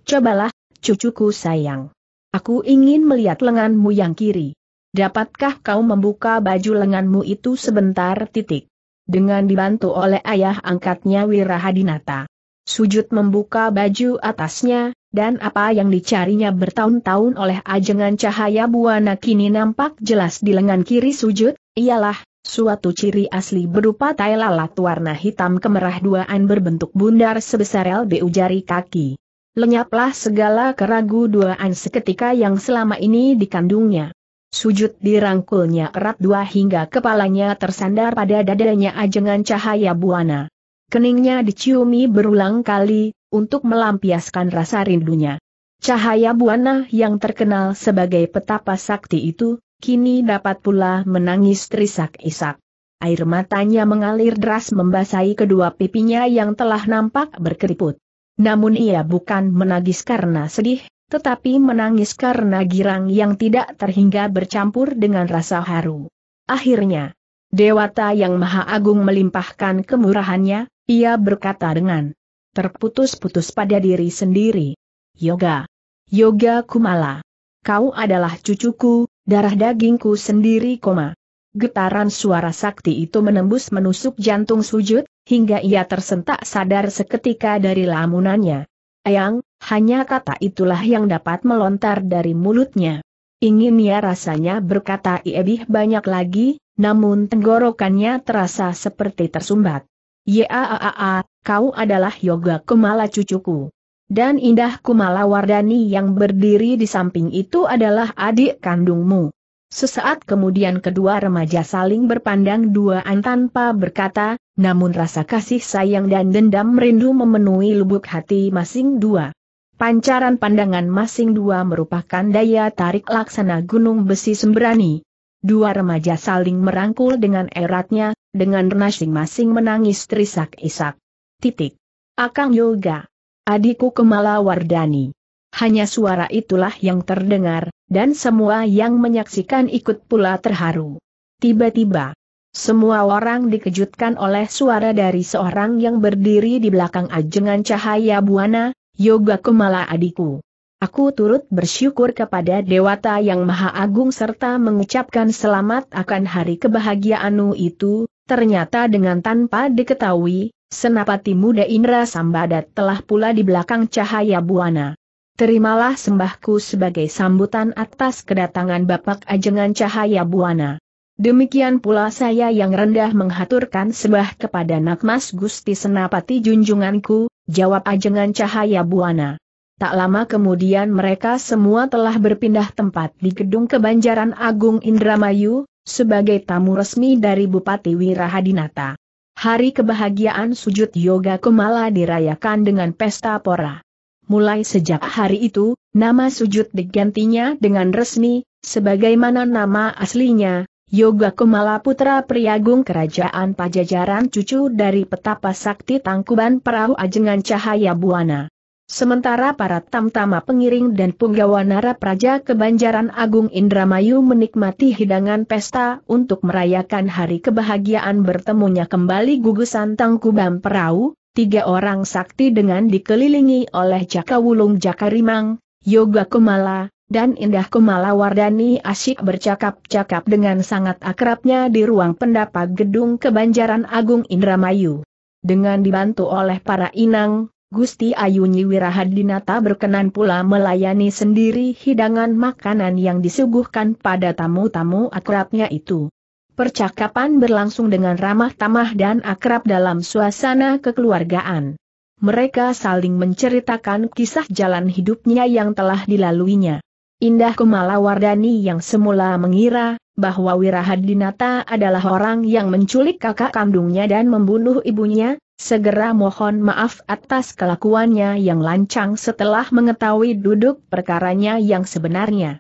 Cobalah cucuku sayang. Aku ingin melihat lenganmu yang kiri. Dapatkah kau membuka baju lenganmu itu sebentar titik? Dengan dibantu oleh ayah angkatnya Wirahadinata. Sujud membuka baju atasnya, dan apa yang dicarinya bertahun-tahun oleh ajengan cahaya buana kini nampak jelas di lengan kiri sujud, ialah, suatu ciri asli berupa tai lalat warna hitam kemerah duaan berbentuk bundar sebesar LBU jari kaki lenyaplah segala keraguan seketika yang selama ini dikandungnya. Sujud dirangkulnya erat dua hingga kepalanya tersandar pada dadanya ajengan cahaya buana. Keningnya diciumi berulang kali, untuk melampiaskan rasa rindunya. Cahaya buana yang terkenal sebagai petapa sakti itu, kini dapat pula menangis terisak-isak. Air matanya mengalir deras membasahi kedua pipinya yang telah nampak berkeriput. Namun ia bukan menangis karena sedih, tetapi menangis karena girang yang tidak terhingga bercampur dengan rasa haru. Akhirnya, Dewata yang Maha Agung melimpahkan kemurahannya, ia berkata dengan terputus-putus pada diri sendiri. Yoga. Yoga Kumala. Kau adalah cucuku, darah dagingku sendiri koma. Getaran suara sakti itu menembus menusuk jantung sujud, hingga ia tersentak sadar seketika dari lamunannya. Ayang, hanya kata itulah yang dapat melontar dari mulutnya. Ingin ia rasanya berkata lebih banyak lagi, namun tenggorokannya terasa seperti tersumbat. Yaaaa, kau adalah Yoga Kumala cucuku. Dan Indah Kumala Wardani yang berdiri di samping itu adalah adik kandungmu. Sesaat kemudian kedua remaja saling berpandang duaan tanpa berkata, namun rasa kasih sayang dan dendam merindu memenuhi lubuk hati masing dua. Pancaran pandangan masing dua merupakan daya tarik laksana gunung besi sembrani. Dua remaja saling merangkul dengan eratnya, dengan masing-masing menangis terisak-isak. Titik. Akang Yoga. Adikku Kemala Wardani. Hanya suara itulah yang terdengar, dan semua yang menyaksikan ikut pula terharu. Tiba-tiba, semua orang dikejutkan oleh suara dari seorang yang berdiri di belakang ajengan cahaya buana, Yoga Kumala adikku. Aku turut bersyukur kepada Dewata yang Maha Agung serta mengucapkan selamat akan hari kebahagiaanmu itu, ternyata dengan tanpa diketahui, senapati muda Indra Sambadat telah pula di belakang cahaya buana. Terimalah sembahku sebagai sambutan atas kedatangan Bapak Ajengan Cahaya Buana. Demikian pula saya yang rendah menghaturkan sembah kepada Nakmas Gusti Senapati junjunganku, jawab Ajengan Cahaya Buana. Tak lama kemudian mereka semua telah berpindah tempat di gedung kebanjaran Agung Indramayu, sebagai tamu resmi dari Bupati Wirahadinata. Hari kebahagiaan sujud yoga Kumala dirayakan dengan pesta pora. Mulai sejak hari itu, nama sujud digantinya dengan resmi, sebagaimana nama aslinya, Yoga Kumala Putra Priagung Kerajaan Pajajaran cucu dari Petapa Sakti Tangkuban Perahu Ajengan Cahaya Buana. Sementara para tamtama pengiring dan punggawa nara praja kebanjaran Agung Indramayu menikmati hidangan pesta untuk merayakan hari kebahagiaan bertemunya kembali gugusan Tangkuban Perahu, tiga orang sakti dengan dikelilingi oleh Jaka Wulung Jaka Rimang, Yoga Kumala, dan Indah Kumala Wardani asyik bercakap-cakap dengan sangat akrabnya di ruang pendapat gedung Kebanjaran Agung Indramayu. Dengan dibantu oleh para inang, Gusti Ayuni Wirahadinata berkenan pula melayani sendiri hidangan makanan yang disuguhkan pada tamu-tamu akrabnya itu. Percakapan berlangsung dengan ramah tamah dan akrab dalam suasana kekeluargaan. Mereka saling menceritakan kisah jalan hidupnya yang telah dilaluinya. Indah Kumala Wardani yang semula mengira bahwa Wirahadinata adalah orang yang menculik kakak kandungnya dan membunuh ibunya, segera mohon maaf atas kelakuannya yang lancang setelah mengetahui duduk perkaranya yang sebenarnya.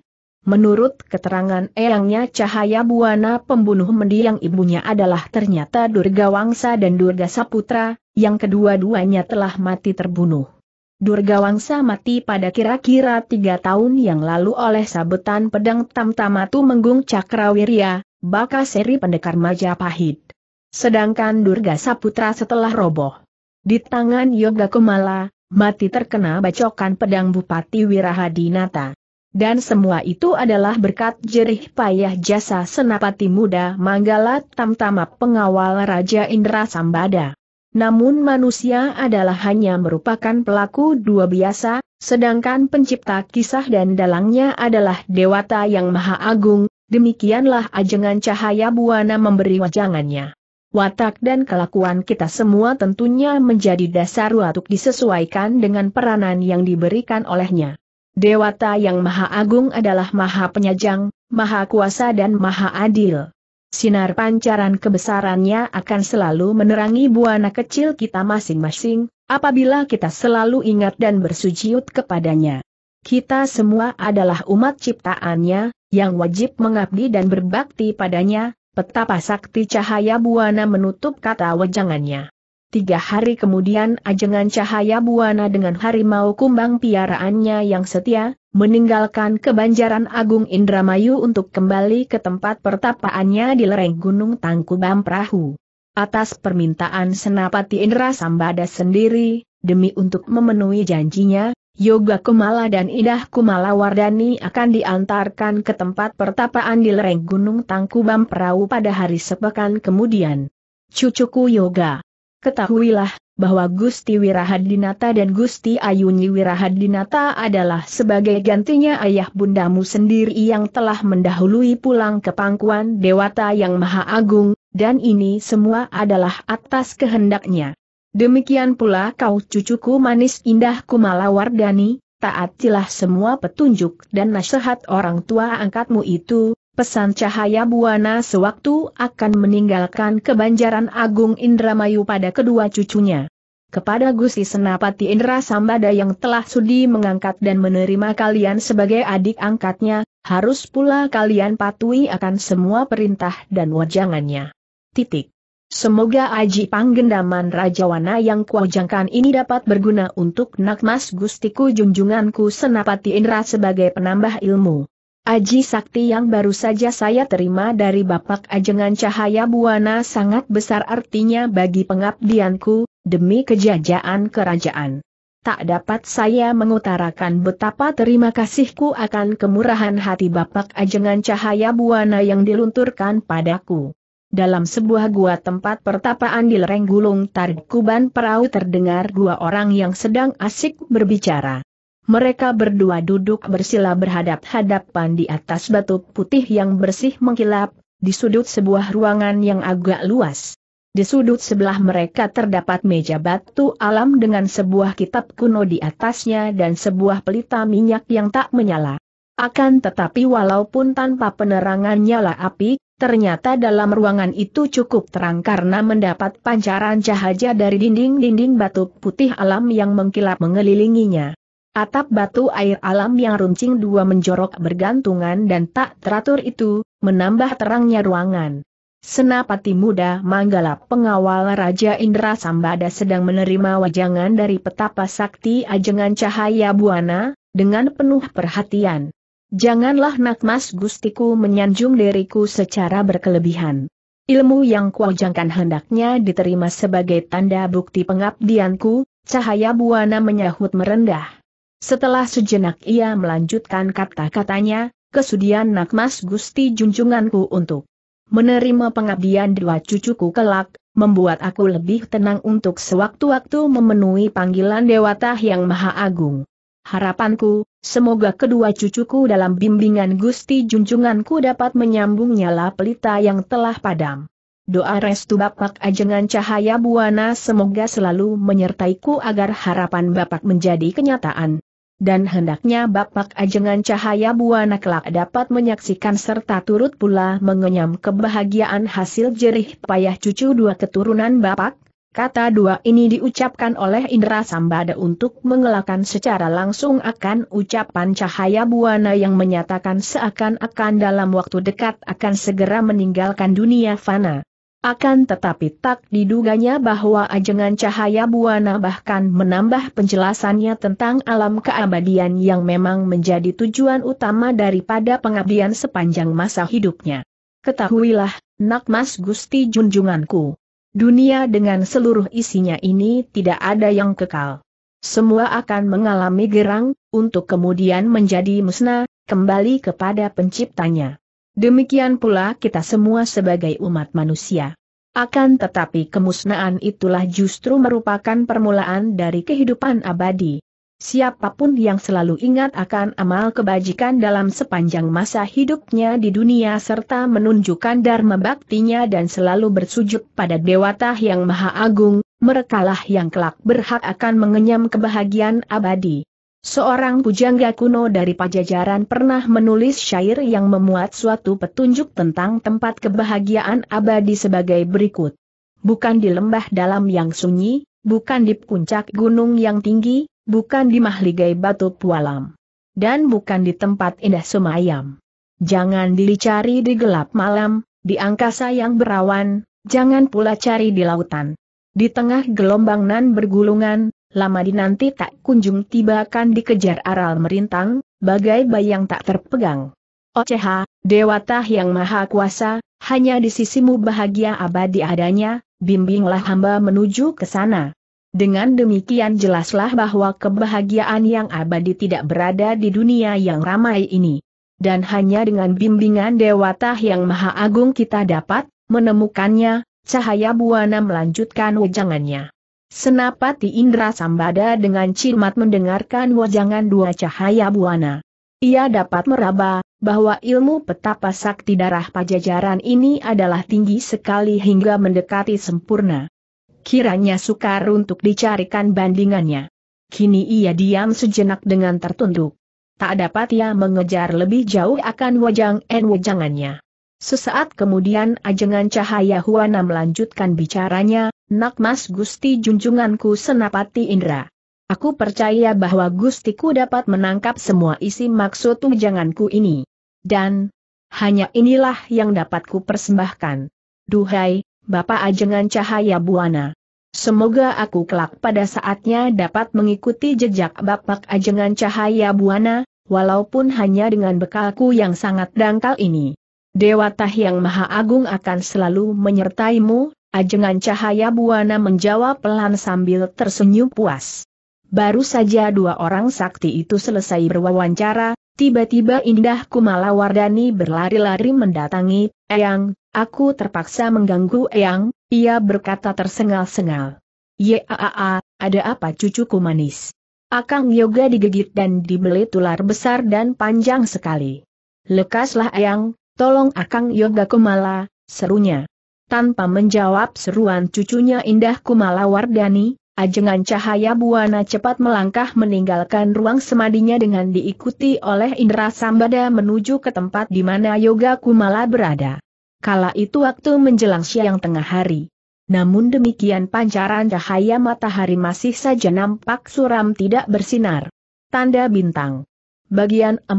Menurut keterangan eyangnya Cahaya Buana pembunuh mendiang ibunya adalah ternyata Durga Wangsa dan Durga Saputra, yang kedua-duanya telah mati terbunuh. Durga Wangsa mati pada kira-kira tiga tahun yang lalu oleh sabetan pedang Tamtamatu Menggung Cakrawirya, baka seri pendekar Majapahit. Sedangkan Durga Saputra setelah roboh. Di tangan Yoga Kumala, mati terkena bacokan pedang Bupati Wirahadinata. Dan semua itu adalah berkat jerih payah jasa senapati muda Manggala Tamtama pengawal Raja Indra Sambada. Namun manusia adalah hanya merupakan pelaku dua biasa, sedangkan pencipta kisah dan dalangnya adalah Dewata yang Maha Agung, demikianlah ajengan cahaya buana memberi wajangannya. Watak dan kelakuan kita semua tentunya menjadi dasar untuk disesuaikan dengan peranan yang diberikan olehnya. Dewata yang Maha Agung adalah Maha Penyajang, Maha Kuasa dan Maha Adil. Sinar pancaran kebesarannya akan selalu menerangi buana kecil kita masing-masing, apabila kita selalu ingat dan bersujud kepadanya. Kita semua adalah umat ciptaannya, yang wajib mengabdi dan berbakti padanya, Petapa sakti cahaya buana menutup kata wejangannya. Tiga hari kemudian ajengan cahaya buana dengan harimau kumbang piaraannya yang setia, meninggalkan kebanjaran Agung Indramayu untuk kembali ke tempat pertapaannya di lereng Gunung Tangkubam Perahu. Atas permintaan Senapati Indra Sambada sendiri, demi untuk memenuhi janjinya, Yoga Kumala dan Idah Kumala Wardani akan diantarkan ke tempat pertapaan di lereng Gunung Tangkubam Perahu pada hari sepekan kemudian. Cucuku Yoga Ketahuilah, bahwa Gusti Wirahadinata dan Gusti Ayuni Wirahadinata adalah sebagai gantinya ayah bundamu sendiri yang telah mendahului pulang ke pangkuan Dewata yang Maha Agung, dan ini semua adalah atas kehendaknya. Demikian pula kau cucuku manis indah Kumalawardani, taatilah semua petunjuk dan nasihat orang tua angkatmu itu, pesan cahaya Buana sewaktu akan meninggalkan kebanjaran Agung Indramayu pada kedua cucunya. Kepada Gusti Senapati Indra Sambada yang telah sudi mengangkat dan menerima kalian sebagai adik angkatnya, harus pula kalian patuhi akan semua perintah dan wajangannya. Titik. Semoga aji panggendaman raja wana yang kuajangkan ini dapat berguna untuk nakmas gustiku junjunganku Senapati Indra sebagai penambah ilmu. Aji Sakti yang baru saja saya terima dari Bapak Ajengan Cahaya Buana sangat besar artinya bagi pengabdianku, demi kejajaan kerajaan. Tak dapat saya mengutarakan betapa terima kasihku akan kemurahan hati Bapak Ajengan Cahaya Buana yang dilunturkan padaku. Dalam sebuah gua tempat pertapaan di lereng Gulung Tarik Kuban perahu terdengar dua orang yang sedang asik berbicara. Mereka berdua duduk bersila berhadap-hadapan di atas batu putih yang bersih mengkilap, di sudut sebuah ruangan yang agak luas. Di sudut sebelah mereka terdapat meja batu alam dengan sebuah kitab kuno di atasnya dan sebuah pelita minyak yang tak menyala. Akan tetapi walaupun tanpa penerangan nyala api, ternyata dalam ruangan itu cukup terang karena mendapat pancaran cahaya dari dinding-dinding batu putih alam yang mengkilap mengelilinginya. Atap batu air alam yang runcing dua menjorok bergantungan dan tak teratur itu, menambah terangnya ruangan. Senapati muda Manggala pengawal Raja Indra Sambada sedang menerima wajangan dari petapa sakti ajengan cahaya buana, dengan penuh perhatian. Janganlah nakmas gustiku menyanjung diriku secara berkelebihan. Ilmu yang kuajangkan hendaknya diterima sebagai tanda bukti pengabdianku, cahaya buana menyahut merendah. Setelah sejenak ia melanjutkan kata-katanya, kesudian nak mas gusti junjunganku untuk menerima pengabdian dua cucuku kelak, membuat aku lebih tenang untuk sewaktu-waktu memenuhi panggilan Dewata yang Maha Agung. Harapanku, semoga kedua cucuku dalam bimbingan Gusti Junjunganku dapat menyambung nyala pelita yang telah padam. Doa restu Bapak Ajengan Cahaya Buana semoga selalu menyertaiku agar harapan Bapak menjadi kenyataan dan hendaknya Bapak Ajengan Cahaya Buana kelak dapat menyaksikan serta turut pula mengenyam kebahagiaan hasil jerih payah cucu dua keturunan Bapak, kata dua ini diucapkan oleh Indra Sambada untuk mengelakkan secara langsung akan ucapan Cahaya Buana yang menyatakan seakan-akan dalam waktu dekat akan segera meninggalkan dunia fana. Akan tetapi tak diduganya bahwa ajengan cahaya buana bahkan menambah penjelasannya tentang alam keabadian yang memang menjadi tujuan utama daripada pengabdian sepanjang masa hidupnya. Ketahuilah, Nakmas mas gusti junjunganku. Dunia dengan seluruh isinya ini tidak ada yang kekal. Semua akan mengalami gerang, untuk kemudian menjadi musnah, kembali kepada penciptanya. Demikian pula kita semua sebagai umat manusia. Akan tetapi kemusnahan itulah justru merupakan permulaan dari kehidupan abadi. Siapapun yang selalu ingat akan amal kebajikan dalam sepanjang masa hidupnya di dunia serta menunjukkan dharma baktinya dan selalu bersujud pada Dewata yang Maha Agung, merekalah yang kelak berhak akan mengenyam kebahagiaan abadi. Seorang pujangga kuno dari pajajaran pernah menulis syair yang memuat suatu petunjuk tentang tempat kebahagiaan abadi sebagai berikut. Bukan di lembah dalam yang sunyi, bukan di puncak gunung yang tinggi, bukan di mahligai batu pualam. Dan bukan di tempat indah semayam. Jangan dicari di gelap malam, di angkasa yang berawan, jangan pula cari di lautan. Di tengah gelombang nan bergulungan, lama dinanti tak kunjung tiba akan dikejar aral merintang, bagai bayang tak terpegang. Oceha, Dewata yang maha kuasa, hanya di sisimu bahagia abadi adanya, bimbinglah hamba menuju ke sana. Dengan demikian jelaslah bahwa kebahagiaan yang abadi tidak berada di dunia yang ramai ini. Dan hanya dengan bimbingan Dewata yang Maha Agung kita dapat menemukannya, cahaya buana melanjutkan wejangannya. Senapati Indra Sambada dengan cermat mendengarkan wajangan dua cahaya buana. Ia dapat meraba, bahwa ilmu petapa sakti darah pajajaran ini adalah tinggi sekali hingga mendekati sempurna. Kiranya sukar untuk dicarikan bandingannya. Kini ia diam sejenak dengan tertunduk. Tak dapat ia mengejar lebih jauh akan wajang en wajangannya. Sesaat kemudian ajengan cahaya Huana melanjutkan bicaranya, Nak Mas Gusti junjunganku senapati Indra. Aku percaya bahwa Gustiku dapat menangkap semua isi maksud ujanganku ini. Dan, hanya inilah yang dapat ku persembahkan. Duhai, Bapak Ajengan Cahaya Buana. Semoga aku kelak pada saatnya dapat mengikuti jejak Bapak Ajengan Cahaya Buana, walaupun hanya dengan bekalku yang sangat dangkal ini. Dewa Tah yang Maha Agung akan selalu menyertaimu, ajengan cahaya buana menjawab pelan sambil tersenyum puas. Baru saja dua orang sakti itu selesai berwawancara, tiba-tiba Indah Kumala Wardani berlari-lari mendatangi, Eyang, aku terpaksa mengganggu Eyang, ia berkata tersengal-sengal. Yaa, ada apa cucuku manis? Akang Yoga digigit dan dibelit ular besar dan panjang sekali. Lekaslah Eyang, Tolong Akang Yoga Kumala, serunya. Tanpa menjawab seruan cucunya Indah Kumala Wardani, ajengan cahaya buana cepat melangkah meninggalkan ruang semadinya dengan diikuti oleh Indra Sambada menuju ke tempat di mana Yoga Kumala berada. Kala itu waktu menjelang siang tengah hari. Namun demikian pancaran cahaya matahari masih saja nampak suram tidak bersinar. Tanda bintang. Bagian 4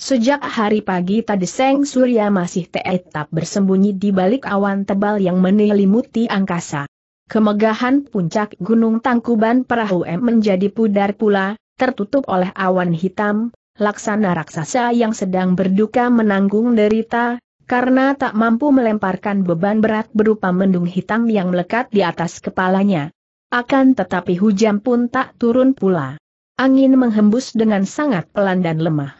Sejak hari pagi tadi Seng Surya masih tetap bersembunyi di balik awan tebal yang menyelimuti angkasa. Kemegahan puncak Gunung Tangkuban Perahu M menjadi pudar pula, tertutup oleh awan hitam, laksana raksasa yang sedang berduka menanggung derita, karena tak mampu melemparkan beban berat berupa mendung hitam yang melekat di atas kepalanya. Akan tetapi hujan pun tak turun pula. Angin menghembus dengan sangat pelan dan lemah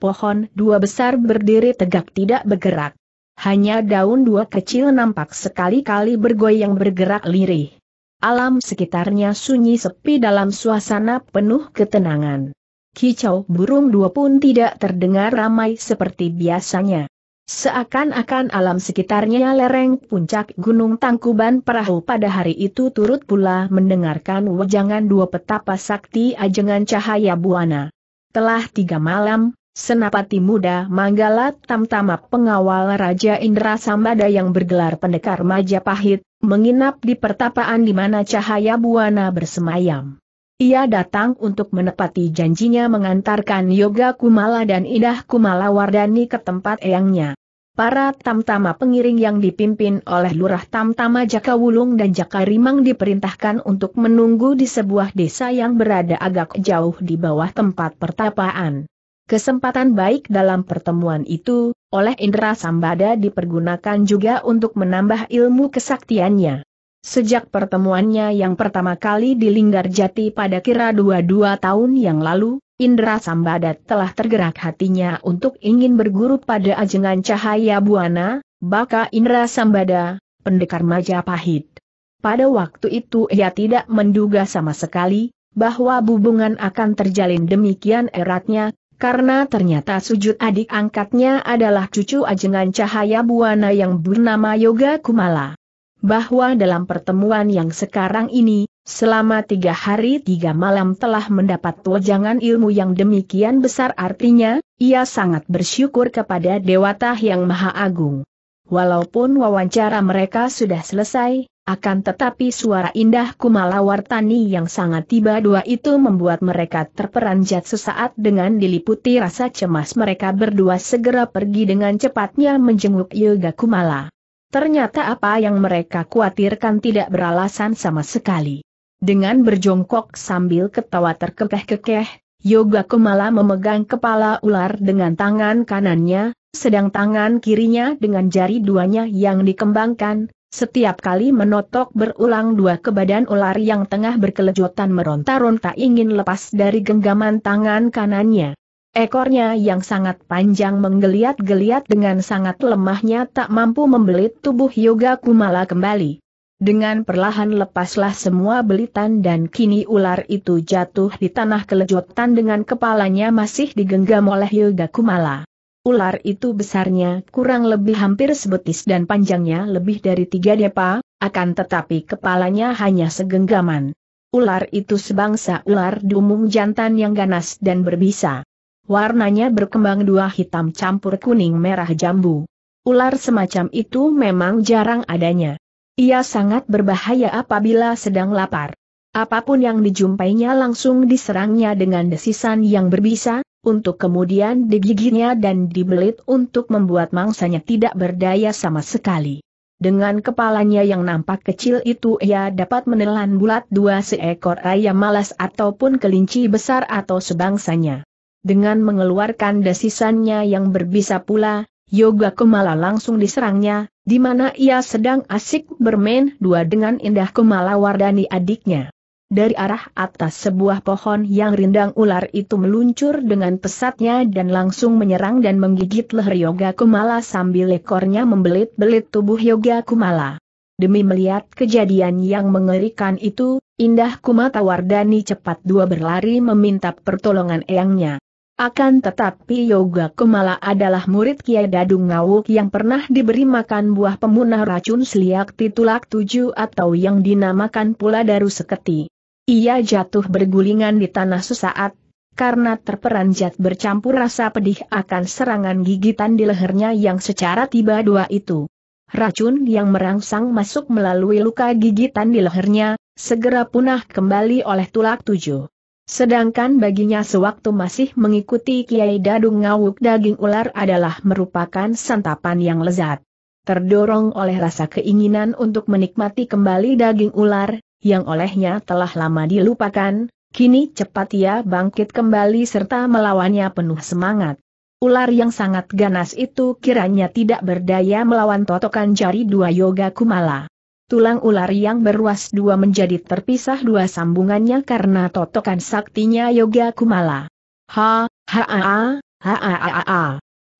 pohon dua besar berdiri tegak tidak bergerak. Hanya daun dua kecil nampak sekali-kali bergoyang bergerak lirih. Alam sekitarnya sunyi sepi dalam suasana penuh ketenangan. Kicau burung dua pun tidak terdengar ramai seperti biasanya. Seakan-akan alam sekitarnya lereng puncak Gunung Tangkuban Perahu pada hari itu turut pula mendengarkan wajangan dua petapa sakti ajengan cahaya buana. Telah tiga malam, Senapati muda Manggala Tamtama pengawal Raja Indra Sambada yang bergelar pendekar Majapahit, menginap di pertapaan di mana cahaya buana bersemayam. Ia datang untuk menepati janjinya mengantarkan Yoga Kumala dan Indah Kumala Wardani ke tempat eyangnya. Para tamtama pengiring yang dipimpin oleh Lurah Tamtama Jaka Wulung dan Jaka Rimang diperintahkan untuk menunggu di sebuah desa yang berada agak jauh di bawah tempat pertapaan. Kesempatan baik dalam pertemuan itu, oleh Indra Sambada dipergunakan juga untuk menambah ilmu kesaktiannya. Sejak pertemuannya yang pertama kali di Linggar Jati pada kira dua-dua tahun yang lalu, Indra Sambada telah tergerak hatinya untuk ingin berguru pada ajengan cahaya buana, baka Indra Sambada, pendekar Majapahit. Pada waktu itu ia tidak menduga sama sekali, bahwa hubungan akan terjalin demikian eratnya, karena ternyata sujud adik angkatnya adalah cucu ajengan cahaya buana yang bernama Yoga Kumala. Bahwa dalam pertemuan yang sekarang ini, selama tiga hari tiga malam telah mendapat wejangan ilmu yang demikian besar artinya, ia sangat bersyukur kepada Dewata Yang Maha Agung. Walaupun wawancara mereka sudah selesai, akan tetapi suara indah Kumala Wartani yang sangat tiba dua itu membuat mereka terperanjat sesaat dengan diliputi rasa cemas mereka berdua segera pergi dengan cepatnya menjenguk Yoga Kumala. Ternyata apa yang mereka khawatirkan tidak beralasan sama sekali. Dengan berjongkok sambil ketawa terkekeh-kekeh, Yoga Kumala memegang kepala ular dengan tangan kanannya, sedang tangan kirinya dengan jari duanya yang dikembangkan, setiap kali menotok berulang dua ke badan ular yang tengah berkelejotan meronta-ronta ingin lepas dari genggaman tangan kanannya. Ekornya yang sangat panjang menggeliat-geliat dengan sangat lemahnya tak mampu membelit tubuh Yoga Kumala kembali. Dengan perlahan lepaslah semua belitan dan kini ular itu jatuh di tanah kelejotan dengan kepalanya masih digenggam oleh Yoga Kumala. Ular itu besarnya kurang lebih hampir sebetis dan panjangnya lebih dari tiga depa, akan tetapi kepalanya hanya segenggaman. Ular itu sebangsa ular dumung jantan yang ganas dan berbisa. Warnanya berkembang dua hitam campur kuning merah jambu. Ular semacam itu memang jarang adanya. Ia sangat berbahaya apabila sedang lapar. Apapun yang dijumpainya langsung diserangnya dengan desisan yang berbisa, untuk kemudian digiginya dan dibelit untuk membuat mangsanya tidak berdaya sama sekali. Dengan kepalanya yang nampak kecil itu ia dapat menelan bulat dua seekor ayam malas ataupun kelinci besar atau sebangsanya. Dengan mengeluarkan desisannya yang berbisa pula, Yoga Kumala langsung diserangnya, di mana ia sedang asik bermain dua dengan indah Kumala Wardani adiknya. Dari arah atas sebuah pohon yang rindang ular itu meluncur dengan pesatnya dan langsung menyerang dan menggigit leher Yoga Kumala sambil ekornya membelit-belit tubuh Yoga Kumala. Demi melihat kejadian yang mengerikan itu, Indah Kumata Wardani cepat dua berlari meminta pertolongan eyangnya. Akan tetapi Yoga Kumala adalah murid Kiai Dadung Ngawuk yang pernah diberi makan buah pemunah racun seliak titulak tujuh atau yang dinamakan pula daru seketi. Ia jatuh bergulingan di tanah sesaat, karena terperanjat bercampur rasa pedih akan serangan gigitan di lehernya yang secara tiba dua itu. Racun yang merangsang masuk melalui luka gigitan di lehernya, segera punah kembali oleh tulak tujuh. Sedangkan baginya sewaktu masih mengikuti Kiai Dadung Ngawuk daging ular adalah merupakan santapan yang lezat. Terdorong oleh rasa keinginan untuk menikmati kembali daging ular, yang olehnya telah lama dilupakan, kini cepat ia bangkit kembali serta melawannya penuh semangat. Ular yang sangat ganas itu kiranya tidak berdaya melawan totokan jari dua Yoga Kumala. Tulang ular yang beruas dua menjadi terpisah dua sambungannya karena totokan saktinya Yoga Kumala. Ha, ha, ha, ha, ha, ha, ha.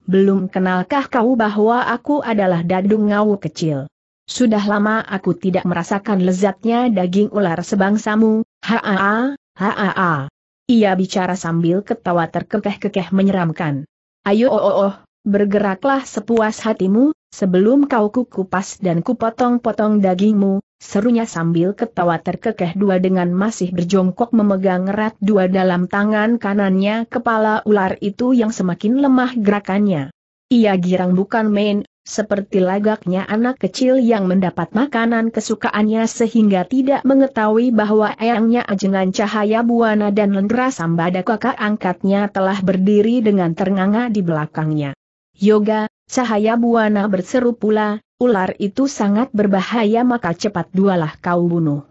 Belum kenalkah kau bahwa aku adalah Dadung Ngawu kecil? Sudah lama aku tidak merasakan lezatnya daging ular sebangsamu, haa, haa. Ia bicara sambil ketawa terkekeh-kekeh menyeramkan. Ayo oh oh oh, bergeraklah sepuas hatimu, sebelum kau kukupas dan kupotong-potong dagingmu, serunya sambil ketawa terkekeh dua dengan masih berjongkok memegang erat dua dalam tangan kanannya kepala ular itu yang semakin lemah gerakannya. Ia girang bukan main, seperti lagaknya anak kecil yang mendapat makanan kesukaannya sehingga tidak mengetahui bahwa eyangnya Ajengan Cahaya Buana dan Lendra Sambada kakak angkatnya telah berdiri dengan ternganga di belakangnya. Yoga, Cahaya Buana berseru pula, ular itu sangat berbahaya maka cepat dualah kau bunuh.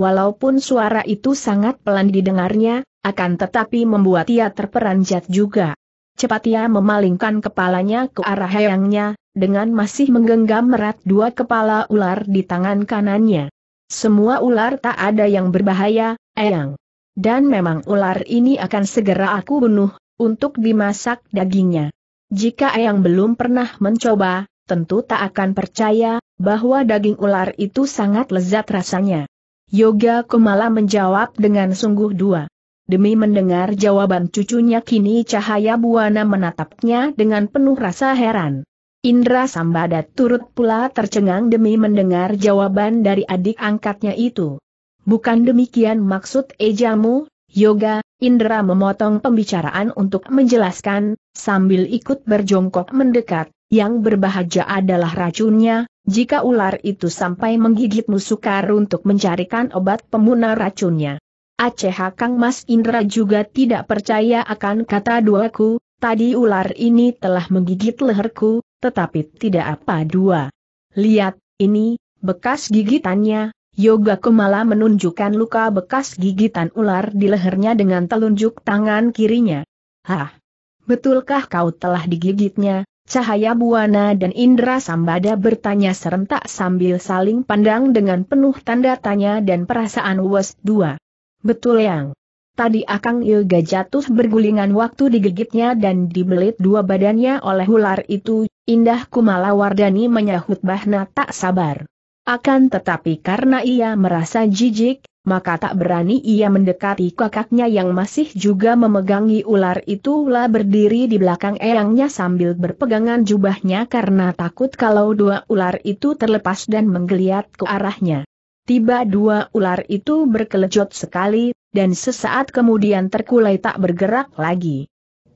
Walaupun suara itu sangat pelan didengarnya, akan tetapi membuat ia terperanjat juga. Cepat ia memalingkan kepalanya ke arah ayangnya dengan masih menggenggam erat dua kepala ular di tangan kanannya. Semua ular tak ada yang berbahaya, Eyang. Dan memang ular ini akan segera aku bunuh, untuk dimasak dagingnya. Jika Eyang belum pernah mencoba, tentu tak akan percaya, bahwa daging ular itu sangat lezat rasanya. Yoga Kumala menjawab dengan sungguh dua. Demi mendengar jawaban cucunya kini cahaya buana menatapnya dengan penuh rasa heran. Indra Sambada turut pula tercengang demi mendengar jawaban dari adik angkatnya itu. Bukan demikian maksud ejamu, Yoga, Indra memotong pembicaraan untuk menjelaskan, sambil ikut berjongkok mendekat, yang berbahagia adalah racunnya, jika ular itu sampai menggigitmu sukar untuk mencarikan obat pemunah racunnya. Aceh Kang Mas Indra juga tidak percaya akan kata duaku, tadi ular ini telah menggigit leherku, tetapi tidak apa dua. Lihat, ini, bekas gigitannya, Yoga Kumala menunjukkan luka bekas gigitan ular di lehernya dengan telunjuk tangan kirinya. Hah? Betulkah kau telah digigitnya? Cahaya Buana dan Indra Sambada bertanya serentak sambil saling pandang dengan penuh tanda tanya dan perasaan was dua. Betul yang. Tadi Akang Ilga jatuh bergulingan waktu digigitnya dan dibelit dua badannya oleh ular itu, Indah Kumala Wardani menyahut Bahna tak sabar. Akan tetapi karena ia merasa jijik, maka tak berani ia mendekati kakaknya yang masih juga memegangi ular itu. lah berdiri di belakang eyangnya sambil berpegangan jubahnya karena takut kalau dua ular itu terlepas dan menggeliat ke arahnya. Tiba dua ular itu berkelejot sekali, dan sesaat kemudian terkulai tak bergerak lagi.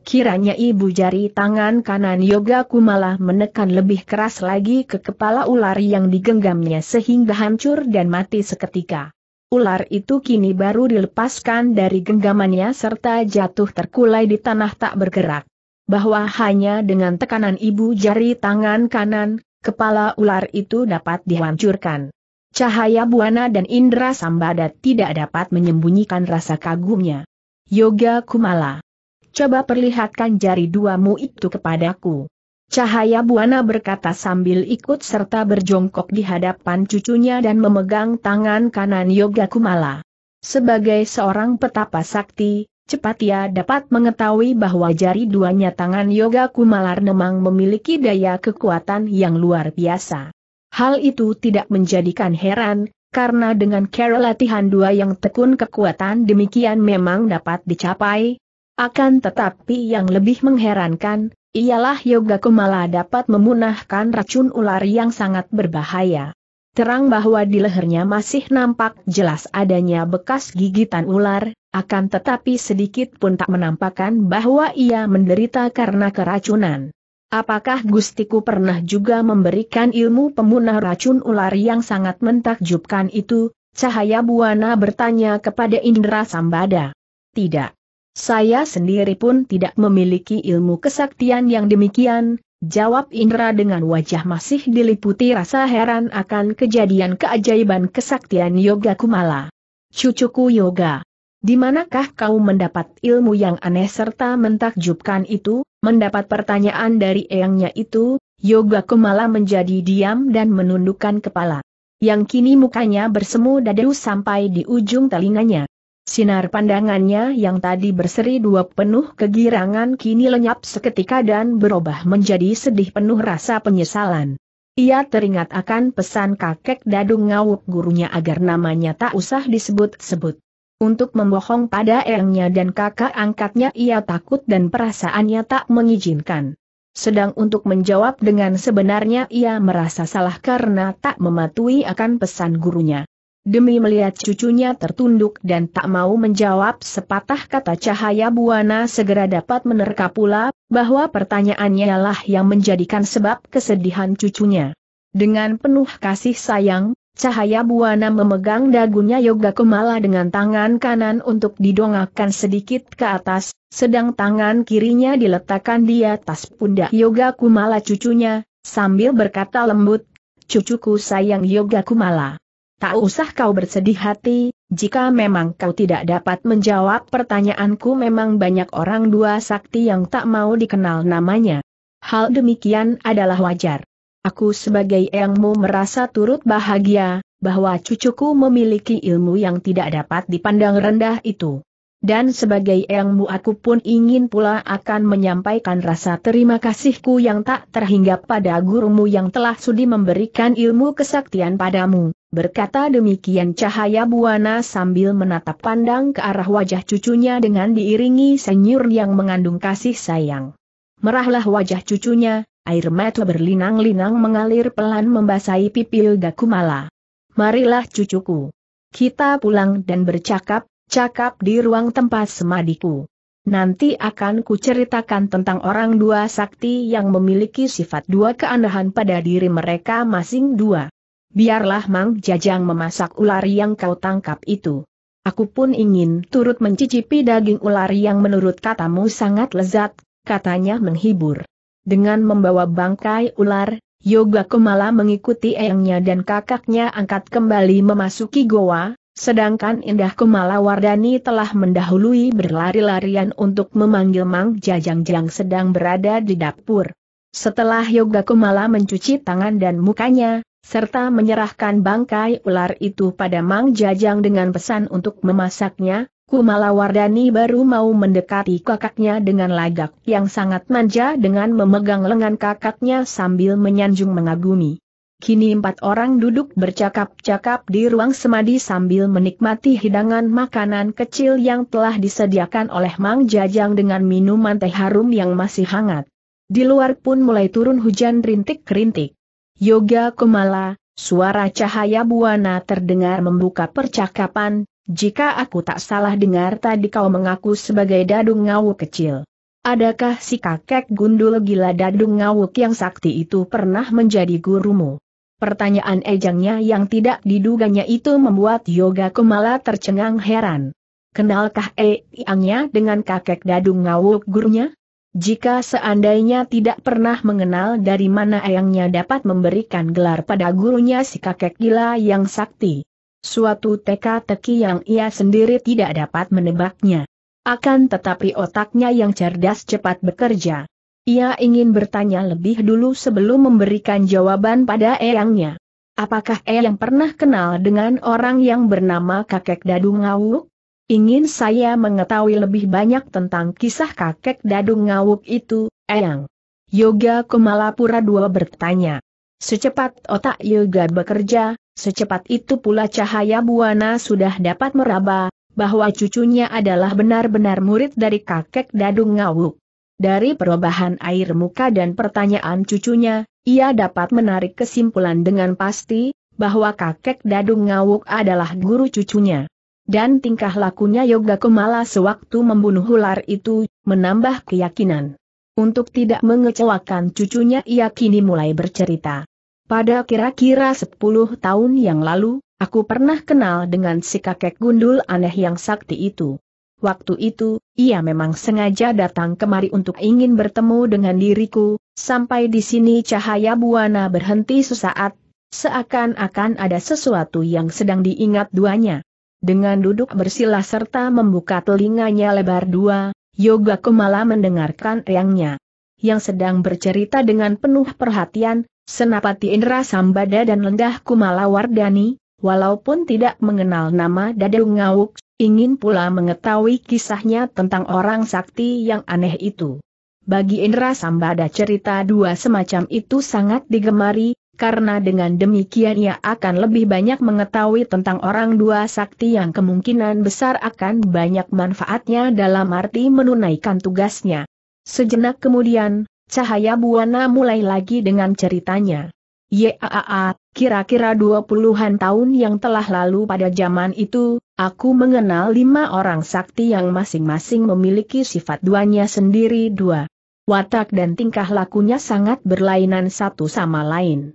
Kiranya ibu jari tangan kanan Yoga Kumala menekan lebih keras lagi ke kepala ular yang digenggamnya sehingga hancur dan mati seketika. Ular itu kini baru dilepaskan dari genggamannya serta jatuh terkulai di tanah tak bergerak. Bahwa hanya dengan tekanan ibu jari tangan kanan, kepala ular itu dapat dihancurkan. Cahaya Buana dan Indra Sambada tidak dapat menyembunyikan rasa kagumnya. Yoga Kumala. Coba perlihatkan jari duamu itu kepadaku. Cahaya Buana berkata sambil ikut serta berjongkok di hadapan cucunya dan memegang tangan kanan Yoga Kumala. Sebagai seorang petapa sakti, cepat ia dapat mengetahui bahwa jari duanya tangan Yoga Kumala memang memiliki daya kekuatan yang luar biasa. Hal itu tidak menjadikan heran, karena dengan cara latihan dua yang tekun kekuatan demikian memang dapat dicapai. Akan tetapi yang lebih mengherankan, ialah Yoga Kumala dapat memunahkan racun ular yang sangat berbahaya. Terang bahwa di lehernya masih nampak jelas adanya bekas gigitan ular, akan tetapi sedikit pun tak menampakkan bahwa ia menderita karena keracunan. Apakah Gustiku pernah juga memberikan ilmu pemunah racun ular yang sangat mentakjubkan itu? Cahaya Buana bertanya kepada Indra Sambada. Tidak. Saya sendiri pun tidak memiliki ilmu kesaktian yang demikian, jawab Indra dengan wajah masih diliputi rasa heran akan kejadian keajaiban kesaktian Yoga Kumala. Cucuku Yoga. Di manakah kau mendapat ilmu yang aneh serta mentakjubkan itu? Mendapat pertanyaan dari eyangnya itu, Yoga Kumala menjadi diam dan menundukkan kepala. Yang kini mukanya bersemu dadu sampai di ujung telinganya. Sinar pandangannya yang tadi berseri dua penuh kegirangan kini lenyap seketika dan berubah menjadi sedih penuh rasa penyesalan. Ia teringat akan pesan kakek Dadung Ngawuk gurunya agar namanya tak usah disebut-sebut untuk membohong pada eyangnya dan kakak angkatnya ia takut dan perasaannya tak mengizinkan. Sedang untuk menjawab dengan sebenarnya ia merasa salah karena tak mematuhi akan pesan gurunya. Demi melihat cucunya tertunduk dan tak mau menjawab sepatah kata cahaya buana segera dapat menerka pula, bahwa pertanyaannya lah yang menjadikan sebab kesedihan cucunya. Dengan penuh kasih sayang, Cahaya Buana memegang dagunya Yoga Kumala dengan tangan kanan untuk didongakkan sedikit ke atas, sedang tangan kirinya diletakkan di atas pundak Yoga Kumala cucunya, sambil berkata lembut, Cucuku sayang Yoga Kumala. Tak usah kau bersedih hati, jika memang kau tidak dapat menjawab pertanyaanku memang banyak orang dua sakti yang tak mau dikenal namanya. Hal demikian adalah wajar. Aku sebagai Eyangmu merasa turut bahagia, bahwa cucuku memiliki ilmu yang tidak dapat dipandang rendah itu. Dan sebagai Eyangmu aku pun ingin pula akan menyampaikan rasa terima kasihku yang tak terhingga pada gurumu yang telah sudi memberikan ilmu kesaktian padamu, berkata demikian cahaya buana sambil menatap pandang ke arah wajah cucunya dengan diiringi senyur yang mengandung kasih sayang. Merahlah wajah cucunya, Air mata berlinang-linang mengalir pelan membasahi pipi pipil Kumala. Marilah cucuku. Kita pulang dan bercakap-cakap di ruang tempat semadiku. Nanti akan kuceritakan tentang orang dua sakti yang memiliki sifat dua keanehan pada diri mereka masing dua. Biarlah Mang Jajang memasak ular yang kau tangkap itu. Aku pun ingin turut mencicipi daging ular yang menurut katamu sangat lezat, katanya menghibur. Dengan membawa bangkai ular, Yoga Kumala mengikuti eyangnya dan kakaknya angkat kembali memasuki goa, sedangkan Indah Kumala Wardani telah mendahului berlari-larian untuk memanggil Mang Jajang Jang sedang berada di dapur. Setelah Yoga Kumala mencuci tangan dan mukanya, serta menyerahkan bangkai ular itu pada Mang Jajang dengan pesan untuk memasaknya, Kumala Wardani baru mau mendekati kakaknya dengan lagak yang sangat manja dengan memegang lengan kakaknya sambil menyanjung mengagumi. Kini empat orang duduk bercakap-cakap di ruang semadi sambil menikmati hidangan makanan kecil yang telah disediakan oleh Mang Jajang dengan minuman teh harum yang masih hangat. Di luar pun mulai turun hujan rintik-rintik. Yoga Kumala, suara cahaya buana terdengar membuka percakapan, jika aku tak salah dengar tadi kau mengaku sebagai dadung ngawuk kecil. Adakah si kakek gundul gila dadung ngawuk yang sakti itu pernah menjadi gurumu? Pertanyaan ejangnya yang tidak diduganya itu membuat Yoga Kumala tercengang heran. Kenalkah Eiangnya dengan kakek dadung ngawuk gurunya? Jika seandainya tidak pernah mengenal dari mana Eyangnya dapat memberikan gelar pada gurunya si kakek gila yang sakti. Suatu teka-teki yang ia sendiri tidak dapat menebaknya. Akan tetapi otaknya yang cerdas cepat bekerja. Ia ingin bertanya lebih dulu sebelum memberikan jawaban pada Eyangnya. Apakah Eyang pernah kenal dengan orang yang bernama Kakek Dadung Ngawuk? Ingin saya mengetahui lebih banyak tentang kisah Kakek Dadung Ngawuk itu, Eyang. Yoga Kumalapura II bertanya. Secepat otak Yoga bekerja, Secepat itu pula cahaya Buana sudah dapat meraba, bahwa cucunya adalah benar-benar murid dari kakek Dadung Ngawuk. Dari perubahan air muka dan pertanyaan cucunya, ia dapat menarik kesimpulan dengan pasti, bahwa kakek Dadung Ngawuk adalah guru cucunya. Dan tingkah lakunya Yoga Kumala sewaktu membunuh ular itu, menambah keyakinan. Untuk tidak mengecewakan cucunya ia kini mulai bercerita. Pada kira-kira 10 tahun yang lalu, aku pernah kenal dengan si kakek gundul aneh yang sakti itu. Waktu itu, ia memang sengaja datang kemari untuk ingin bertemu dengan diriku, sampai di sini cahaya buana berhenti sesaat, seakan-akan ada sesuatu yang sedang diingat duanya. Dengan duduk bersila serta membuka telinganya lebar dua, Yoga Kumala mendengarkan riangnya yang sedang bercerita dengan penuh perhatian, Senapati Indra Sambada dan Lendah Kumala Wardani, walaupun tidak mengenal nama Dadung Ngawuk, ingin pula mengetahui kisahnya tentang orang sakti yang aneh itu. Bagi Indra Sambada cerita dua semacam itu sangat digemari, karena dengan demikian ia akan lebih banyak mengetahui tentang orang dua sakti yang kemungkinan besar akan banyak manfaatnya dalam arti menunaikan tugasnya. Sejenak kemudian, Cahaya Buana mulai lagi dengan ceritanya. Yaa, kira-kira dua puluhan tahun yang telah lalu pada zaman itu, aku mengenal lima orang sakti yang masing-masing memiliki sifat duanya sendiri dua. Watak dan tingkah lakunya sangat berlainan satu sama lain.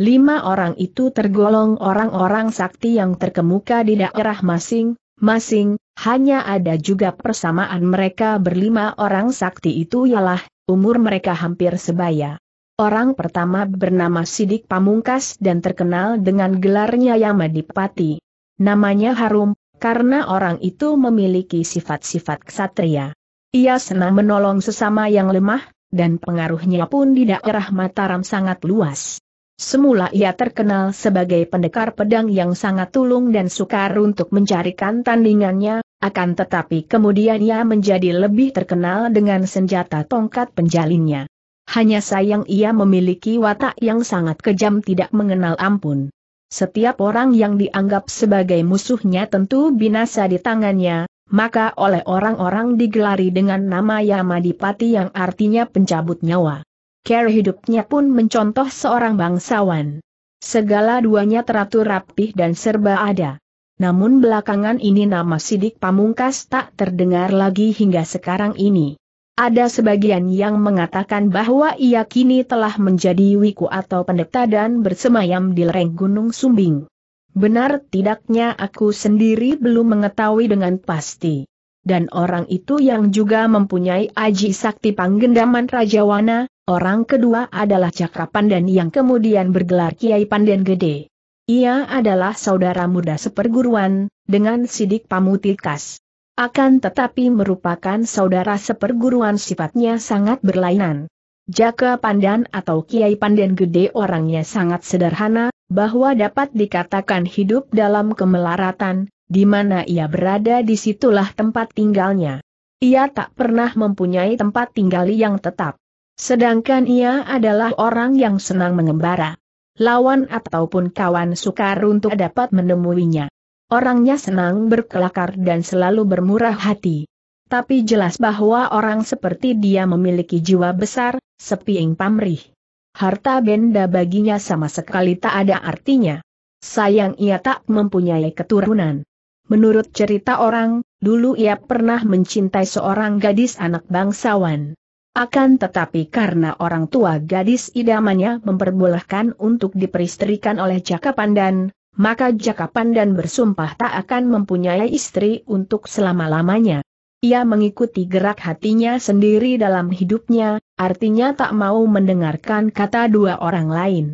Lima orang itu tergolong orang-orang sakti yang terkemuka di daerah masing, masing, hanya ada juga persamaan mereka berlima orang sakti itu ialah, umur mereka hampir sebaya. Orang pertama bernama Sidik Pamungkas dan terkenal dengan gelarnya Yamadipati. Namanya harum, karena orang itu memiliki sifat-sifat ksatria. Ia senang menolong sesama yang lemah, dan pengaruhnya pun di daerah Mataram sangat luas. Semula ia terkenal sebagai pendekar pedang yang sangat tulung dan sukar untuk mencarikan tandingannya, akan tetapi kemudian ia menjadi lebih terkenal dengan senjata tongkat penjalinnya. Hanya sayang ia memiliki watak yang sangat kejam tidak mengenal ampun. Setiap orang yang dianggap sebagai musuhnya tentu binasa di tangannya, maka oleh orang-orang digelari dengan nama Yamadipati yang artinya pencabut nyawa. Care hidupnya pun mencontoh seorang bangsawan. Segala duanya teratur rapih dan serba ada. Namun belakangan ini nama Sidik Pamungkas tak terdengar lagi hingga sekarang ini. Ada sebagian yang mengatakan bahwa ia kini telah menjadi wiku atau pendeta dan bersemayam di lereng Gunung Sumbing. Benar tidaknya aku sendiri belum mengetahui dengan pasti. Dan orang itu yang juga mempunyai aji sakti panggendaman Rajawana, Orang kedua adalah Cakra Pandan yang kemudian bergelar Kiai Pandan Gede. Ia adalah saudara muda seperguruan, dengan sidik pamutikas. Akan tetapi merupakan saudara seperguruan sifatnya sangat berlainan. Jaka Pandan atau Kiai Pandan Gede orangnya sangat sederhana, bahwa dapat dikatakan hidup dalam kemelaratan, di mana ia berada di situlah tempat tinggalnya. Ia tak pernah mempunyai tempat tinggal yang tetap. Sedangkan ia adalah orang yang senang mengembara. Lawan ataupun kawan sukar untuk dapat menemuinya. Orangnya senang berkelakar dan selalu bermurah hati. Tapi jelas bahwa orang seperti dia memiliki jiwa besar, sepiing pamrih. Harta benda baginya sama sekali tak ada artinya. Sayang ia tak mempunyai keturunan. Menurut cerita orang, dulu ia pernah mencintai seorang gadis anak bangsawan. Akan tetapi karena orang tua gadis idamannya memperbolehkan untuk diperistrikan oleh Jaka Pandan, maka Jaka Pandan bersumpah tak akan mempunyai istri untuk selama-lamanya. Ia mengikuti gerak hatinya sendiri dalam hidupnya, artinya tak mau mendengarkan kata dua orang lain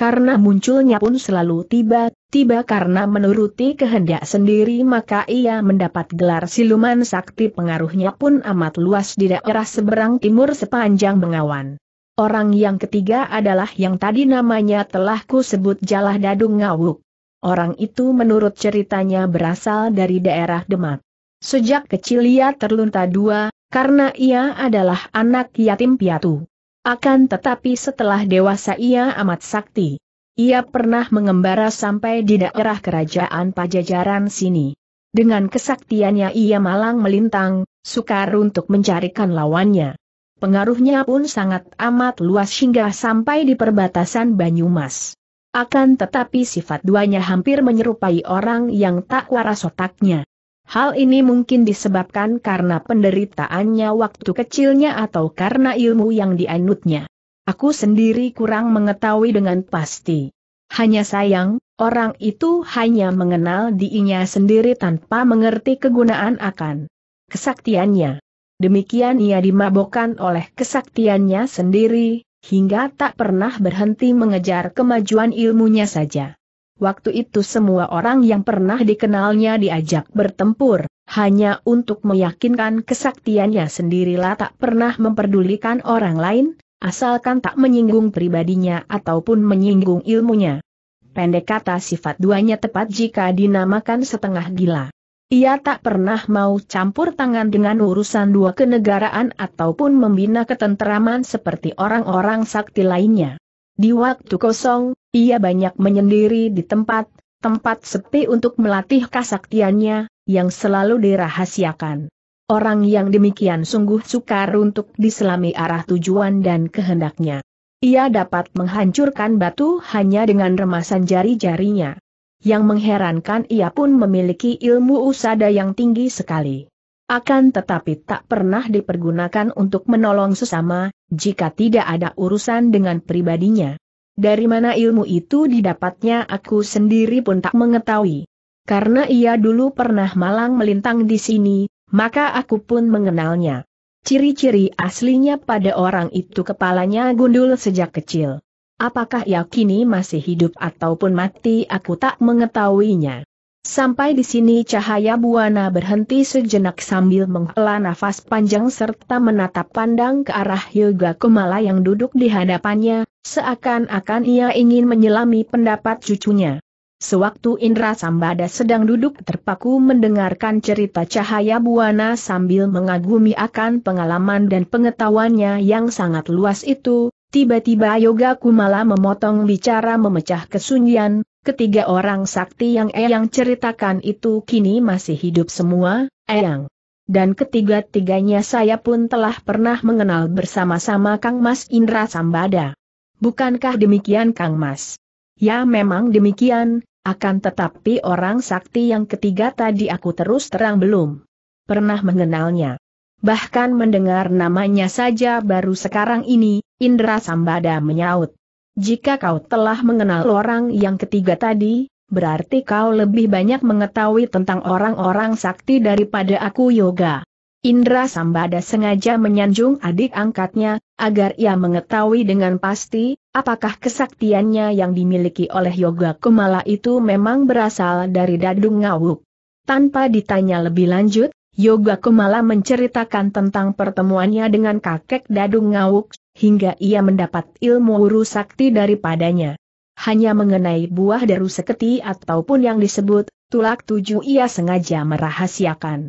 karena munculnya pun selalu tiba-tiba karena menuruti kehendak sendiri maka ia mendapat gelar siluman sakti pengaruhnya pun amat luas di daerah seberang timur sepanjang Bengawan. Orang yang ketiga adalah yang tadi namanya telah ku sebut Jalah Dadung Ngawuk. Orang itu menurut ceritanya berasal dari daerah Demak. Sejak kecil ia terlunta dua, karena ia adalah anak yatim piatu. Akan tetapi setelah dewasa ia amat sakti. Ia pernah mengembara sampai di daerah kerajaan pajajaran sini. Dengan kesaktiannya ia malang melintang, sukar untuk mencarikan lawannya. Pengaruhnya pun sangat amat luas hingga sampai di perbatasan Banyumas. Akan tetapi sifat duanya hampir menyerupai orang yang tak waras otaknya. Hal ini mungkin disebabkan karena penderitaannya waktu kecilnya atau karena ilmu yang dianutnya. Aku sendiri kurang mengetahui dengan pasti. Hanya sayang, orang itu hanya mengenal dirinya sendiri tanpa mengerti kegunaan akan kesaktiannya. Demikian ia dimabokkan oleh kesaktiannya sendiri, hingga tak pernah berhenti mengejar kemajuan ilmunya saja. Waktu itu semua orang yang pernah dikenalnya diajak bertempur, hanya untuk meyakinkan kesaktiannya sendirilah tak pernah memperdulikan orang lain, asalkan tak menyinggung pribadinya ataupun menyinggung ilmunya. Pendek kata sifat duanya tepat jika dinamakan setengah gila. Ia tak pernah mau campur tangan dengan urusan dua kenegaraan ataupun membina ketenteraman seperti orang-orang sakti lainnya. Di waktu kosong, ia banyak menyendiri di tempat, tempat sepi untuk melatih kasaktiannya yang selalu dirahasiakan. Orang yang demikian sungguh sukar untuk diselami arah tujuan dan kehendaknya. Ia dapat menghancurkan batu hanya dengan remasan jari-jarinya. Yang mengherankan ia pun memiliki ilmu usada yang tinggi sekali. Akan tetapi tak pernah dipergunakan untuk menolong sesama, jika tidak ada urusan dengan pribadinya. Dari mana ilmu itu didapatnya aku sendiri pun tak mengetahui. Karena ia dulu pernah malang melintang di sini, maka aku pun mengenalnya. Ciri-ciri aslinya pada orang itu kepalanya gundul sejak kecil. Apakah ia kini masih hidup ataupun mati aku tak mengetahuinya. Sampai di sini cahaya buana berhenti sejenak sambil menghela nafas panjang serta menatap pandang ke arah Yoga Kumala yang duduk di hadapannya, seakan-akan ia ingin menyelami pendapat cucunya. Sewaktu Indra Sambada sedang duduk terpaku mendengarkan cerita cahaya buana sambil mengagumi akan pengalaman dan pengetahuannya yang sangat luas itu, tiba-tiba Yoga Kumala memotong bicara memecah kesunyian, Ketiga orang sakti yang Eyang ceritakan itu kini masih hidup semua, Eyang. Dan ketiga-tiganya saya pun telah pernah mengenal bersama-sama Kang Mas Indra Sambada. Bukankah demikian Kang Mas? Ya memang demikian, akan tetapi orang sakti yang ketiga tadi aku terus terang belum pernah mengenalnya. Bahkan mendengar namanya saja baru sekarang ini, Indra Sambada menyaut. Jika kau telah mengenal orang yang ketiga tadi, berarti kau lebih banyak mengetahui tentang orang-orang sakti daripada aku yoga. Indra Sambada sengaja menyanjung adik angkatnya, agar ia mengetahui dengan pasti, apakah kesaktiannya yang dimiliki oleh Yoga Kumala itu memang berasal dari Dadung Ngawuk. Tanpa ditanya lebih lanjut, Yoga Kumala menceritakan tentang pertemuannya dengan kakek Dadung Ngawuk hingga ia mendapat ilmu uru sakti daripadanya. Hanya mengenai buah daru seketi ataupun yang disebut, tulak tujuh ia sengaja merahasiakan.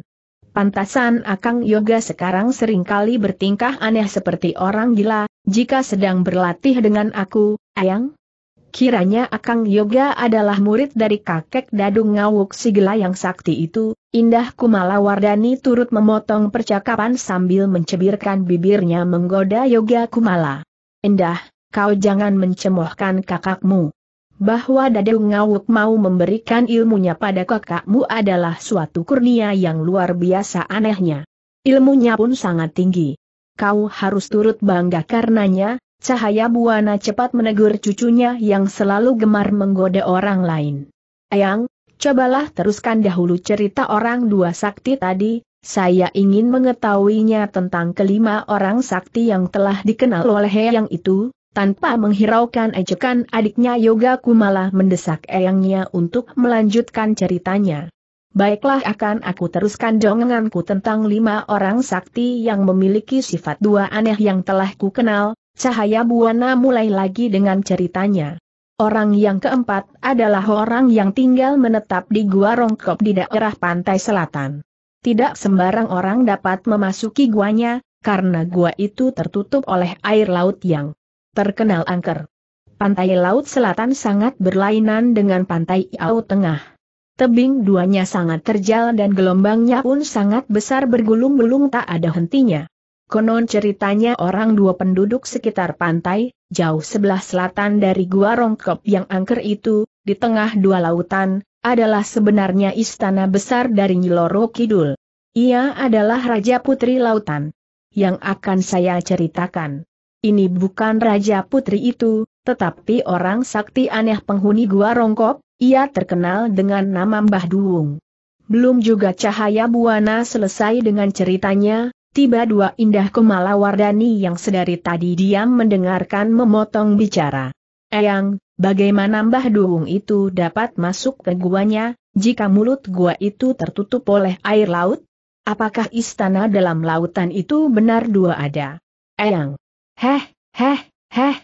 Pantasan Akang Yoga sekarang seringkali bertingkah aneh seperti orang gila, jika sedang berlatih dengan aku, Ayang. Kiranya Akang Yoga adalah murid dari kakek Dadung Ngawuk Sigela yang sakti itu, Indah Kumala Wardani turut memotong percakapan sambil mencebirkan bibirnya menggoda Yoga Kumala. Indah, kau jangan mencemohkan kakakmu. Bahwa Dadeu Ngawuk mau memberikan ilmunya pada kakakmu adalah suatu kurnia yang luar biasa anehnya. Ilmunya pun sangat tinggi. Kau harus turut bangga karenanya, Cahaya Buana cepat menegur cucunya yang selalu gemar menggoda orang lain. Ayang. Cobalah teruskan dahulu cerita orang dua sakti tadi, saya ingin mengetahuinya tentang kelima orang sakti yang telah dikenal oleh yang itu, tanpa menghiraukan ejekan adiknya Yoga Kumala mendesak eyangnya untuk melanjutkan ceritanya. Baiklah akan aku teruskan dongenganku tentang lima orang sakti yang memiliki sifat dua aneh yang telah ku Cahaya Buana mulai lagi dengan ceritanya. Orang yang keempat adalah orang yang tinggal menetap di Gua Rongkop di daerah pantai selatan. Tidak sembarang orang dapat memasuki guanya, karena gua itu tertutup oleh air laut yang terkenal angker. Pantai laut selatan sangat berlainan dengan pantai Iau Tengah. Tebing duanya sangat terjal dan gelombangnya pun sangat besar bergulung-gulung tak ada hentinya. Konon ceritanya orang dua penduduk sekitar pantai, jauh sebelah selatan dari Gua Rongkop yang angker itu, di tengah dua lautan, adalah sebenarnya istana besar dari Nyiloro Kidul. Ia adalah Raja Putri Lautan. Yang akan saya ceritakan. Ini bukan Raja Putri itu, tetapi orang sakti aneh penghuni Gua Rongkop, ia terkenal dengan nama Mbah Duung. Belum juga Cahaya Buana selesai dengan ceritanya, tiba dua indah wardani yang sedari tadi diam mendengarkan memotong bicara. Eyang, bagaimana Mbah Duung itu dapat masuk ke guanya, jika mulut gua itu tertutup oleh air laut? Apakah istana dalam lautan itu benar dua ada? Eyang. Heh, heh, heh.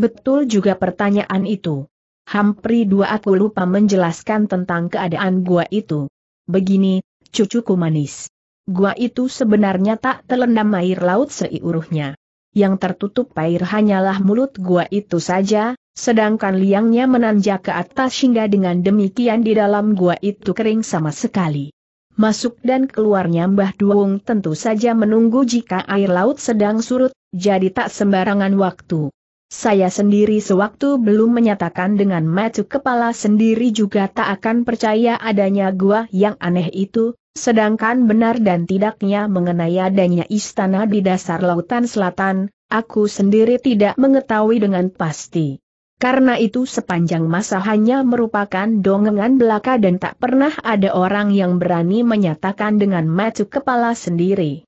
Betul juga pertanyaan itu. Hampri dua aku lupa menjelaskan tentang keadaan gua itu. Begini, cucuku manis gua itu sebenarnya tak terlendam air laut seiuruhnya. Yang tertutup air hanyalah mulut gua itu saja, sedangkan liangnya menanjak ke atas hingga dengan demikian di dalam gua itu kering sama sekali. Masuk dan keluarnya Mbah Duwung tentu saja menunggu jika air laut sedang surut, jadi tak sembarangan waktu. Saya sendiri sewaktu belum menyatakan dengan matu kepala sendiri juga tak akan percaya adanya gua yang aneh itu, sedangkan benar dan tidaknya mengenai adanya istana di dasar lautan selatan, aku sendiri tidak mengetahui dengan pasti. Karena itu sepanjang masa hanya merupakan dongengan belaka dan tak pernah ada orang yang berani menyatakan dengan matu kepala sendiri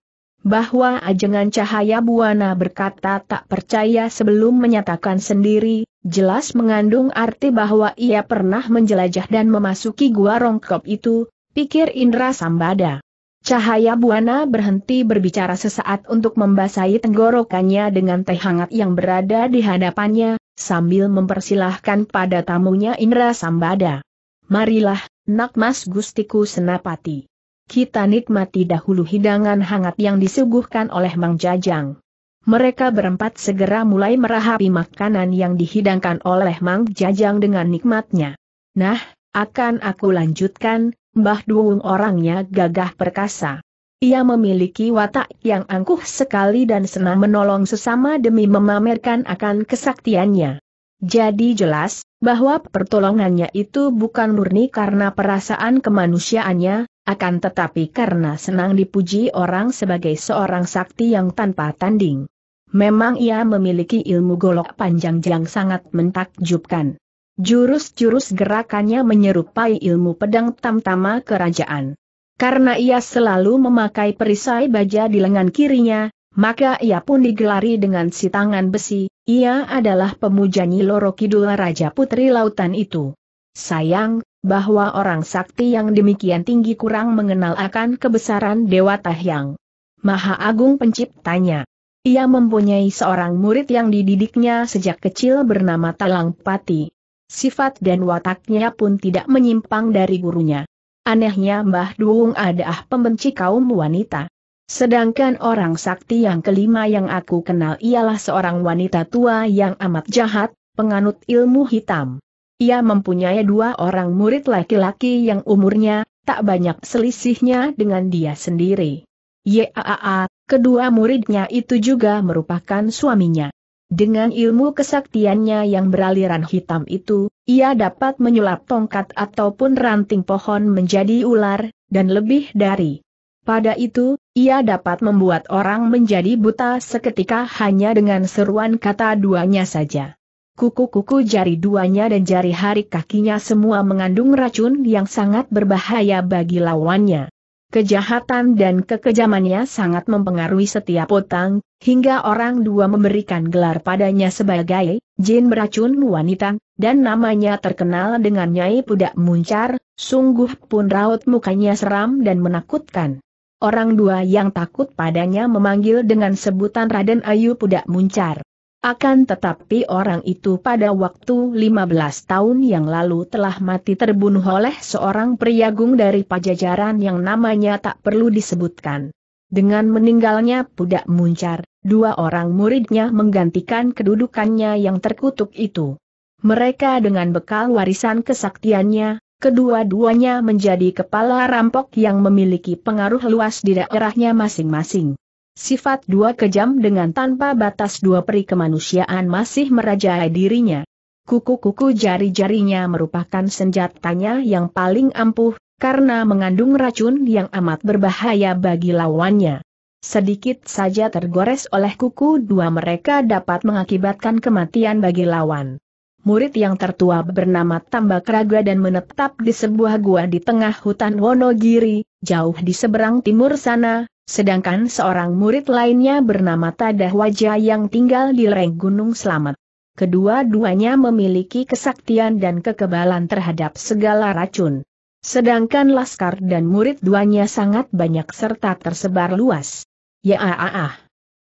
bahwa ajengan cahaya buana berkata tak percaya sebelum menyatakan sendiri, jelas mengandung arti bahwa ia pernah menjelajah dan memasuki gua rongkop itu, pikir Indra Sambada. Cahaya Buana berhenti berbicara sesaat untuk membasahi tenggorokannya dengan teh hangat yang berada di hadapannya, sambil mempersilahkan pada tamunya Indra Sambada. Marilah, nak mas gustiku senapati kita nikmati dahulu hidangan hangat yang disuguhkan oleh Mang Jajang. Mereka berempat segera mulai merahapi makanan yang dihidangkan oleh Mang Jajang dengan nikmatnya. Nah, akan aku lanjutkan, Mbah Duung orangnya gagah perkasa. Ia memiliki watak yang angkuh sekali dan senang menolong sesama demi memamerkan akan kesaktiannya. Jadi jelas, bahwa pertolongannya itu bukan murni karena perasaan kemanusiaannya, akan tetapi karena senang dipuji orang sebagai seorang sakti yang tanpa tanding. Memang ia memiliki ilmu golok panjang yang sangat mentakjubkan. Jurus-jurus gerakannya menyerupai ilmu pedang tamtama kerajaan. Karena ia selalu memakai perisai baja di lengan kirinya, maka ia pun digelari dengan si tangan besi, ia adalah pemuja Nyi Loro Kidul Raja Putri Lautan itu. Sayang, bahwa orang sakti yang demikian tinggi kurang mengenal akan kebesaran Dewa Tahyang. Maha Agung Penciptanya. Ia mempunyai seorang murid yang dididiknya sejak kecil bernama Talang Pati. Sifat dan wataknya pun tidak menyimpang dari gurunya. Anehnya Mbah Duung adalah pembenci kaum wanita. Sedangkan orang sakti yang kelima yang aku kenal ialah seorang wanita tua yang amat jahat, penganut ilmu hitam. Ia mempunyai dua orang murid laki-laki yang umurnya tak banyak selisihnya dengan dia sendiri. Yaa, kedua muridnya itu juga merupakan suaminya. Dengan ilmu kesaktiannya yang beraliran hitam itu, ia dapat menyulap tongkat ataupun ranting pohon menjadi ular, dan lebih dari. Pada itu, ia dapat membuat orang menjadi buta seketika hanya dengan seruan kata duanya saja. Kuku-kuku jari duanya dan jari hari kakinya semua mengandung racun yang sangat berbahaya bagi lawannya. Kejahatan dan kekejamannya sangat mempengaruhi setiap otang, hingga orang dua memberikan gelar padanya sebagai jin beracun wanita, dan namanya terkenal dengan Nyai Pudak Muncar, sungguh pun raut mukanya seram dan menakutkan. Orang dua yang takut padanya memanggil dengan sebutan Raden Ayu Pudak Muncar. Akan tetapi orang itu pada waktu 15 tahun yang lalu telah mati terbunuh oleh seorang priagung dari pajajaran yang namanya tak perlu disebutkan. Dengan meninggalnya Pudak Muncar, dua orang muridnya menggantikan kedudukannya yang terkutuk itu. Mereka dengan bekal warisan kesaktiannya, kedua-duanya menjadi kepala rampok yang memiliki pengaruh luas di daerahnya masing-masing. Sifat dua kejam dengan tanpa batas dua peri kemanusiaan masih merajai dirinya. Kuku-kuku jari-jarinya merupakan senjatanya yang paling ampuh, karena mengandung racun yang amat berbahaya bagi lawannya. Sedikit saja tergores oleh kuku dua mereka dapat mengakibatkan kematian bagi lawan. Murid yang tertua bernama Tambak Raga dan menetap di sebuah gua di tengah hutan Wonogiri, jauh di seberang timur sana, Sedangkan seorang murid lainnya bernama Tadah Wajah yang tinggal di lereng Gunung Selamat. Kedua-duanya memiliki kesaktian dan kekebalan terhadap segala racun. Sedangkan Laskar dan murid duanya sangat banyak serta tersebar luas. Ya ah, ah, ah.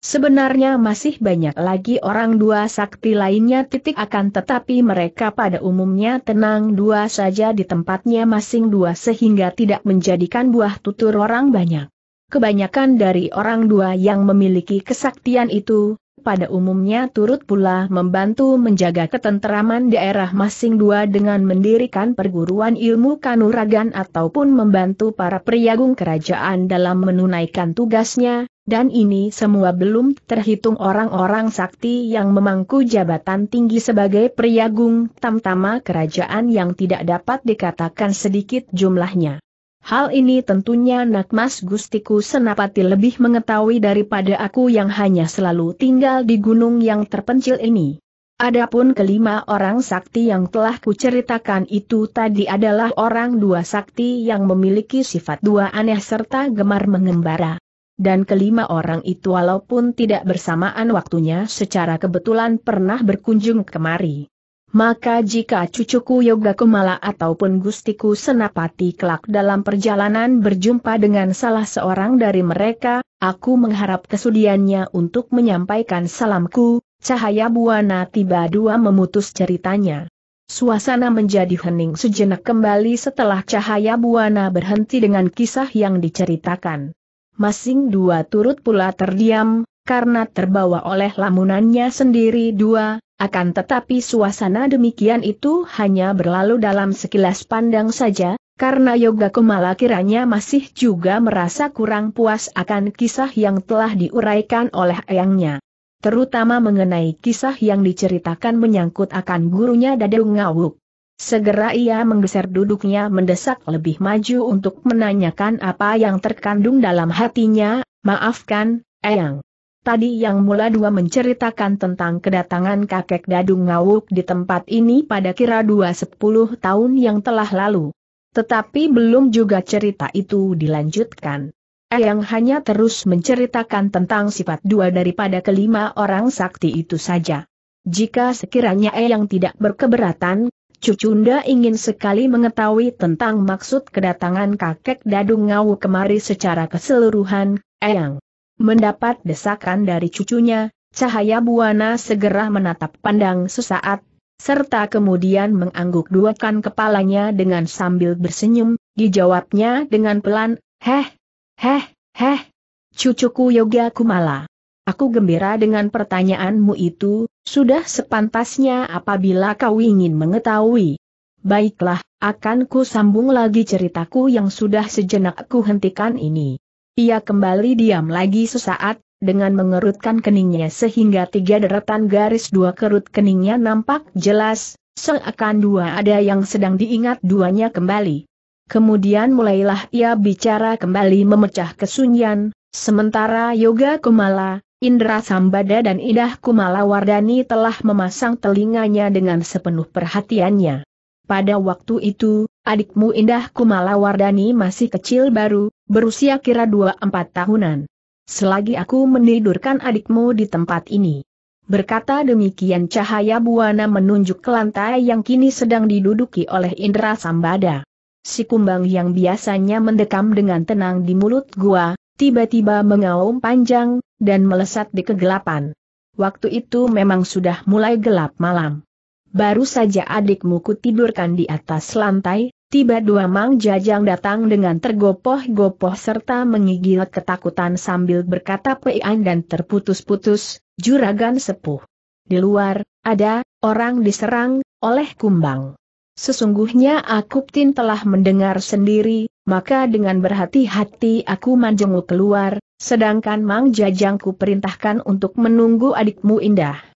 Sebenarnya masih banyak lagi orang dua sakti lainnya titik akan tetapi mereka pada umumnya tenang dua saja di tempatnya masing dua sehingga tidak menjadikan buah tutur orang banyak. Kebanyakan dari orang dua yang memiliki kesaktian itu, pada umumnya turut pula membantu menjaga ketenteraman daerah masing dua dengan mendirikan perguruan ilmu kanuragan ataupun membantu para priagung kerajaan dalam menunaikan tugasnya, dan ini semua belum terhitung orang-orang sakti yang memangku jabatan tinggi sebagai priagung tamtama kerajaan yang tidak dapat dikatakan sedikit jumlahnya. Hal ini tentunya Nak Mas Gustiku Senapati lebih mengetahui daripada aku yang hanya selalu tinggal di gunung yang terpencil ini. Adapun kelima orang sakti yang telah kuceritakan itu tadi adalah orang dua sakti yang memiliki sifat dua aneh serta gemar mengembara. Dan kelima orang itu walaupun tidak bersamaan waktunya secara kebetulan pernah berkunjung kemari. Maka jika cucuku Yoga Kumala ataupun gustiku Senapati kelak dalam perjalanan berjumpa dengan salah seorang dari mereka, aku mengharap kesudiannya untuk menyampaikan salamku, cahaya buana tiba dua memutus ceritanya. Suasana menjadi hening sejenak kembali setelah cahaya buana berhenti dengan kisah yang diceritakan. Masing dua turut pula terdiam, karena terbawa oleh lamunannya sendiri dua, akan tetapi suasana demikian itu hanya berlalu dalam sekilas pandang saja, karena Yoga Kumala kiranya masih juga merasa kurang puas akan kisah yang telah diuraikan oleh ayangnya. Terutama mengenai kisah yang diceritakan menyangkut akan gurunya Dadung Ngawuk. Segera ia menggeser duduknya mendesak lebih maju untuk menanyakan apa yang terkandung dalam hatinya, maafkan, Eyang. Tadi yang mula dua menceritakan tentang kedatangan kakek Dadung Ngawuk di tempat ini pada kira dua sepuluh tahun yang telah lalu. Tetapi belum juga cerita itu dilanjutkan. Eyang hanya terus menceritakan tentang sifat dua daripada kelima orang sakti itu saja. Jika sekiranya Eyang tidak berkeberatan, Cucunda ingin sekali mengetahui tentang maksud kedatangan kakek Dadung ngawuk kemari secara keseluruhan, Eyang. Mendapat desakan dari cucunya, cahaya buana segera menatap pandang sesaat, serta kemudian mengangguk duakan kepalanya dengan sambil bersenyum, dijawabnya dengan pelan, Heh, heh, heh, cucuku Yoga Kumala. Aku gembira dengan pertanyaanmu itu, sudah sepantasnya apabila kau ingin mengetahui. Baiklah, akan ku sambung lagi ceritaku yang sudah sejenak ku hentikan ini. Ia kembali diam lagi sesaat, dengan mengerutkan keningnya sehingga tiga deretan garis dua kerut keningnya nampak jelas, seakan dua ada yang sedang diingat duanya kembali. Kemudian mulailah ia bicara kembali memecah kesunyian, sementara Yoga Kumala, Indra Sambada dan Indah Kumala Wardani telah memasang telinganya dengan sepenuh perhatiannya. Pada waktu itu, Adikmu Indah Kumala Wardani masih kecil baru, berusia kira 24 tahunan. Selagi aku menidurkan adikmu di tempat ini. Berkata demikian cahaya buana menunjuk ke lantai yang kini sedang diduduki oleh Indra Sambada. Si kumbang yang biasanya mendekam dengan tenang di mulut gua, tiba-tiba mengaum panjang, dan melesat di kegelapan. Waktu itu memang sudah mulai gelap malam baru saja adikmu kutidurkan di atas lantai, tiba dua Mang Jajang datang dengan tergopoh-gopoh serta menggigil ketakutan sambil berkata pean dan terputus-putus, juragan sepuh. Di luar, ada, orang diserang, oleh kumbang. Sesungguhnya aku tin telah mendengar sendiri, maka dengan berhati-hati aku manjengu keluar, sedangkan Mang Jajangku perintahkan untuk menunggu adikmu indah.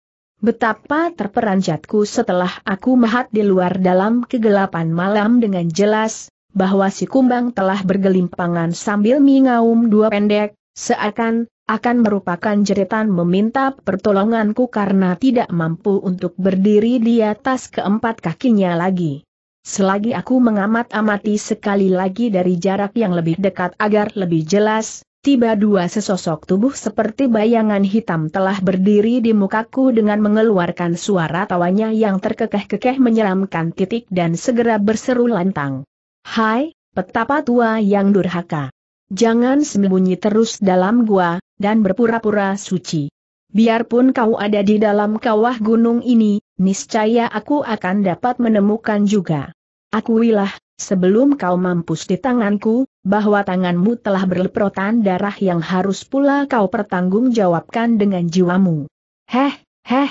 Betapa terperanjatku setelah aku mahat di luar dalam kegelapan malam dengan jelas, bahwa si kumbang telah bergelimpangan sambil mengaum dua pendek, seakan, akan merupakan jeritan meminta pertolonganku karena tidak mampu untuk berdiri di atas keempat kakinya lagi. Selagi aku mengamat-amati sekali lagi dari jarak yang lebih dekat agar lebih jelas, tiba dua sesosok tubuh seperti bayangan hitam telah berdiri di mukaku dengan mengeluarkan suara tawanya yang terkekeh-kekeh menyeramkan titik dan segera berseru lantang. Hai, petapa tua yang durhaka. Jangan sembunyi terus dalam gua, dan berpura-pura suci. Biarpun kau ada di dalam kawah gunung ini, niscaya aku akan dapat menemukan juga. Akuilah, Sebelum kau mampus di tanganku, bahwa tanganmu telah berleprotan darah yang harus pula kau pertanggungjawabkan dengan jiwamu. Heh, heh.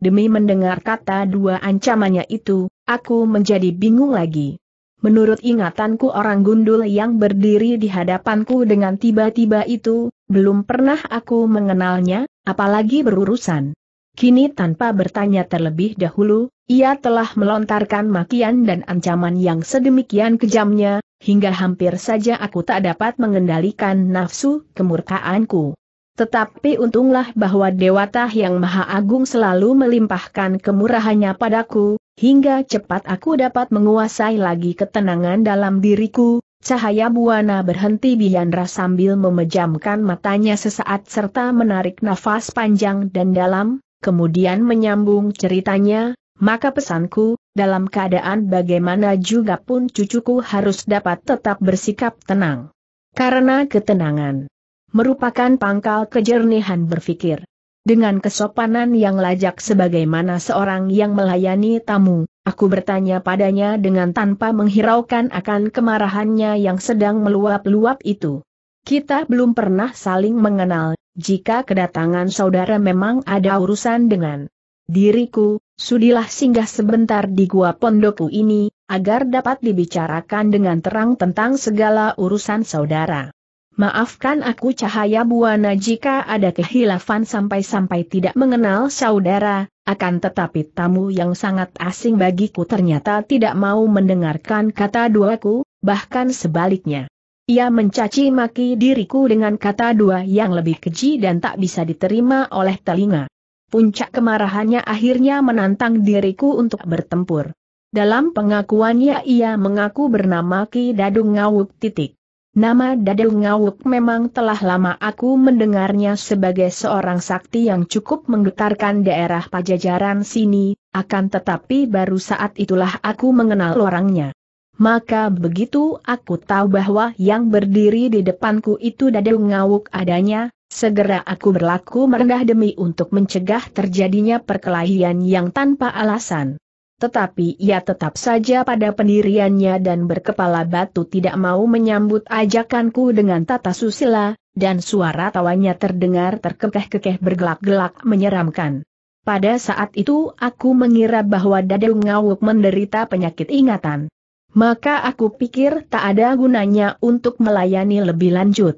Demi mendengar kata dua ancamannya itu, aku menjadi bingung lagi. Menurut ingatanku orang gundul yang berdiri di hadapanku dengan tiba-tiba itu, belum pernah aku mengenalnya, apalagi berurusan. Kini tanpa bertanya terlebih dahulu, ia telah melontarkan makian dan ancaman yang sedemikian kejamnya, hingga hampir saja aku tak dapat mengendalikan nafsu kemurkaanku. Tetapi untunglah bahwa Dewata yang Maha Agung selalu melimpahkan kemurahannya padaku, hingga cepat aku dapat menguasai lagi ketenangan dalam diriku. Cahaya Buana berhenti Bianra sambil memejamkan matanya sesaat serta menarik nafas panjang dan dalam, kemudian menyambung ceritanya, maka pesanku, dalam keadaan bagaimana juga pun cucuku harus dapat tetap bersikap tenang. Karena ketenangan merupakan pangkal kejernihan berpikir. Dengan kesopanan yang lajak sebagaimana seorang yang melayani tamu, aku bertanya padanya dengan tanpa menghiraukan akan kemarahannya yang sedang meluap-luap itu. Kita belum pernah saling mengenal, jika kedatangan saudara memang ada urusan dengan diriku, Sudilah singgah sebentar di gua pondokku ini, agar dapat dibicarakan dengan terang tentang segala urusan saudara. Maafkan aku cahaya buana jika ada kehilafan sampai-sampai tidak mengenal saudara, akan tetapi tamu yang sangat asing bagiku ternyata tidak mau mendengarkan kata duaku, bahkan sebaliknya. Ia mencaci maki diriku dengan kata dua yang lebih keji dan tak bisa diterima oleh telinga. Puncak kemarahannya akhirnya menantang diriku untuk bertempur. Dalam pengakuannya ia mengaku bernama Ki Dadung Ngawuk titik. Nama Dadung Ngawuk memang telah lama aku mendengarnya sebagai seorang sakti yang cukup menggetarkan daerah pajajaran sini, akan tetapi baru saat itulah aku mengenal orangnya. Maka begitu aku tahu bahwa yang berdiri di depanku itu Dadung Ngawuk adanya, segera aku berlaku merendah demi untuk mencegah terjadinya perkelahian yang tanpa alasan. Tetapi ia tetap saja pada pendiriannya dan berkepala batu tidak mau menyambut ajakanku dengan tata susila, dan suara tawanya terdengar terkekeh-kekeh bergelak-gelak menyeramkan. Pada saat itu aku mengira bahwa dadu Ngawuk menderita penyakit ingatan. Maka aku pikir tak ada gunanya untuk melayani lebih lanjut.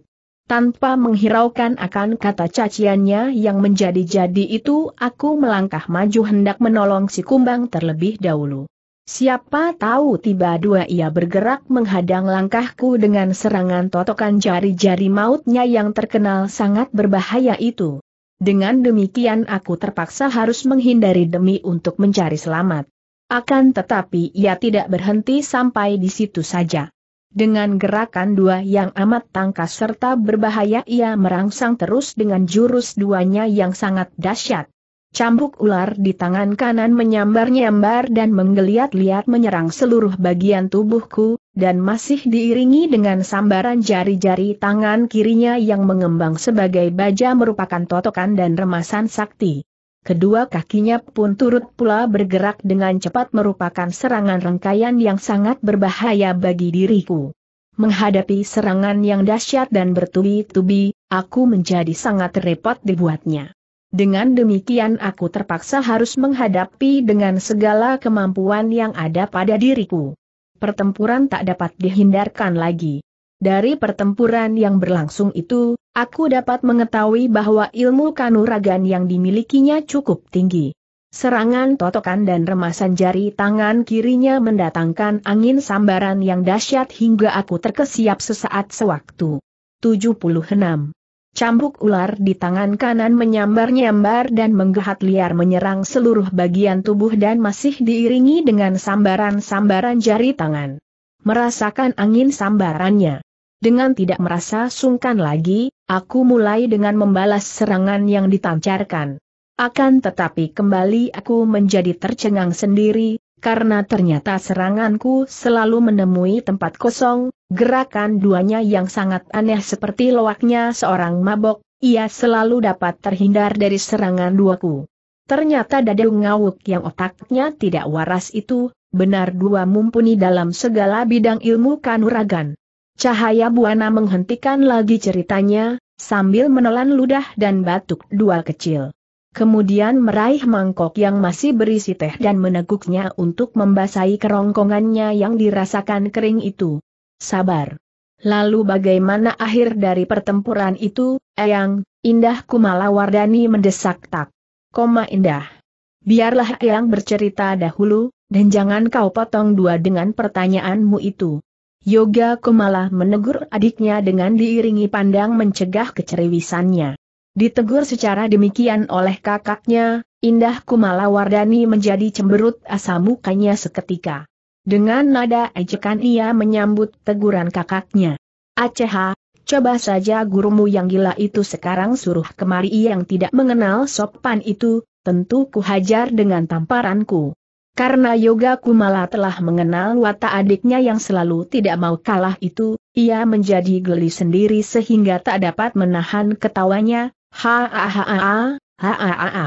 Tanpa menghiraukan akan kata caciannya yang menjadi-jadi itu aku melangkah maju hendak menolong si kumbang terlebih dahulu. Siapa tahu tiba dua ia bergerak menghadang langkahku dengan serangan totokan jari-jari mautnya yang terkenal sangat berbahaya itu. Dengan demikian aku terpaksa harus menghindari demi untuk mencari selamat. Akan tetapi ia tidak berhenti sampai di situ saja. Dengan gerakan dua yang amat tangkas serta berbahaya ia merangsang terus dengan jurus duanya yang sangat dahsyat. Cambuk ular di tangan kanan menyambar-nyambar dan menggeliat-liat menyerang seluruh bagian tubuhku, dan masih diiringi dengan sambaran jari-jari tangan kirinya yang mengembang sebagai baja merupakan totokan dan remasan sakti. Kedua kakinya pun turut pula bergerak dengan cepat merupakan serangan rangkaian yang sangat berbahaya bagi diriku. Menghadapi serangan yang dahsyat dan bertubi-tubi, aku menjadi sangat repot dibuatnya. Dengan demikian aku terpaksa harus menghadapi dengan segala kemampuan yang ada pada diriku. Pertempuran tak dapat dihindarkan lagi. Dari pertempuran yang berlangsung itu, aku dapat mengetahui bahwa ilmu kanuragan yang dimilikinya cukup tinggi. Serangan totokan dan remasan jari tangan kirinya mendatangkan angin sambaran yang dahsyat hingga aku terkesiap sesaat sewaktu. 76. Cambuk ular di tangan kanan menyambar-nyambar dan menggehat liar menyerang seluruh bagian tubuh dan masih diiringi dengan sambaran-sambaran jari tangan. Merasakan angin sambarannya. Dengan tidak merasa sungkan lagi, aku mulai dengan membalas serangan yang ditancarkan. Akan tetapi kembali aku menjadi tercengang sendiri, karena ternyata seranganku selalu menemui tempat kosong, gerakan duanya yang sangat aneh seperti loaknya seorang mabok, ia selalu dapat terhindar dari serangan duaku. Ternyata Dadung Ngawuk yang otaknya tidak waras itu, benar dua mumpuni dalam segala bidang ilmu kanuragan. Cahaya Buana menghentikan lagi ceritanya, sambil menelan ludah dan batuk dua kecil. Kemudian meraih mangkok yang masih berisi teh dan meneguknya untuk membasahi kerongkongannya yang dirasakan kering itu. Sabar. Lalu bagaimana akhir dari pertempuran itu, Eyang, Indah Kumala Wardani mendesak tak. Koma Indah. Biarlah Eyang bercerita dahulu, dan jangan kau potong dua dengan pertanyaanmu itu. Yoga Kumala menegur adiknya dengan diiringi pandang mencegah keceriwisannya. Ditegur secara demikian oleh kakaknya, Indah Kumala Wardani menjadi cemberut asa mukanya seketika. Dengan nada ejekan ia menyambut teguran kakaknya. Aceh, coba saja gurumu yang gila itu sekarang suruh kemari yang tidak mengenal sopan itu, tentu ku hajar dengan tamparanku. Karena Yoga Kumala telah mengenal watak adiknya yang selalu tidak mau kalah itu, ia menjadi geli sendiri sehingga tak dapat menahan ketawanya, ha ha ha ha ha ha ha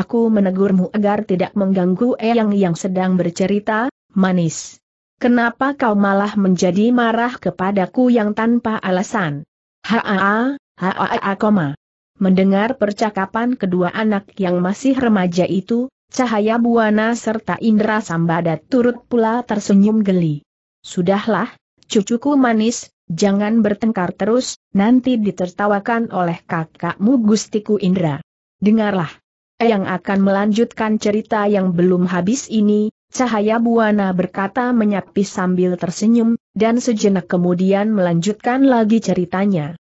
Aku menegurmu agar tidak mengganggu Eyang yang sedang bercerita, manis. Kenapa kau malah menjadi marah kepadaku yang tanpa alasan? Ha ha ha ha ha -ha Mendengar percakapan kedua anak yang masih remaja itu, Cahaya Buana serta Indra Sambada turut pula tersenyum geli. Sudahlah, cucuku manis, jangan bertengkar terus, nanti ditertawakan oleh kakakmu Gustiku Indra. Dengarlah. Yang akan melanjutkan cerita yang belum habis ini, Cahaya Buana berkata menyapi sambil tersenyum, dan sejenak kemudian melanjutkan lagi ceritanya.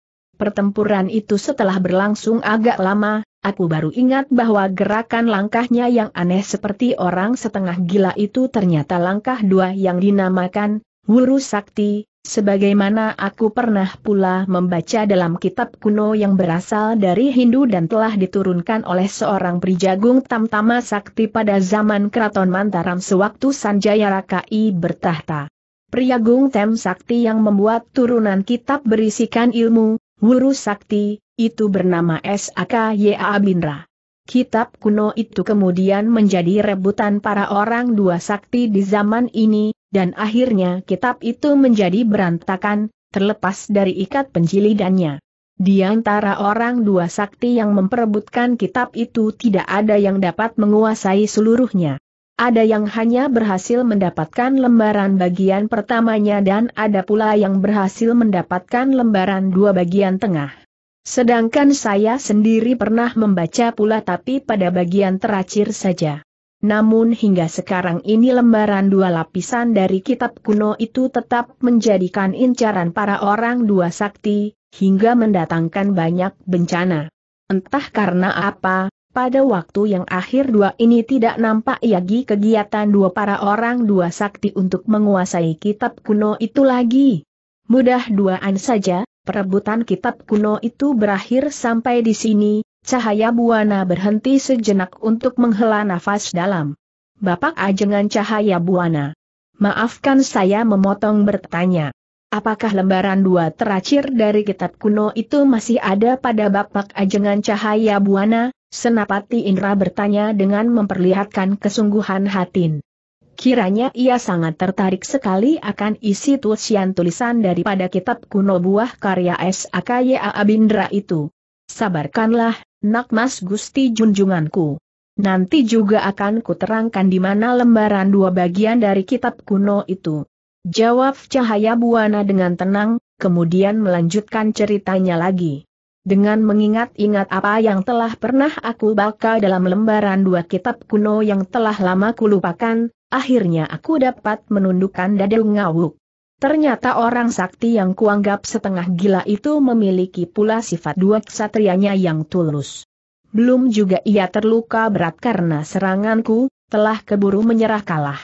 Pertempuran itu setelah berlangsung agak lama, Aku baru ingat bahwa gerakan langkahnya yang aneh seperti orang setengah gila itu ternyata langkah dua yang dinamakan Wuru Sakti, sebagaimana aku pernah pula membaca dalam kitab kuno yang berasal dari Hindu dan telah diturunkan oleh seorang prijagung Tamtama Sakti pada zaman Keraton Mantaram sewaktu Sanjaya Rakai bertahta. Priyagung Tem Sakti yang membuat turunan kitab berisikan ilmu, Wuru Sakti, itu bernama Sakya Abinra. Kitab kuno itu kemudian menjadi rebutan para orang dua sakti di zaman ini, dan akhirnya kitab itu menjadi berantakan, terlepas dari ikat penjilidannya. Di antara orang dua sakti yang memperebutkan kitab itu tidak ada yang dapat menguasai seluruhnya. Ada yang hanya berhasil mendapatkan lembaran bagian pertamanya dan ada pula yang berhasil mendapatkan lembaran dua bagian tengah. Sedangkan saya sendiri pernah membaca pula tapi pada bagian terakhir saja. Namun hingga sekarang ini lembaran dua lapisan dari kitab kuno itu tetap menjadikan incaran para orang dua sakti, hingga mendatangkan banyak bencana. Entah karena apa, pada waktu yang akhir dua ini tidak nampak lagi kegiatan dua para orang dua sakti untuk menguasai kitab kuno itu lagi. Mudah duaan saja, Perebutan kitab kuno itu berakhir sampai di sini, cahaya buana berhenti sejenak untuk menghela nafas dalam. Bapak Ajengan Cahaya Buana. Maafkan saya memotong bertanya. Apakah lembaran dua terakhir dari kitab kuno itu masih ada pada Bapak Ajengan Cahaya Buana? Senapati Indra bertanya dengan memperlihatkan kesungguhan hatin. Kiranya ia sangat tertarik sekali akan isi tulisan tulisan daripada kitab kuno buah karya S. A. Abindra itu. Sabarkanlah, nak mas gusti junjunganku. Nanti juga akan kuterangkan di mana lembaran dua bagian dari kitab kuno itu. Jawab Cahaya Buana dengan tenang, kemudian melanjutkan ceritanya lagi. Dengan mengingat-ingat apa yang telah pernah aku baca dalam lembaran dua kitab kuno yang telah lama kulupakan, akhirnya aku dapat menundukkan dada ngawuk. Ternyata orang sakti yang kuanggap setengah gila itu memiliki pula sifat dua ksatrianya yang tulus. Belum juga ia terluka berat karena seranganku, telah keburu menyerah kalah.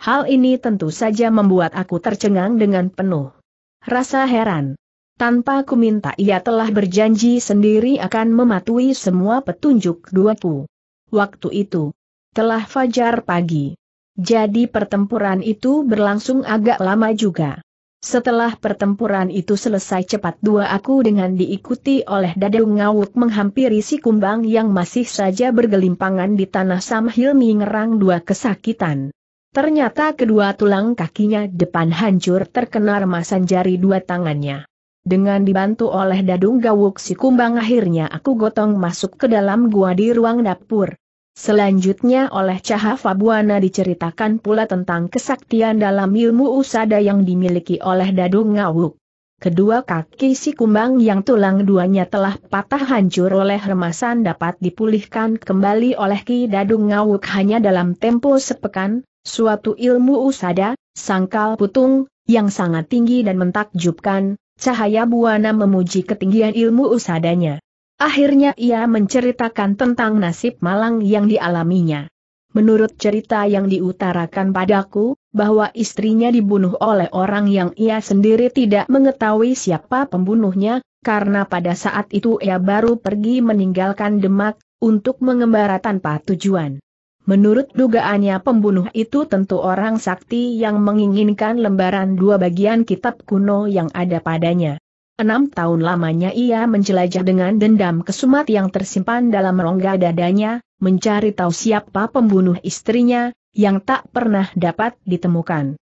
Hal ini tentu saja membuat aku tercengang dengan penuh rasa heran. Tanpa ku minta ia telah berjanji sendiri akan mematuhi semua petunjuk duaku. Waktu itu, telah fajar pagi. Jadi pertempuran itu berlangsung agak lama juga. Setelah pertempuran itu selesai cepat dua aku dengan diikuti oleh Dadung Ngawuk menghampiri si kumbang yang masih saja bergelimpangan di tanah sambil mengerang dua kesakitan. Ternyata kedua tulang kakinya depan hancur terkena remasan jari dua tangannya. Dengan dibantu oleh Dadung Gawuk si kumbang akhirnya aku gotong masuk ke dalam gua di ruang dapur. Selanjutnya oleh Fabuana diceritakan pula tentang kesaktian dalam ilmu usada yang dimiliki oleh Dadung Ngawuk. Kedua kaki si kumbang yang tulang duanya telah patah hancur oleh remasan dapat dipulihkan kembali oleh Ki Dadung Ngawuk hanya dalam tempo sepekan, suatu ilmu usada, sangkal putung, yang sangat tinggi dan mentakjubkan, cahaya buana memuji ketinggian ilmu usadanya. Akhirnya ia menceritakan tentang nasib malang yang dialaminya. Menurut cerita yang diutarakan padaku, bahwa istrinya dibunuh oleh orang yang ia sendiri tidak mengetahui siapa pembunuhnya, karena pada saat itu ia baru pergi meninggalkan Demak, untuk mengembara tanpa tujuan. Menurut dugaannya pembunuh itu tentu orang sakti yang menginginkan lembaran dua bagian kitab kuno yang ada padanya. Enam tahun lamanya ia menjelajah dengan dendam kesumat yang tersimpan dalam rongga dadanya, mencari tahu siapa pembunuh istrinya, yang tak pernah dapat ditemukan.